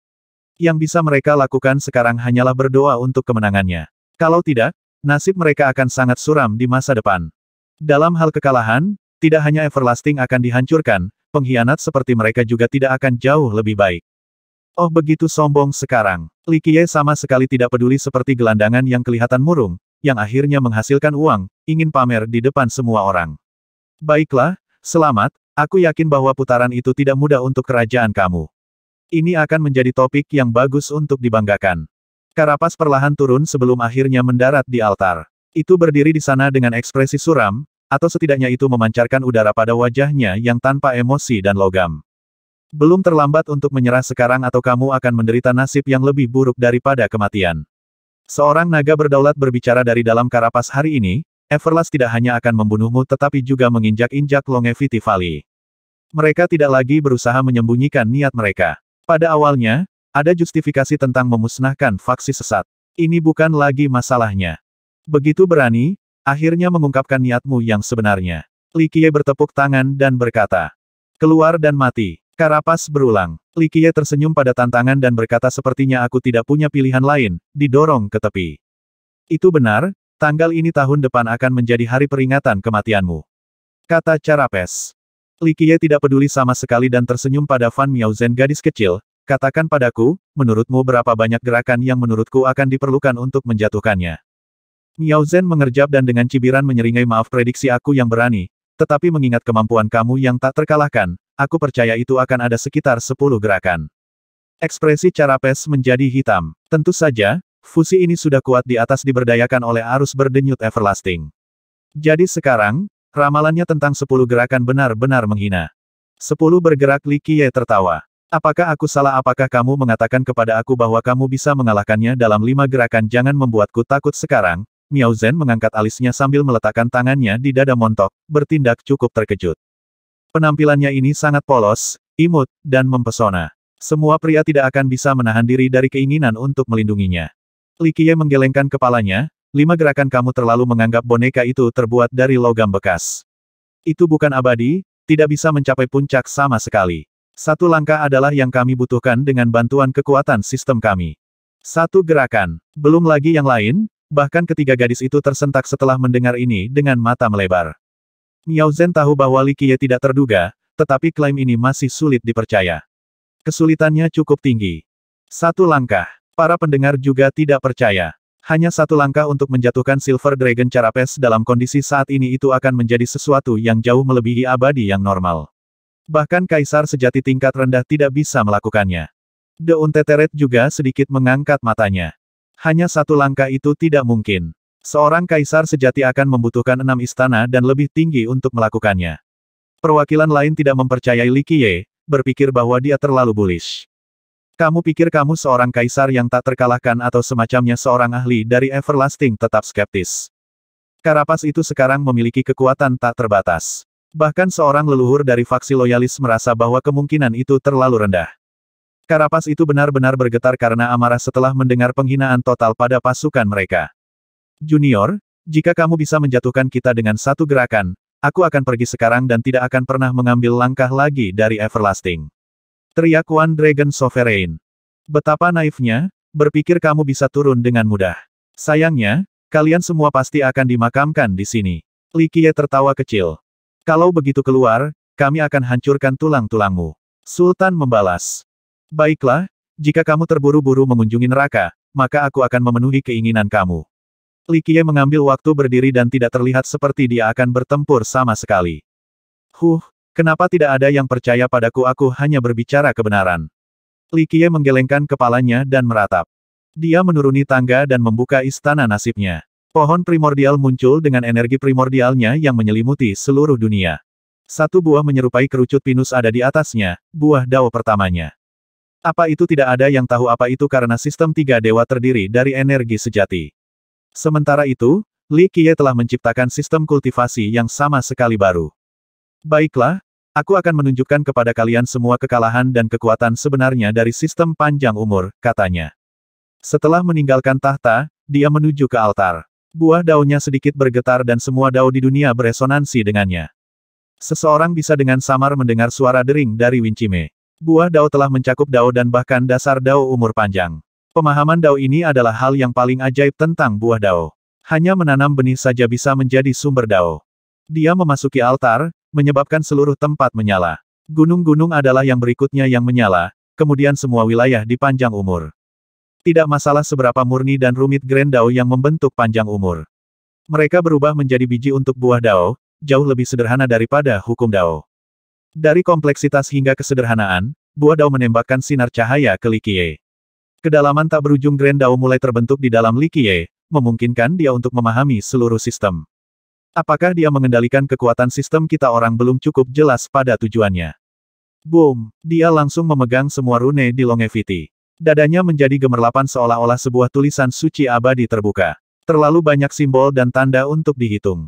Speaker 1: Yang bisa mereka lakukan sekarang hanyalah berdoa untuk kemenangannya. Kalau tidak, nasib mereka akan sangat suram di masa depan. Dalam hal kekalahan, tidak hanya Everlasting akan dihancurkan, pengkhianat seperti mereka juga tidak akan jauh lebih baik. Oh begitu sombong sekarang. Likie sama sekali tidak peduli seperti gelandangan yang kelihatan murung, yang akhirnya menghasilkan uang, ingin pamer di depan semua orang. Baiklah, selamat, aku yakin bahwa putaran itu tidak mudah untuk kerajaan kamu. Ini akan menjadi topik yang bagus untuk dibanggakan. Karapas perlahan turun sebelum akhirnya mendarat di altar. Itu berdiri di sana dengan ekspresi suram, atau setidaknya itu memancarkan udara pada wajahnya yang tanpa emosi dan logam. Belum terlambat untuk menyerah sekarang atau kamu akan menderita nasib yang lebih buruk daripada kematian. Seorang naga berdaulat berbicara dari dalam karapas hari ini, Everlast tidak hanya akan membunuhmu tetapi juga menginjak-injak longevity valley. Mereka tidak lagi berusaha menyembunyikan niat mereka. Pada awalnya, ada justifikasi tentang memusnahkan faksi sesat. Ini bukan lagi masalahnya. Begitu berani, akhirnya mengungkapkan niatmu yang sebenarnya. Likie bertepuk tangan dan berkata, keluar dan mati. Karapas berulang. Likie tersenyum pada tantangan dan berkata sepertinya aku tidak punya pilihan lain, didorong ke tepi. Itu benar, tanggal ini tahun depan akan menjadi hari peringatan kematianmu. Kata Carapes. Likie tidak peduli sama sekali dan tersenyum pada Fan Miaozen gadis kecil, katakan padaku, menurutmu berapa banyak gerakan yang menurutku akan diperlukan untuk menjatuhkannya. Miao mengerjap dan dengan cibiran menyeringai maaf prediksi aku yang berani, tetapi mengingat kemampuan kamu yang tak terkalahkan, aku percaya itu akan ada sekitar 10 gerakan. Ekspresi Carapes menjadi hitam. Tentu saja, fusi ini sudah kuat di atas diberdayakan oleh arus berdenyut everlasting. Jadi sekarang, ramalannya tentang 10 gerakan benar-benar menghina. 10 bergerak Li Qiye tertawa. Apakah aku salah apakah kamu mengatakan kepada aku bahwa kamu bisa mengalahkannya dalam lima gerakan jangan membuatku takut sekarang? Miao Zhen mengangkat alisnya sambil meletakkan tangannya di dada montok, bertindak cukup terkejut. Penampilannya ini sangat polos, imut, dan mempesona. Semua pria tidak akan bisa menahan diri dari keinginan untuk melindunginya. Likie menggelengkan kepalanya, lima gerakan kamu terlalu menganggap boneka itu terbuat dari logam bekas. Itu bukan abadi, tidak bisa mencapai puncak sama sekali. Satu langkah adalah yang kami butuhkan dengan bantuan kekuatan sistem kami. Satu gerakan, belum lagi yang lain, bahkan ketiga gadis itu tersentak setelah mendengar ini dengan mata melebar. Miao Zhen tahu bahwa Li Qiye tidak terduga, tetapi klaim ini masih sulit dipercaya. Kesulitannya cukup tinggi. Satu langkah. Para pendengar juga tidak percaya. Hanya satu langkah untuk menjatuhkan Silver Dragon Carapes dalam kondisi saat ini itu akan menjadi sesuatu yang jauh melebihi abadi yang normal. Bahkan kaisar sejati tingkat rendah tidak bisa melakukannya. The Unteteret juga sedikit mengangkat matanya. Hanya satu langkah itu tidak mungkin. Seorang kaisar sejati akan membutuhkan enam istana dan lebih tinggi untuk melakukannya. Perwakilan lain tidak mempercayai Li Qiye, berpikir bahwa dia terlalu bullish. Kamu pikir kamu seorang kaisar yang tak terkalahkan atau semacamnya seorang ahli dari Everlasting tetap skeptis. Karapas itu sekarang memiliki kekuatan tak terbatas. Bahkan seorang leluhur dari faksi loyalis merasa bahwa kemungkinan itu terlalu rendah. Karapas itu benar-benar bergetar karena amarah setelah mendengar penghinaan total pada pasukan mereka. Junior, jika kamu bisa menjatuhkan kita dengan satu gerakan, aku akan pergi sekarang dan tidak akan pernah mengambil langkah lagi dari Everlasting. Teriak One Dragon Sovereign. Betapa naifnya, berpikir kamu bisa turun dengan mudah. Sayangnya, kalian semua pasti akan dimakamkan di sini. Li Qiye tertawa kecil. Kalau begitu keluar, kami akan hancurkan tulang-tulangmu. Sultan membalas. Baiklah, jika kamu terburu-buru mengunjungi neraka, maka aku akan memenuhi keinginan kamu. Likie mengambil waktu berdiri dan tidak terlihat seperti dia akan bertempur sama sekali. Huh, kenapa tidak ada yang percaya padaku aku hanya berbicara kebenaran. Likie menggelengkan kepalanya dan meratap. Dia menuruni tangga dan membuka istana nasibnya. Pohon primordial muncul dengan energi primordialnya yang menyelimuti seluruh dunia. Satu buah menyerupai kerucut pinus ada di atasnya, buah dao pertamanya. Apa itu tidak ada yang tahu apa itu karena sistem tiga dewa terdiri dari energi sejati. Sementara itu, Li Qiye telah menciptakan sistem kultivasi yang sama sekali baru. Baiklah, aku akan menunjukkan kepada kalian semua kekalahan dan kekuatan sebenarnya dari sistem panjang umur, katanya. Setelah meninggalkan tahta, dia menuju ke altar. Buah daunnya sedikit bergetar dan semua daun di dunia beresonansi dengannya. Seseorang bisa dengan samar mendengar suara dering dari Wincime. Buah dao telah mencakup dao dan bahkan dasar dao umur panjang. Pemahaman Dao ini adalah hal yang paling ajaib tentang buah Dao. Hanya menanam benih saja bisa menjadi sumber Dao. Dia memasuki altar, menyebabkan seluruh tempat menyala. Gunung-gunung adalah yang berikutnya yang menyala, kemudian semua wilayah di panjang umur. Tidak masalah seberapa murni dan rumit Grand Dao yang membentuk panjang umur. Mereka berubah menjadi biji untuk buah Dao, jauh lebih sederhana daripada hukum Dao. Dari kompleksitas hingga kesederhanaan, buah Dao menembakkan sinar cahaya ke Likie. Kedalaman tak berujung grand Dao mulai terbentuk di dalam Li Qiye, memungkinkan dia untuk memahami seluruh sistem. Apakah dia mengendalikan kekuatan sistem kita orang belum cukup jelas pada tujuannya. Boom! Dia langsung memegang semua rune di Longevity. Dadanya menjadi gemerlapan seolah-olah sebuah tulisan suci abadi terbuka. Terlalu banyak simbol dan tanda untuk dihitung.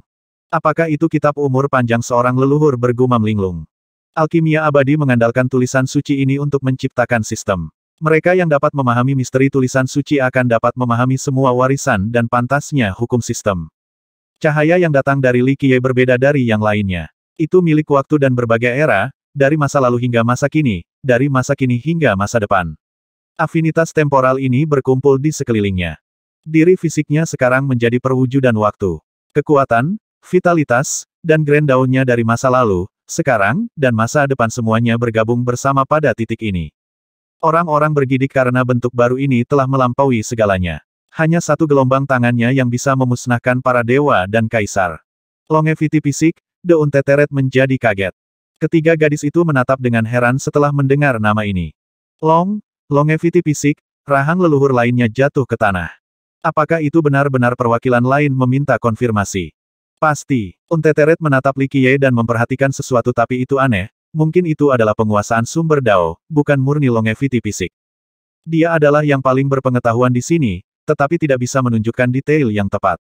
Speaker 1: Apakah itu kitab umur panjang seorang leluhur bergumam linglung? Alkimia abadi mengandalkan tulisan suci ini untuk menciptakan sistem. Mereka yang dapat memahami misteri tulisan suci akan dapat memahami semua warisan dan pantasnya hukum sistem. Cahaya yang datang dari Li Qiye berbeda dari yang lainnya. Itu milik waktu dan berbagai era, dari masa lalu hingga masa kini, dari masa kini hingga masa depan. Afinitas temporal ini berkumpul di sekelilingnya. Diri fisiknya sekarang menjadi perwujudan waktu. Kekuatan, vitalitas, dan grand daunnya dari masa lalu, sekarang, dan masa depan semuanya bergabung bersama pada titik ini. Orang-orang bergidik karena bentuk baru ini telah melampaui segalanya. Hanya satu gelombang tangannya yang bisa memusnahkan para dewa dan kaisar. Longevity fisik, The Unteteret menjadi kaget. Ketiga gadis itu menatap dengan heran setelah mendengar nama ini. Long, Longevity fisik, rahang leluhur lainnya jatuh ke tanah. Apakah itu benar-benar perwakilan lain meminta konfirmasi? Pasti. Unteteret menatap Likie dan memperhatikan sesuatu tapi itu aneh, mungkin itu adalah penguasaan sumber Dao, bukan murni longevity fisik. Dia adalah yang paling berpengetahuan di sini, tetapi tidak bisa menunjukkan detail yang tepat.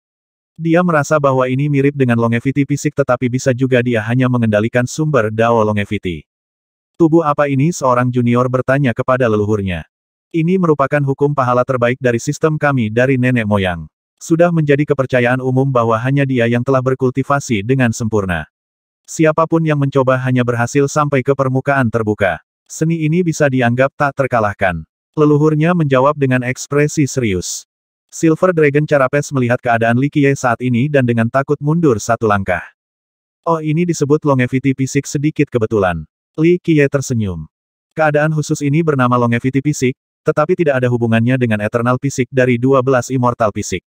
Speaker 1: Dia merasa bahwa ini mirip dengan longevity fisik tetapi bisa juga dia hanya mengendalikan sumber Dao longevity. Tubuh apa ini seorang junior bertanya kepada leluhurnya. Ini merupakan hukum pahala terbaik dari sistem kami dari nenek moyang. Sudah menjadi kepercayaan umum bahwa hanya dia yang telah berkultivasi dengan sempurna. Siapapun yang mencoba hanya berhasil sampai ke permukaan terbuka. Seni ini bisa dianggap tak terkalahkan. Leluhurnya menjawab dengan ekspresi serius. Silver Dragon Carapes melihat keadaan Likie saat ini dan dengan takut mundur satu langkah. Oh ini disebut longevity fisik sedikit kebetulan. Li Qiye tersenyum. Keadaan khusus ini bernama longevity fisik, tetapi tidak ada hubungannya dengan eternal fisik dari 12 immortal fisik.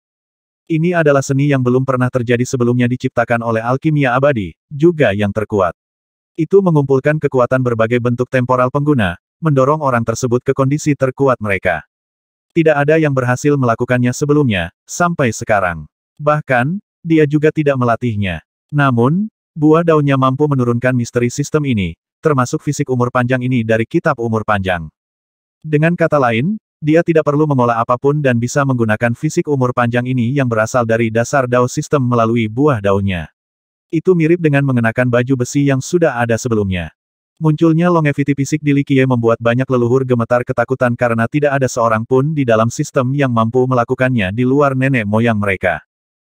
Speaker 1: Ini adalah seni yang belum pernah terjadi sebelumnya diciptakan oleh alkimia abadi, juga yang terkuat. Itu mengumpulkan kekuatan berbagai bentuk temporal pengguna, mendorong orang tersebut ke kondisi terkuat mereka. Tidak ada yang berhasil melakukannya sebelumnya, sampai sekarang. Bahkan, dia juga tidak melatihnya. Namun, buah daunnya mampu menurunkan misteri sistem ini, termasuk fisik umur panjang ini dari kitab umur panjang. Dengan kata lain, dia tidak perlu mengolah apapun dan bisa menggunakan fisik umur panjang ini yang berasal dari dasar dao sistem melalui buah daunnya. Itu mirip dengan mengenakan baju besi yang sudah ada sebelumnya. Munculnya longevity fisik di Likie membuat banyak leluhur gemetar ketakutan karena tidak ada seorang pun di dalam sistem yang mampu melakukannya di luar nenek moyang mereka.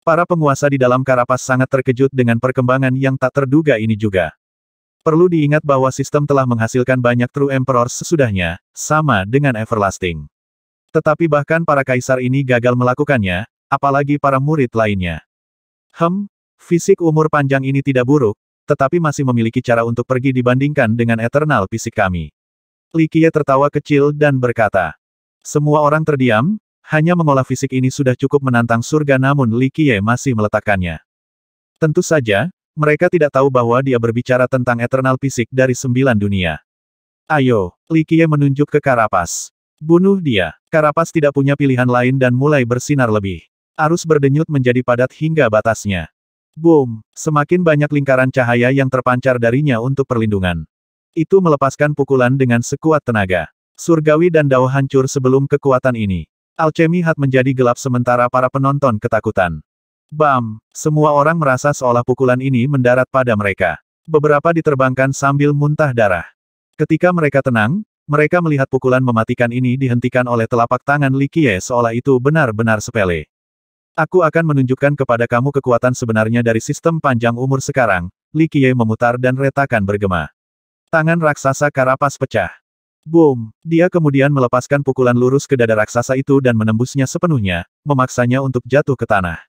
Speaker 1: Para penguasa di dalam karapas sangat terkejut dengan perkembangan yang tak terduga ini juga. Perlu diingat bahwa sistem telah menghasilkan banyak True Emperors sesudahnya, sama dengan Everlasting. Tetapi bahkan para kaisar ini gagal melakukannya, apalagi para murid lainnya. Hem, fisik umur panjang ini tidak buruk, tetapi masih memiliki cara untuk pergi dibandingkan dengan eternal fisik kami. Likie tertawa kecil dan berkata, Semua orang terdiam, hanya mengolah fisik ini sudah cukup menantang surga namun Likie masih meletakkannya. Tentu saja, mereka tidak tahu bahwa dia berbicara tentang eternal fisik dari sembilan dunia. Ayo, Qiye menunjuk ke Karapas. Bunuh dia. Karapas tidak punya pilihan lain dan mulai bersinar lebih. Arus berdenyut menjadi padat hingga batasnya. Boom! Semakin banyak lingkaran cahaya yang terpancar darinya untuk perlindungan. Itu melepaskan pukulan dengan sekuat tenaga. Surgawi dan Dao hancur sebelum kekuatan ini. Alchemy Hat menjadi gelap sementara para penonton ketakutan. Bam! Semua orang merasa seolah pukulan ini mendarat pada mereka. Beberapa diterbangkan sambil muntah darah. Ketika mereka tenang, mereka melihat pukulan mematikan ini dihentikan oleh telapak tangan Likie seolah itu benar-benar sepele. Aku akan menunjukkan kepada kamu kekuatan sebenarnya dari sistem panjang umur sekarang, Likie memutar dan retakan bergema. Tangan raksasa karapas pecah. Boom! Dia kemudian melepaskan pukulan lurus ke dada raksasa itu dan menembusnya sepenuhnya, memaksanya untuk jatuh ke tanah.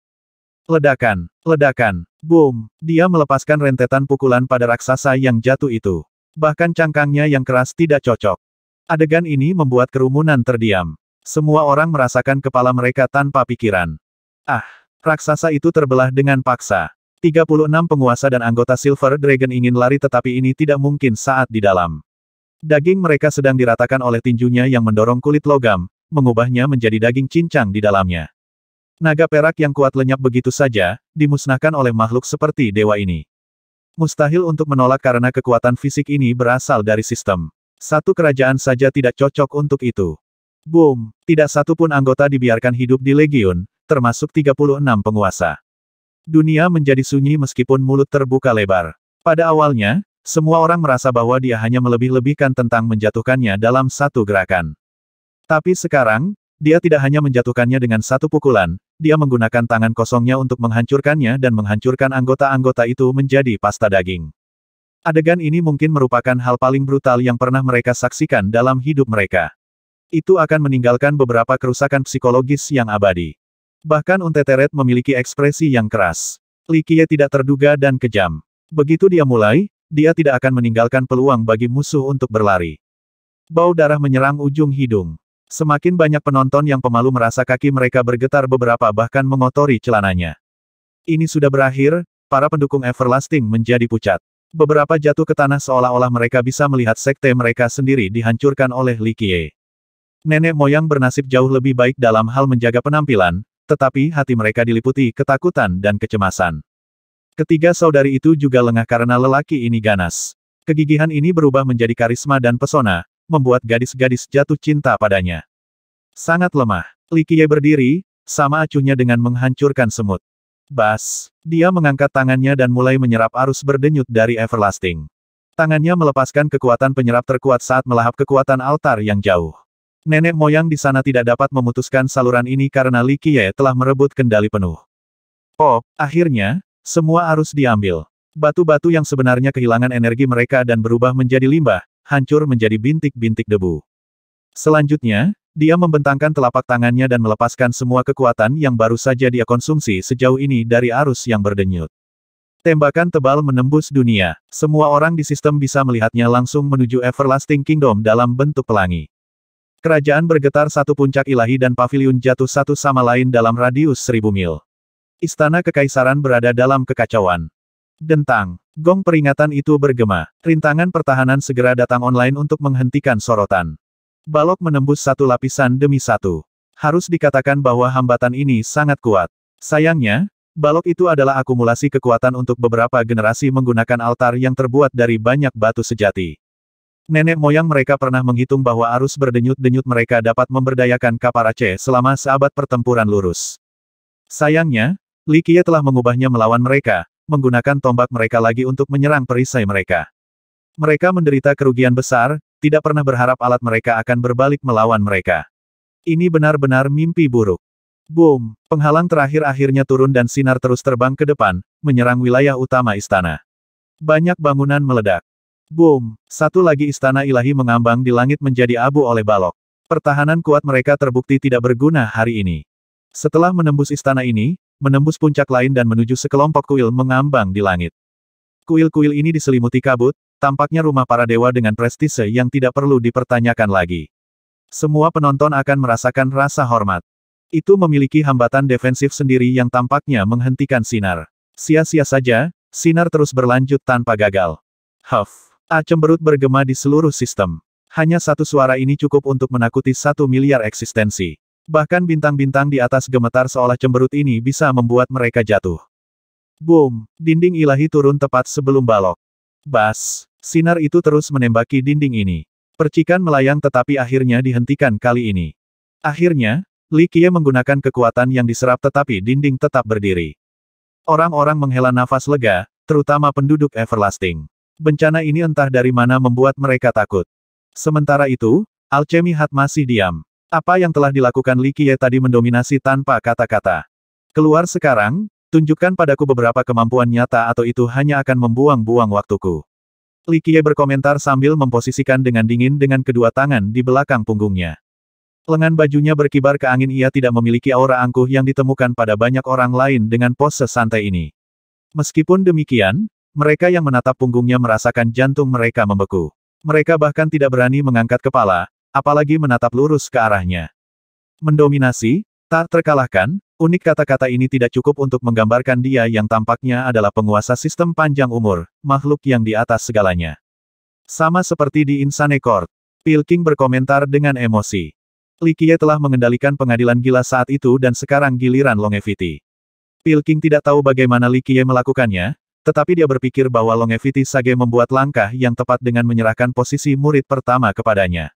Speaker 1: Ledakan, ledakan, boom, dia melepaskan rentetan pukulan pada raksasa yang jatuh itu. Bahkan cangkangnya yang keras tidak cocok. Adegan ini membuat kerumunan terdiam. Semua orang merasakan kepala mereka tanpa pikiran. Ah, raksasa itu terbelah dengan paksa. 36 penguasa dan anggota Silver Dragon ingin lari tetapi ini tidak mungkin saat di dalam. Daging mereka sedang diratakan oleh tinjunya yang mendorong kulit logam, mengubahnya menjadi daging cincang di dalamnya. Naga perak yang kuat lenyap begitu saja, dimusnahkan oleh makhluk seperti dewa ini. Mustahil untuk menolak karena kekuatan fisik ini berasal dari sistem. Satu kerajaan saja tidak cocok untuk itu. Boom! Tidak satu pun anggota dibiarkan hidup di Legion, termasuk 36 penguasa. Dunia menjadi sunyi meskipun mulut terbuka lebar. Pada awalnya, semua orang merasa bahwa dia hanya melebih-lebihkan tentang menjatuhkannya dalam satu gerakan. Tapi sekarang, dia tidak hanya menjatuhkannya dengan satu pukulan, dia menggunakan tangan kosongnya untuk menghancurkannya dan menghancurkan anggota-anggota itu menjadi pasta daging. Adegan ini mungkin merupakan hal paling brutal yang pernah mereka saksikan dalam hidup mereka. Itu akan meninggalkan beberapa kerusakan psikologis yang abadi. Bahkan Unteteret memiliki ekspresi yang keras. Likie tidak terduga dan kejam. Begitu dia mulai, dia tidak akan meninggalkan peluang bagi musuh untuk berlari. Bau darah menyerang ujung hidung. Semakin banyak penonton yang pemalu merasa kaki mereka bergetar beberapa bahkan mengotori celananya. Ini sudah berakhir, para pendukung Everlasting menjadi pucat. Beberapa jatuh ke tanah seolah-olah mereka bisa melihat sekte mereka sendiri dihancurkan oleh Li Qiye. Nenek moyang bernasib jauh lebih baik dalam hal menjaga penampilan, tetapi hati mereka diliputi ketakutan dan kecemasan. Ketiga saudari itu juga lengah karena lelaki ini ganas. Kegigihan ini berubah menjadi karisma dan pesona, membuat gadis-gadis jatuh cinta padanya. Sangat lemah. Li Qiye berdiri, sama acuhnya dengan menghancurkan semut. Bas, dia mengangkat tangannya dan mulai menyerap arus berdenyut dari Everlasting. Tangannya melepaskan kekuatan penyerap terkuat saat melahap kekuatan altar yang jauh. Nenek moyang di sana tidak dapat memutuskan saluran ini karena Li Qiye telah merebut kendali penuh. Oh, akhirnya, semua arus diambil. Batu-batu yang sebenarnya kehilangan energi mereka dan berubah menjadi limbah, hancur menjadi bintik-bintik debu. Selanjutnya, dia membentangkan telapak tangannya dan melepaskan semua kekuatan yang baru saja dia konsumsi sejauh ini dari arus yang berdenyut. Tembakan tebal menembus dunia. Semua orang di sistem bisa melihatnya langsung menuju Everlasting Kingdom dalam bentuk pelangi. Kerajaan bergetar satu puncak ilahi dan pavilion jatuh satu sama lain dalam radius seribu mil. Istana Kekaisaran berada dalam kekacauan. Dentang. Gong peringatan itu bergema. Rintangan pertahanan segera datang online untuk menghentikan sorotan. Balok menembus satu lapisan demi satu. Harus dikatakan bahwa hambatan ini sangat kuat. Sayangnya, balok itu adalah akumulasi kekuatan untuk beberapa generasi menggunakan altar yang terbuat dari banyak batu sejati. Nenek moyang mereka pernah menghitung bahwa arus berdenyut-denyut mereka dapat memberdayakan Kaparace selama seabad pertempuran lurus. Sayangnya, Likia telah mengubahnya melawan mereka, menggunakan tombak mereka lagi untuk menyerang perisai mereka. Mereka menderita kerugian besar, tidak pernah berharap alat mereka akan berbalik melawan mereka. Ini benar-benar mimpi buruk. Boom, penghalang terakhir akhirnya turun dan sinar terus terbang ke depan, menyerang wilayah utama istana. Banyak bangunan meledak. Boom, satu lagi istana ilahi mengambang di langit menjadi abu oleh balok. Pertahanan kuat mereka terbukti tidak berguna hari ini. Setelah menembus istana ini, menembus puncak lain dan menuju sekelompok kuil mengambang di langit. Kuil-kuil ini diselimuti kabut, tampaknya rumah para dewa dengan prestise yang tidak perlu dipertanyakan lagi. Semua penonton akan merasakan rasa hormat. Itu memiliki hambatan defensif sendiri yang tampaknya menghentikan sinar. Sia-sia saja, sinar terus berlanjut tanpa gagal. Huff. A cemberut bergema di seluruh sistem. Hanya satu suara ini cukup untuk menakuti satu miliar eksistensi. Bahkan bintang-bintang di atas gemetar seolah cemberut ini bisa membuat mereka jatuh. Boom! Dinding ilahi turun tepat sebelum balok. Bas! Sinar itu terus menembaki dinding ini. Percikan melayang tetapi akhirnya dihentikan kali ini. Akhirnya, Li Kie menggunakan kekuatan yang diserap tetapi dinding tetap berdiri. Orang-orang menghela nafas lega, terutama penduduk Everlasting. Bencana ini entah dari mana membuat mereka takut. Sementara itu, Alchemy Hat masih diam. Apa yang telah dilakukan Li Qiye tadi mendominasi tanpa kata-kata. Keluar sekarang, tunjukkan padaku beberapa kemampuan nyata atau itu hanya akan membuang-buang waktuku. Li Qiye berkomentar sambil memposisikan dengan dingin dengan kedua tangan di belakang punggungnya. Lengan bajunya berkibar ke angin ia tidak memiliki aura angkuh yang ditemukan pada banyak orang lain dengan pose santai ini. Meskipun demikian, mereka yang menatap punggungnya merasakan jantung mereka membeku. Mereka bahkan tidak berani mengangkat kepala, apalagi menatap lurus ke arahnya. Mendominasi, tak terkalahkan, unik kata-kata ini tidak cukup untuk menggambarkan dia yang tampaknya adalah penguasa sistem panjang umur, makhluk yang di atas segalanya. Sama seperti di Insane Court, Pilking berkomentar dengan emosi. Likie telah mengendalikan pengadilan gila saat itu dan sekarang giliran Longevity. Pilking tidak tahu bagaimana Likie melakukannya, tetapi dia berpikir bahwa Longevity Sage membuat langkah yang tepat dengan menyerahkan posisi murid pertama kepadanya.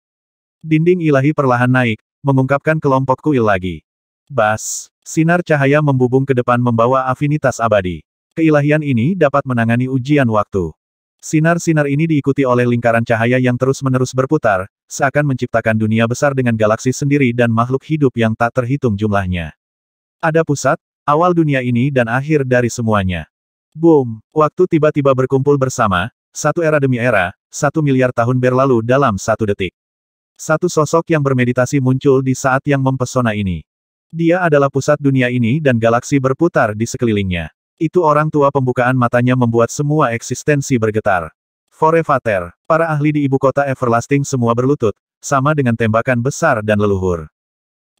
Speaker 1: Dinding ilahi perlahan naik, mengungkapkan kelompok kuil lagi. Bas, sinar cahaya membubung ke depan membawa afinitas abadi. Keilahian ini dapat menangani ujian waktu. Sinar-sinar ini diikuti oleh lingkaran cahaya yang terus-menerus berputar, seakan menciptakan dunia besar dengan galaksi sendiri dan makhluk hidup yang tak terhitung jumlahnya. Ada pusat, awal dunia ini dan akhir dari semuanya. Boom, waktu tiba-tiba berkumpul bersama, satu era demi era, satu miliar tahun berlalu dalam satu detik. Satu sosok yang bermeditasi muncul di saat yang mempesona ini. Dia adalah pusat dunia ini dan galaksi berputar di sekelilingnya. Itu orang tua pembukaan matanya membuat semua eksistensi bergetar. Forevater, para ahli di ibu kota Everlasting semua berlutut, sama dengan tembakan besar dan leluhur.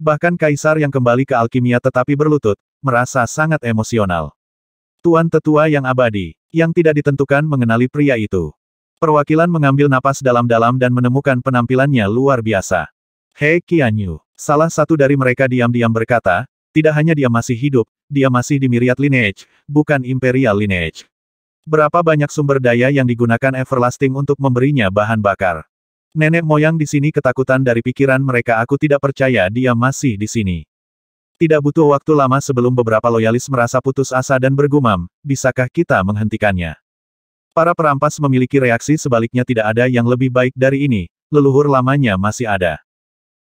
Speaker 1: Bahkan kaisar yang kembali ke alkimia tetapi berlutut, merasa sangat emosional. Tuan tetua yang abadi, yang tidak ditentukan mengenali pria itu. Perwakilan mengambil napas dalam-dalam dan menemukan penampilannya luar biasa. Hei Qianyu, salah satu dari mereka diam-diam berkata, tidak hanya dia masih hidup, dia masih di Myriad Lineage, bukan Imperial Lineage. Berapa banyak sumber daya yang digunakan Everlasting untuk memberinya bahan bakar. Nenek moyang di sini ketakutan dari pikiran mereka aku tidak percaya dia masih di sini. Tidak butuh waktu lama sebelum beberapa loyalis merasa putus asa dan bergumam, bisakah kita menghentikannya? Para perampas memiliki reaksi sebaliknya tidak ada yang lebih baik dari ini, leluhur lamanya masih ada.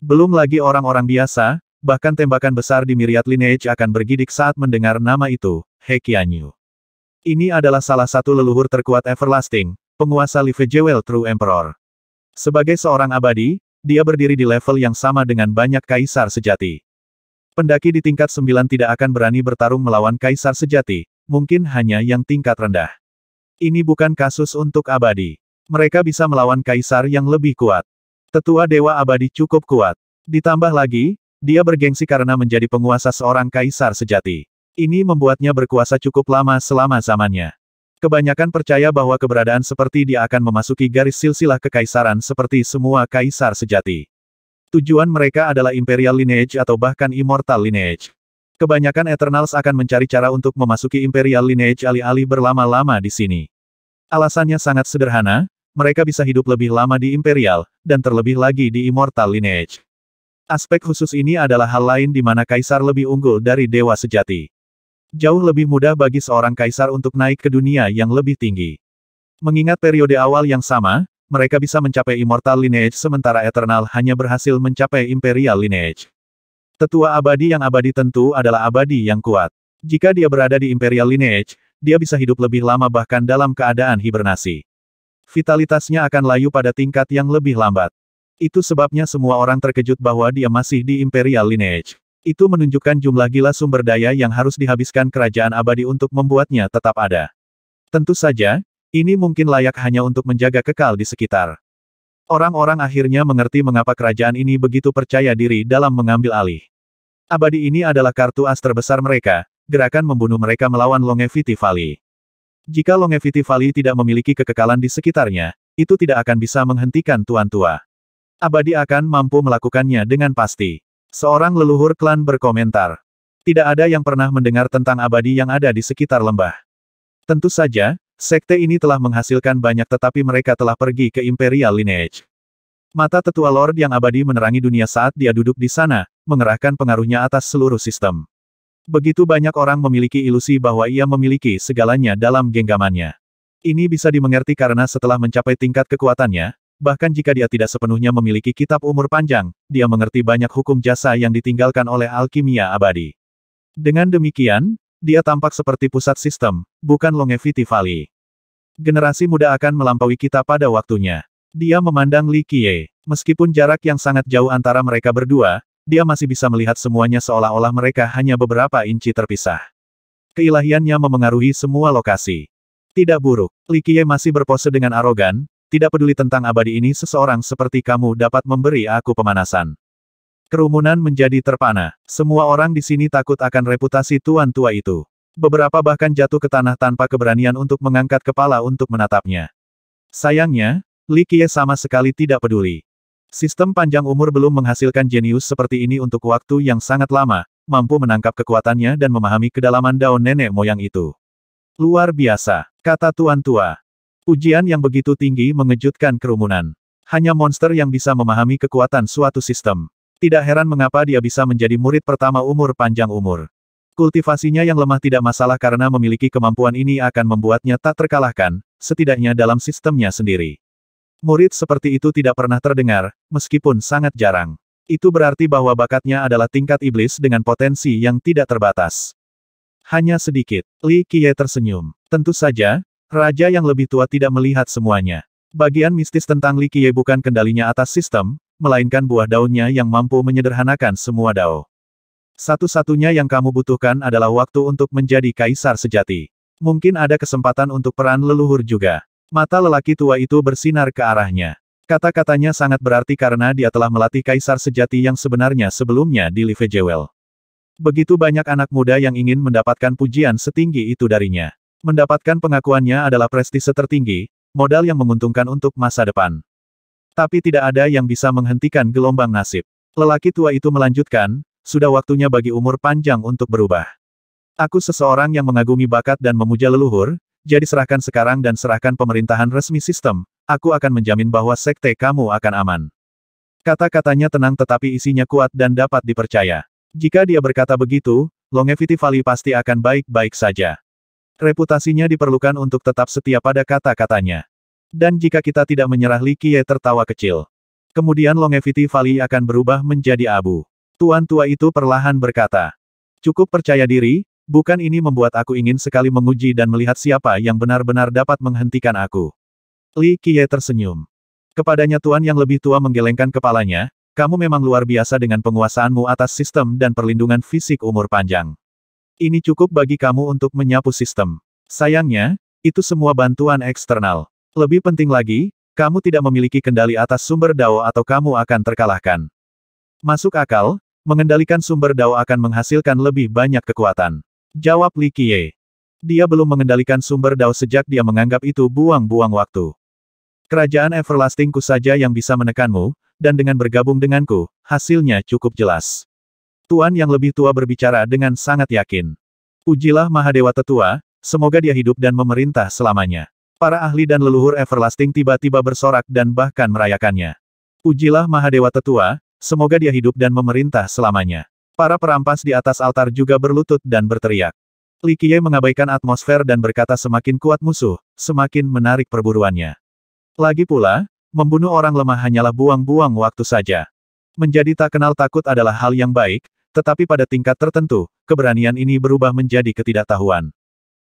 Speaker 1: Belum lagi orang-orang biasa, bahkan tembakan besar di Miriat Lineage akan bergidik saat mendengar nama itu, He Qianyu. Ini adalah salah satu leluhur terkuat Everlasting, penguasa Live Jewel True Emperor. Sebagai seorang abadi, dia berdiri di level yang sama dengan banyak kaisar sejati. Pendaki di tingkat 9 tidak akan berani bertarung melawan kaisar sejati, mungkin hanya yang tingkat rendah. Ini bukan kasus untuk abadi. Mereka bisa melawan kaisar yang lebih kuat. Tetua Dewa Abadi cukup kuat. Ditambah lagi, dia bergengsi karena menjadi penguasa seorang kaisar sejati. Ini membuatnya berkuasa cukup lama selama zamannya. Kebanyakan percaya bahwa keberadaan seperti dia akan memasuki garis silsilah kekaisaran seperti semua kaisar sejati. Tujuan mereka adalah imperial lineage atau bahkan immortal lineage. Kebanyakan Eternals akan mencari cara untuk memasuki Imperial Lineage alih-alih berlama-lama di sini. Alasannya sangat sederhana, mereka bisa hidup lebih lama di Imperial, dan terlebih lagi di Immortal Lineage. Aspek khusus ini adalah hal lain di mana Kaisar lebih unggul dari Dewa Sejati. Jauh lebih mudah bagi seorang Kaisar untuk naik ke dunia yang lebih tinggi. Mengingat periode awal yang sama, mereka bisa mencapai Immortal Lineage sementara Eternal hanya berhasil mencapai Imperial Lineage. Tetua abadi yang abadi tentu adalah abadi yang kuat. Jika dia berada di Imperial Lineage, dia bisa hidup lebih lama bahkan dalam keadaan hibernasi. Vitalitasnya akan layu pada tingkat yang lebih lambat. Itu sebabnya semua orang terkejut bahwa dia masih di Imperial Lineage. Itu menunjukkan jumlah gila sumber daya yang harus dihabiskan kerajaan abadi untuk membuatnya tetap ada. Tentu saja, ini mungkin layak hanya untuk menjaga kekal di sekitar. Orang-orang akhirnya mengerti mengapa kerajaan ini begitu percaya diri dalam mengambil alih. Abadi ini adalah kartu as terbesar mereka, gerakan membunuh mereka melawan Longevity Valley. Jika Longevity Valley tidak memiliki kekekalan di sekitarnya, itu tidak akan bisa menghentikan Tuan Tua. Abadi akan mampu melakukannya dengan pasti. Seorang leluhur klan berkomentar. Tidak ada yang pernah mendengar tentang abadi yang ada di sekitar lembah. Tentu saja, Sekte ini telah menghasilkan banyak tetapi mereka telah pergi ke Imperial Lineage. Mata tetua Lord yang abadi menerangi dunia saat dia duduk di sana, mengerahkan pengaruhnya atas seluruh sistem. Begitu banyak orang memiliki ilusi bahwa ia memiliki segalanya dalam genggamannya. Ini bisa dimengerti karena setelah mencapai tingkat kekuatannya, bahkan jika dia tidak sepenuhnya memiliki kitab umur panjang, dia mengerti banyak hukum jasa yang ditinggalkan oleh alkimia abadi. Dengan demikian, dia tampak seperti pusat sistem, bukan longevity valley. Generasi muda akan melampaui kita pada waktunya. Dia memandang Li Qiye. Meskipun jarak yang sangat jauh antara mereka berdua, dia masih bisa melihat semuanya seolah-olah mereka hanya beberapa inci terpisah. Keilahiannya memengaruhi semua lokasi. Tidak buruk, Li Qiye masih berpose dengan arogan, tidak peduli tentang abadi ini seseorang seperti kamu dapat memberi aku pemanasan. Kerumunan menjadi terpana. Semua orang di sini takut akan reputasi tuan tua itu. Beberapa bahkan jatuh ke tanah tanpa keberanian untuk mengangkat kepala untuk menatapnya. Sayangnya, Li Qiye sama sekali tidak peduli. Sistem panjang umur belum menghasilkan jenius seperti ini untuk waktu yang sangat lama, mampu menangkap kekuatannya dan memahami kedalaman daun nenek moyang itu. Luar biasa, kata tuan tua. Ujian yang begitu tinggi mengejutkan kerumunan. Hanya monster yang bisa memahami kekuatan suatu sistem. Tidak heran mengapa dia bisa menjadi murid pertama umur panjang umur. Kultivasinya yang lemah tidak masalah karena memiliki kemampuan ini akan membuatnya tak terkalahkan, setidaknya dalam sistemnya sendiri. Murid seperti itu tidak pernah terdengar, meskipun sangat jarang. Itu berarti bahwa bakatnya adalah tingkat iblis dengan potensi yang tidak terbatas. Hanya sedikit, Li Qiye tersenyum. Tentu saja, raja yang lebih tua tidak melihat semuanya. Bagian mistis tentang Li Qiye bukan kendalinya atas sistem, melainkan buah daunnya yang mampu menyederhanakan semua dao. Satu-satunya yang kamu butuhkan adalah waktu untuk menjadi kaisar sejati. Mungkin ada kesempatan untuk peran leluhur juga. Mata lelaki tua itu bersinar ke arahnya. Kata-katanya sangat berarti karena dia telah melatih kaisar sejati yang sebenarnya sebelumnya di Livejewel. Begitu banyak anak muda yang ingin mendapatkan pujian setinggi itu darinya. Mendapatkan pengakuannya adalah prestise tertinggi, modal yang menguntungkan untuk masa depan. Tapi tidak ada yang bisa menghentikan gelombang nasib. Lelaki tua itu melanjutkan, sudah waktunya bagi umur panjang untuk berubah. Aku seseorang yang mengagumi bakat dan memuja leluhur, jadi serahkan sekarang dan serahkan pemerintahan resmi sistem, aku akan menjamin bahwa sekte kamu akan aman. Kata-katanya tenang tetapi isinya kuat dan dapat dipercaya. Jika dia berkata begitu, Longevity Valley pasti akan baik-baik saja. Reputasinya diperlukan untuk tetap setia pada kata-katanya. Dan jika kita tidak menyerah Li Qiye tertawa kecil. Kemudian longevity Valley akan berubah menjadi abu. Tuan tua itu perlahan berkata. Cukup percaya diri, bukan ini membuat aku ingin sekali menguji dan melihat siapa yang benar-benar dapat menghentikan aku. Li Qiye tersenyum. Kepadanya tuan yang lebih tua menggelengkan kepalanya, kamu memang luar biasa dengan penguasaanmu atas sistem dan perlindungan fisik umur panjang. Ini cukup bagi kamu untuk menyapu sistem. Sayangnya, itu semua bantuan eksternal. Lebih penting lagi, kamu tidak memiliki kendali atas sumber dao atau kamu akan terkalahkan. Masuk akal, mengendalikan sumber dao akan menghasilkan lebih banyak kekuatan. Jawab Li Qiye. Dia belum mengendalikan sumber dao sejak dia menganggap itu buang-buang waktu. Kerajaan Everlastingku saja yang bisa menekanmu, dan dengan bergabung denganku, hasilnya cukup jelas. Tuan yang lebih tua berbicara dengan sangat yakin. Ujilah Mahadewa Tetua, semoga dia hidup dan memerintah selamanya. Para ahli dan leluhur Everlasting tiba-tiba bersorak dan bahkan merayakannya. Ujilah Mahadewa Tetua, semoga dia hidup dan memerintah selamanya. Para perampas di atas altar juga berlutut dan berteriak. Li Qiye mengabaikan atmosfer dan berkata semakin kuat musuh, semakin menarik perburuannya. Lagi pula, membunuh orang lemah hanyalah buang-buang waktu saja. Menjadi tak kenal takut adalah hal yang baik, tetapi pada tingkat tertentu, keberanian ini berubah menjadi ketidaktahuan.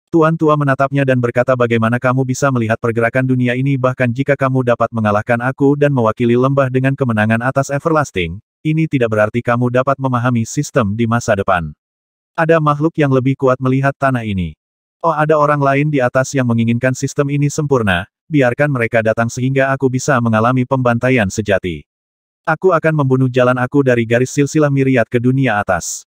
Speaker 1: Tuan tua menatapnya dan berkata bagaimana kamu bisa melihat pergerakan dunia ini bahkan jika kamu dapat mengalahkan aku dan mewakili lembah dengan kemenangan atas Everlasting, ini tidak berarti kamu dapat memahami sistem di masa depan. Ada makhluk yang lebih kuat melihat tanah ini. Oh ada orang lain di atas yang menginginkan sistem ini sempurna, biarkan mereka datang sehingga aku bisa mengalami pembantaian sejati. Aku akan membunuh jalan aku dari garis silsilah miriat ke dunia atas.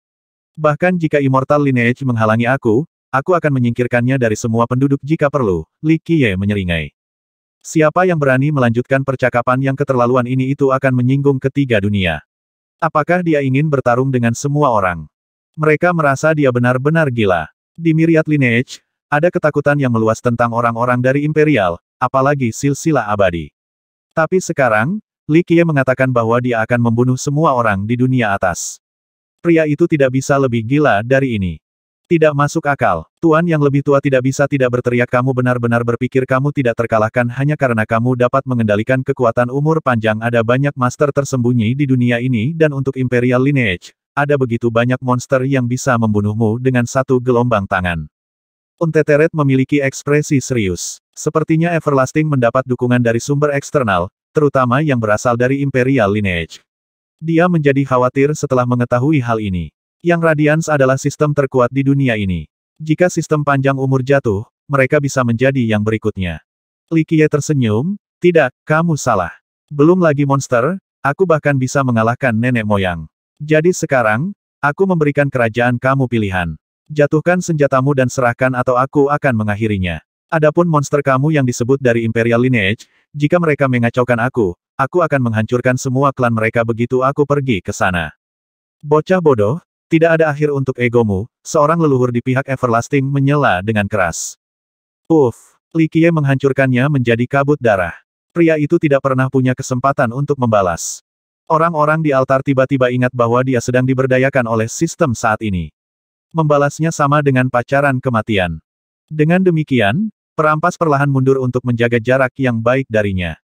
Speaker 1: Bahkan jika Immortal Lineage menghalangi aku, Aku akan menyingkirkannya dari semua penduduk jika perlu, Li Qiye menyeringai. Siapa yang berani melanjutkan percakapan yang keterlaluan ini itu akan menyinggung ketiga dunia. Apakah dia ingin bertarung dengan semua orang? Mereka merasa dia benar-benar gila. Di Myriad Lineage, ada ketakutan yang meluas tentang orang-orang dari Imperial, apalagi silsilah abadi. Tapi sekarang, Li Qiye mengatakan bahwa dia akan membunuh semua orang di dunia atas. Pria itu tidak bisa lebih gila dari ini. Tidak masuk akal. Tuan yang lebih tua tidak bisa tidak berteriak kamu benar-benar berpikir kamu tidak terkalahkan hanya karena kamu dapat mengendalikan kekuatan umur panjang ada banyak master tersembunyi di dunia ini dan untuk Imperial Lineage, ada begitu banyak monster yang bisa membunuhmu dengan satu gelombang tangan. Unteteret memiliki ekspresi serius. Sepertinya Everlasting mendapat dukungan dari sumber eksternal, terutama yang berasal dari Imperial Lineage. Dia menjadi khawatir setelah mengetahui hal ini. Yang Radians adalah sistem terkuat di dunia ini. Jika sistem panjang umur jatuh, mereka bisa menjadi yang berikutnya. Li Qiye tersenyum, tidak, kamu salah. Belum lagi monster, aku bahkan bisa mengalahkan nenek moyang. Jadi sekarang, aku memberikan kerajaan kamu pilihan. Jatuhkan senjatamu dan serahkan atau aku akan mengakhirinya. Adapun monster kamu yang disebut dari Imperial Lineage, jika mereka mengacaukan aku, aku akan menghancurkan semua klan mereka begitu aku pergi ke sana. Bocah bodoh, tidak ada akhir untuk egomu, seorang leluhur di pihak Everlasting menyela dengan keras. Uff, Likie menghancurkannya menjadi kabut darah. Pria itu tidak pernah punya kesempatan untuk membalas. Orang-orang di altar tiba-tiba ingat bahwa dia sedang diberdayakan oleh sistem saat ini. Membalasnya sama dengan pacaran kematian. Dengan demikian, perampas perlahan mundur untuk menjaga jarak yang baik darinya.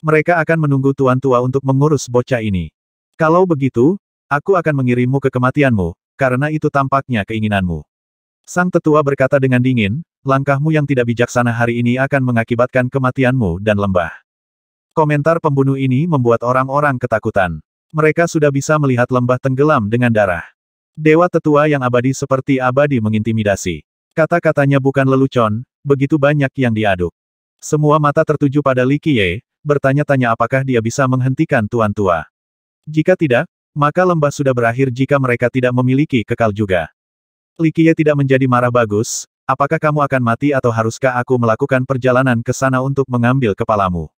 Speaker 1: Mereka akan menunggu tuan tua untuk mengurus bocah ini. Kalau begitu, Aku akan mengirimmu ke kematianmu, karena itu tampaknya keinginanmu. Sang tetua berkata dengan dingin, langkahmu yang tidak bijaksana hari ini akan mengakibatkan kematianmu dan lembah. Komentar pembunuh ini membuat orang-orang ketakutan. Mereka sudah bisa melihat lembah tenggelam dengan darah. Dewa tetua yang abadi seperti abadi mengintimidasi. Kata-katanya bukan lelucon, begitu banyak yang diaduk. Semua mata tertuju pada Li Qiye, bertanya-tanya apakah dia bisa menghentikan tuan tua. Jika tidak, maka lembah sudah berakhir jika mereka tidak memiliki kekal juga. Likie tidak menjadi marah bagus, apakah kamu akan mati atau haruskah aku melakukan perjalanan ke sana untuk mengambil kepalamu?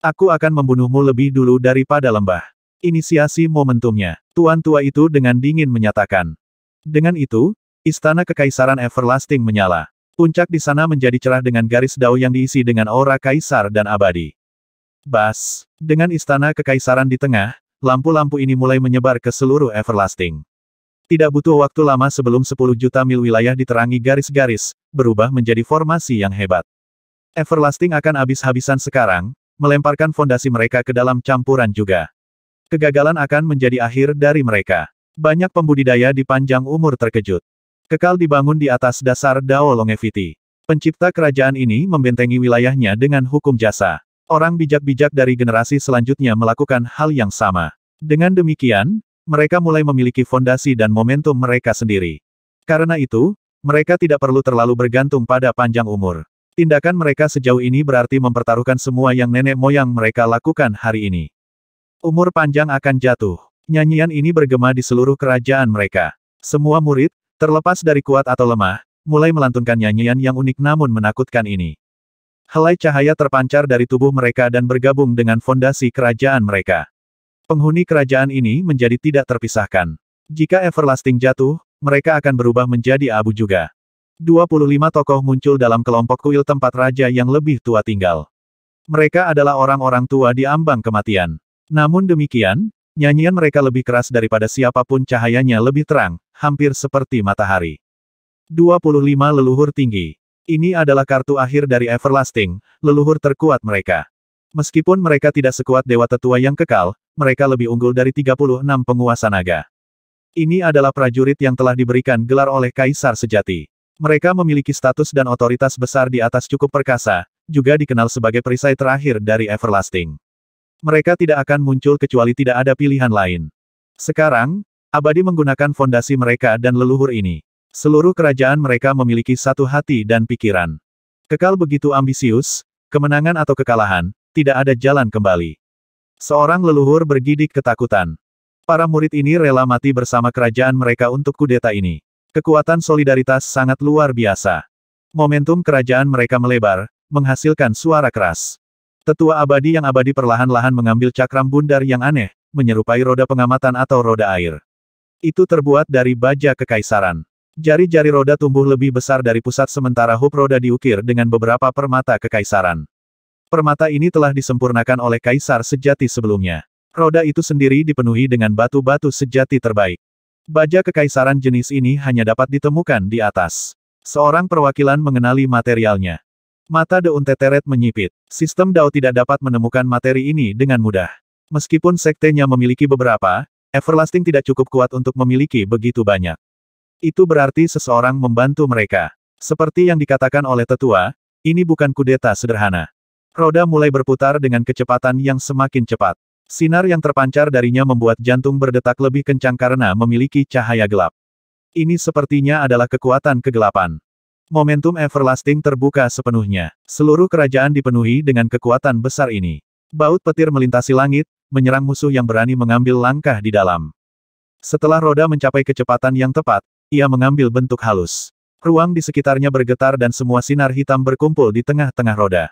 Speaker 1: Aku akan membunuhmu lebih dulu daripada lembah. Inisiasi momentumnya. Tuan tua itu dengan dingin menyatakan. Dengan itu, istana kekaisaran Everlasting menyala. Puncak di sana menjadi cerah dengan garis dao yang diisi dengan aura kaisar dan abadi. Bas, dengan istana kekaisaran di tengah, lampu-lampu ini mulai menyebar ke seluruh Everlasting. Tidak butuh waktu lama sebelum 10 juta mil wilayah diterangi garis-garis, berubah menjadi formasi yang hebat. Everlasting akan habis-habisan sekarang, melemparkan fondasi mereka ke dalam campuran juga. Kegagalan akan menjadi akhir dari mereka. Banyak pembudidaya di panjang umur terkejut. Kekal dibangun di atas dasar Dao Longevity. Pencipta kerajaan ini membentengi wilayahnya dengan hukum jasa. Orang bijak-bijak dari generasi selanjutnya melakukan hal yang sama. Dengan demikian, mereka mulai memiliki fondasi dan momentum mereka sendiri. Karena itu, mereka tidak perlu terlalu bergantung pada panjang umur. Tindakan mereka sejauh ini berarti mempertaruhkan semua yang nenek moyang mereka lakukan hari ini. Umur panjang akan jatuh. Nyanyian ini bergema di seluruh kerajaan mereka. Semua murid, terlepas dari kuat atau lemah, mulai melantunkan nyanyian yang unik namun menakutkan ini. Helai cahaya terpancar dari tubuh mereka dan bergabung dengan fondasi kerajaan mereka. Penghuni kerajaan ini menjadi tidak terpisahkan. Jika Everlasting jatuh, mereka akan berubah menjadi abu juga. 25 tokoh muncul dalam kelompok kuil tempat raja yang lebih tua tinggal. Mereka adalah orang-orang tua di ambang kematian. Namun demikian, nyanyian mereka lebih keras daripada siapapun cahayanya lebih terang, hampir seperti matahari. 25 leluhur tinggi. Ini adalah kartu akhir dari Everlasting, leluhur terkuat mereka. Meskipun mereka tidak sekuat dewa tetua yang kekal, mereka lebih unggul dari 36 penguasa naga. Ini adalah prajurit yang telah diberikan gelar oleh kaisar sejati. Mereka memiliki status dan otoritas besar di atas cukup perkasa, juga dikenal sebagai perisai terakhir dari Everlasting. Mereka tidak akan muncul kecuali tidak ada pilihan lain. Sekarang, Abadi menggunakan fondasi mereka dan leluhur ini. Seluruh kerajaan mereka memiliki satu hati dan pikiran. Kekal begitu ambisius, kemenangan atau kekalahan, tidak ada jalan kembali. Seorang leluhur bergidik ketakutan. Para murid ini rela mati bersama kerajaan mereka untuk kudeta ini. Kekuatan solidaritas sangat luar biasa. Momentum kerajaan mereka melebar, menghasilkan suara keras. Tetua abadi yang abadi perlahan-lahan mengambil cakram bundar yang aneh, menyerupai roda pengamatan atau roda air. Itu terbuat dari baja kekaisaran. Jari-jari roda tumbuh lebih besar dari pusat sementara hub roda diukir dengan beberapa permata kekaisaran. Permata ini telah disempurnakan oleh kaisar sejati sebelumnya. Roda itu sendiri dipenuhi dengan batu-batu sejati terbaik. Baja kekaisaran jenis ini hanya dapat ditemukan di atas. Seorang perwakilan mengenali materialnya. Mata Deun Teteret menyipit. Sistem Dao tidak dapat menemukan materi ini dengan mudah. Meskipun sektenya memiliki beberapa, Everlasting tidak cukup kuat untuk memiliki begitu banyak. Itu berarti seseorang membantu mereka. Seperti yang dikatakan oleh tetua, ini bukan kudeta sederhana. Roda mulai berputar dengan kecepatan yang semakin cepat. Sinar yang terpancar darinya membuat jantung berdetak lebih kencang karena memiliki cahaya gelap. Ini sepertinya adalah kekuatan kegelapan. Momentum everlasting terbuka sepenuhnya. Seluruh kerajaan dipenuhi dengan kekuatan besar ini. Baut petir melintasi langit, menyerang musuh yang berani mengambil langkah di dalam. Setelah roda mencapai kecepatan yang tepat, ia mengambil bentuk halus. Ruang di sekitarnya bergetar dan semua sinar hitam berkumpul di tengah-tengah roda.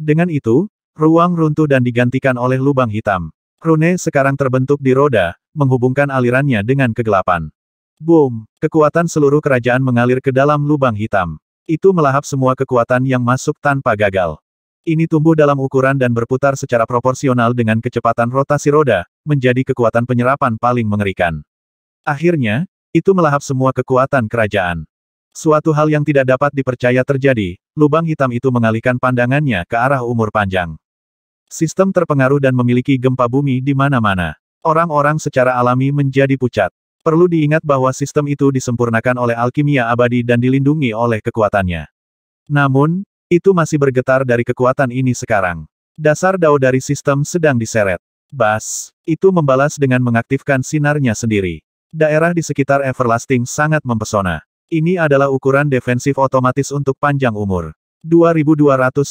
Speaker 1: Dengan itu, ruang runtuh dan digantikan oleh lubang hitam. Rune sekarang terbentuk di roda, menghubungkan alirannya dengan kegelapan. Boom! Kekuatan seluruh kerajaan mengalir ke dalam lubang hitam. Itu melahap semua kekuatan yang masuk tanpa gagal. Ini tumbuh dalam ukuran dan berputar secara proporsional dengan kecepatan rotasi roda, menjadi kekuatan penyerapan paling mengerikan. Akhirnya, itu melahap semua kekuatan kerajaan. Suatu hal yang tidak dapat dipercaya terjadi, lubang hitam itu mengalihkan pandangannya ke arah umur panjang. Sistem terpengaruh dan memiliki gempa bumi di mana-mana. Orang-orang secara alami menjadi pucat. Perlu diingat bahwa sistem itu disempurnakan oleh alkimia abadi dan dilindungi oleh kekuatannya. Namun, itu masih bergetar dari kekuatan ini sekarang. Dasar dao dari sistem sedang diseret. Bas, itu membalas dengan mengaktifkan sinarnya sendiri. Daerah di sekitar Everlasting sangat mempesona. Ini adalah ukuran defensif otomatis untuk panjang umur. 2208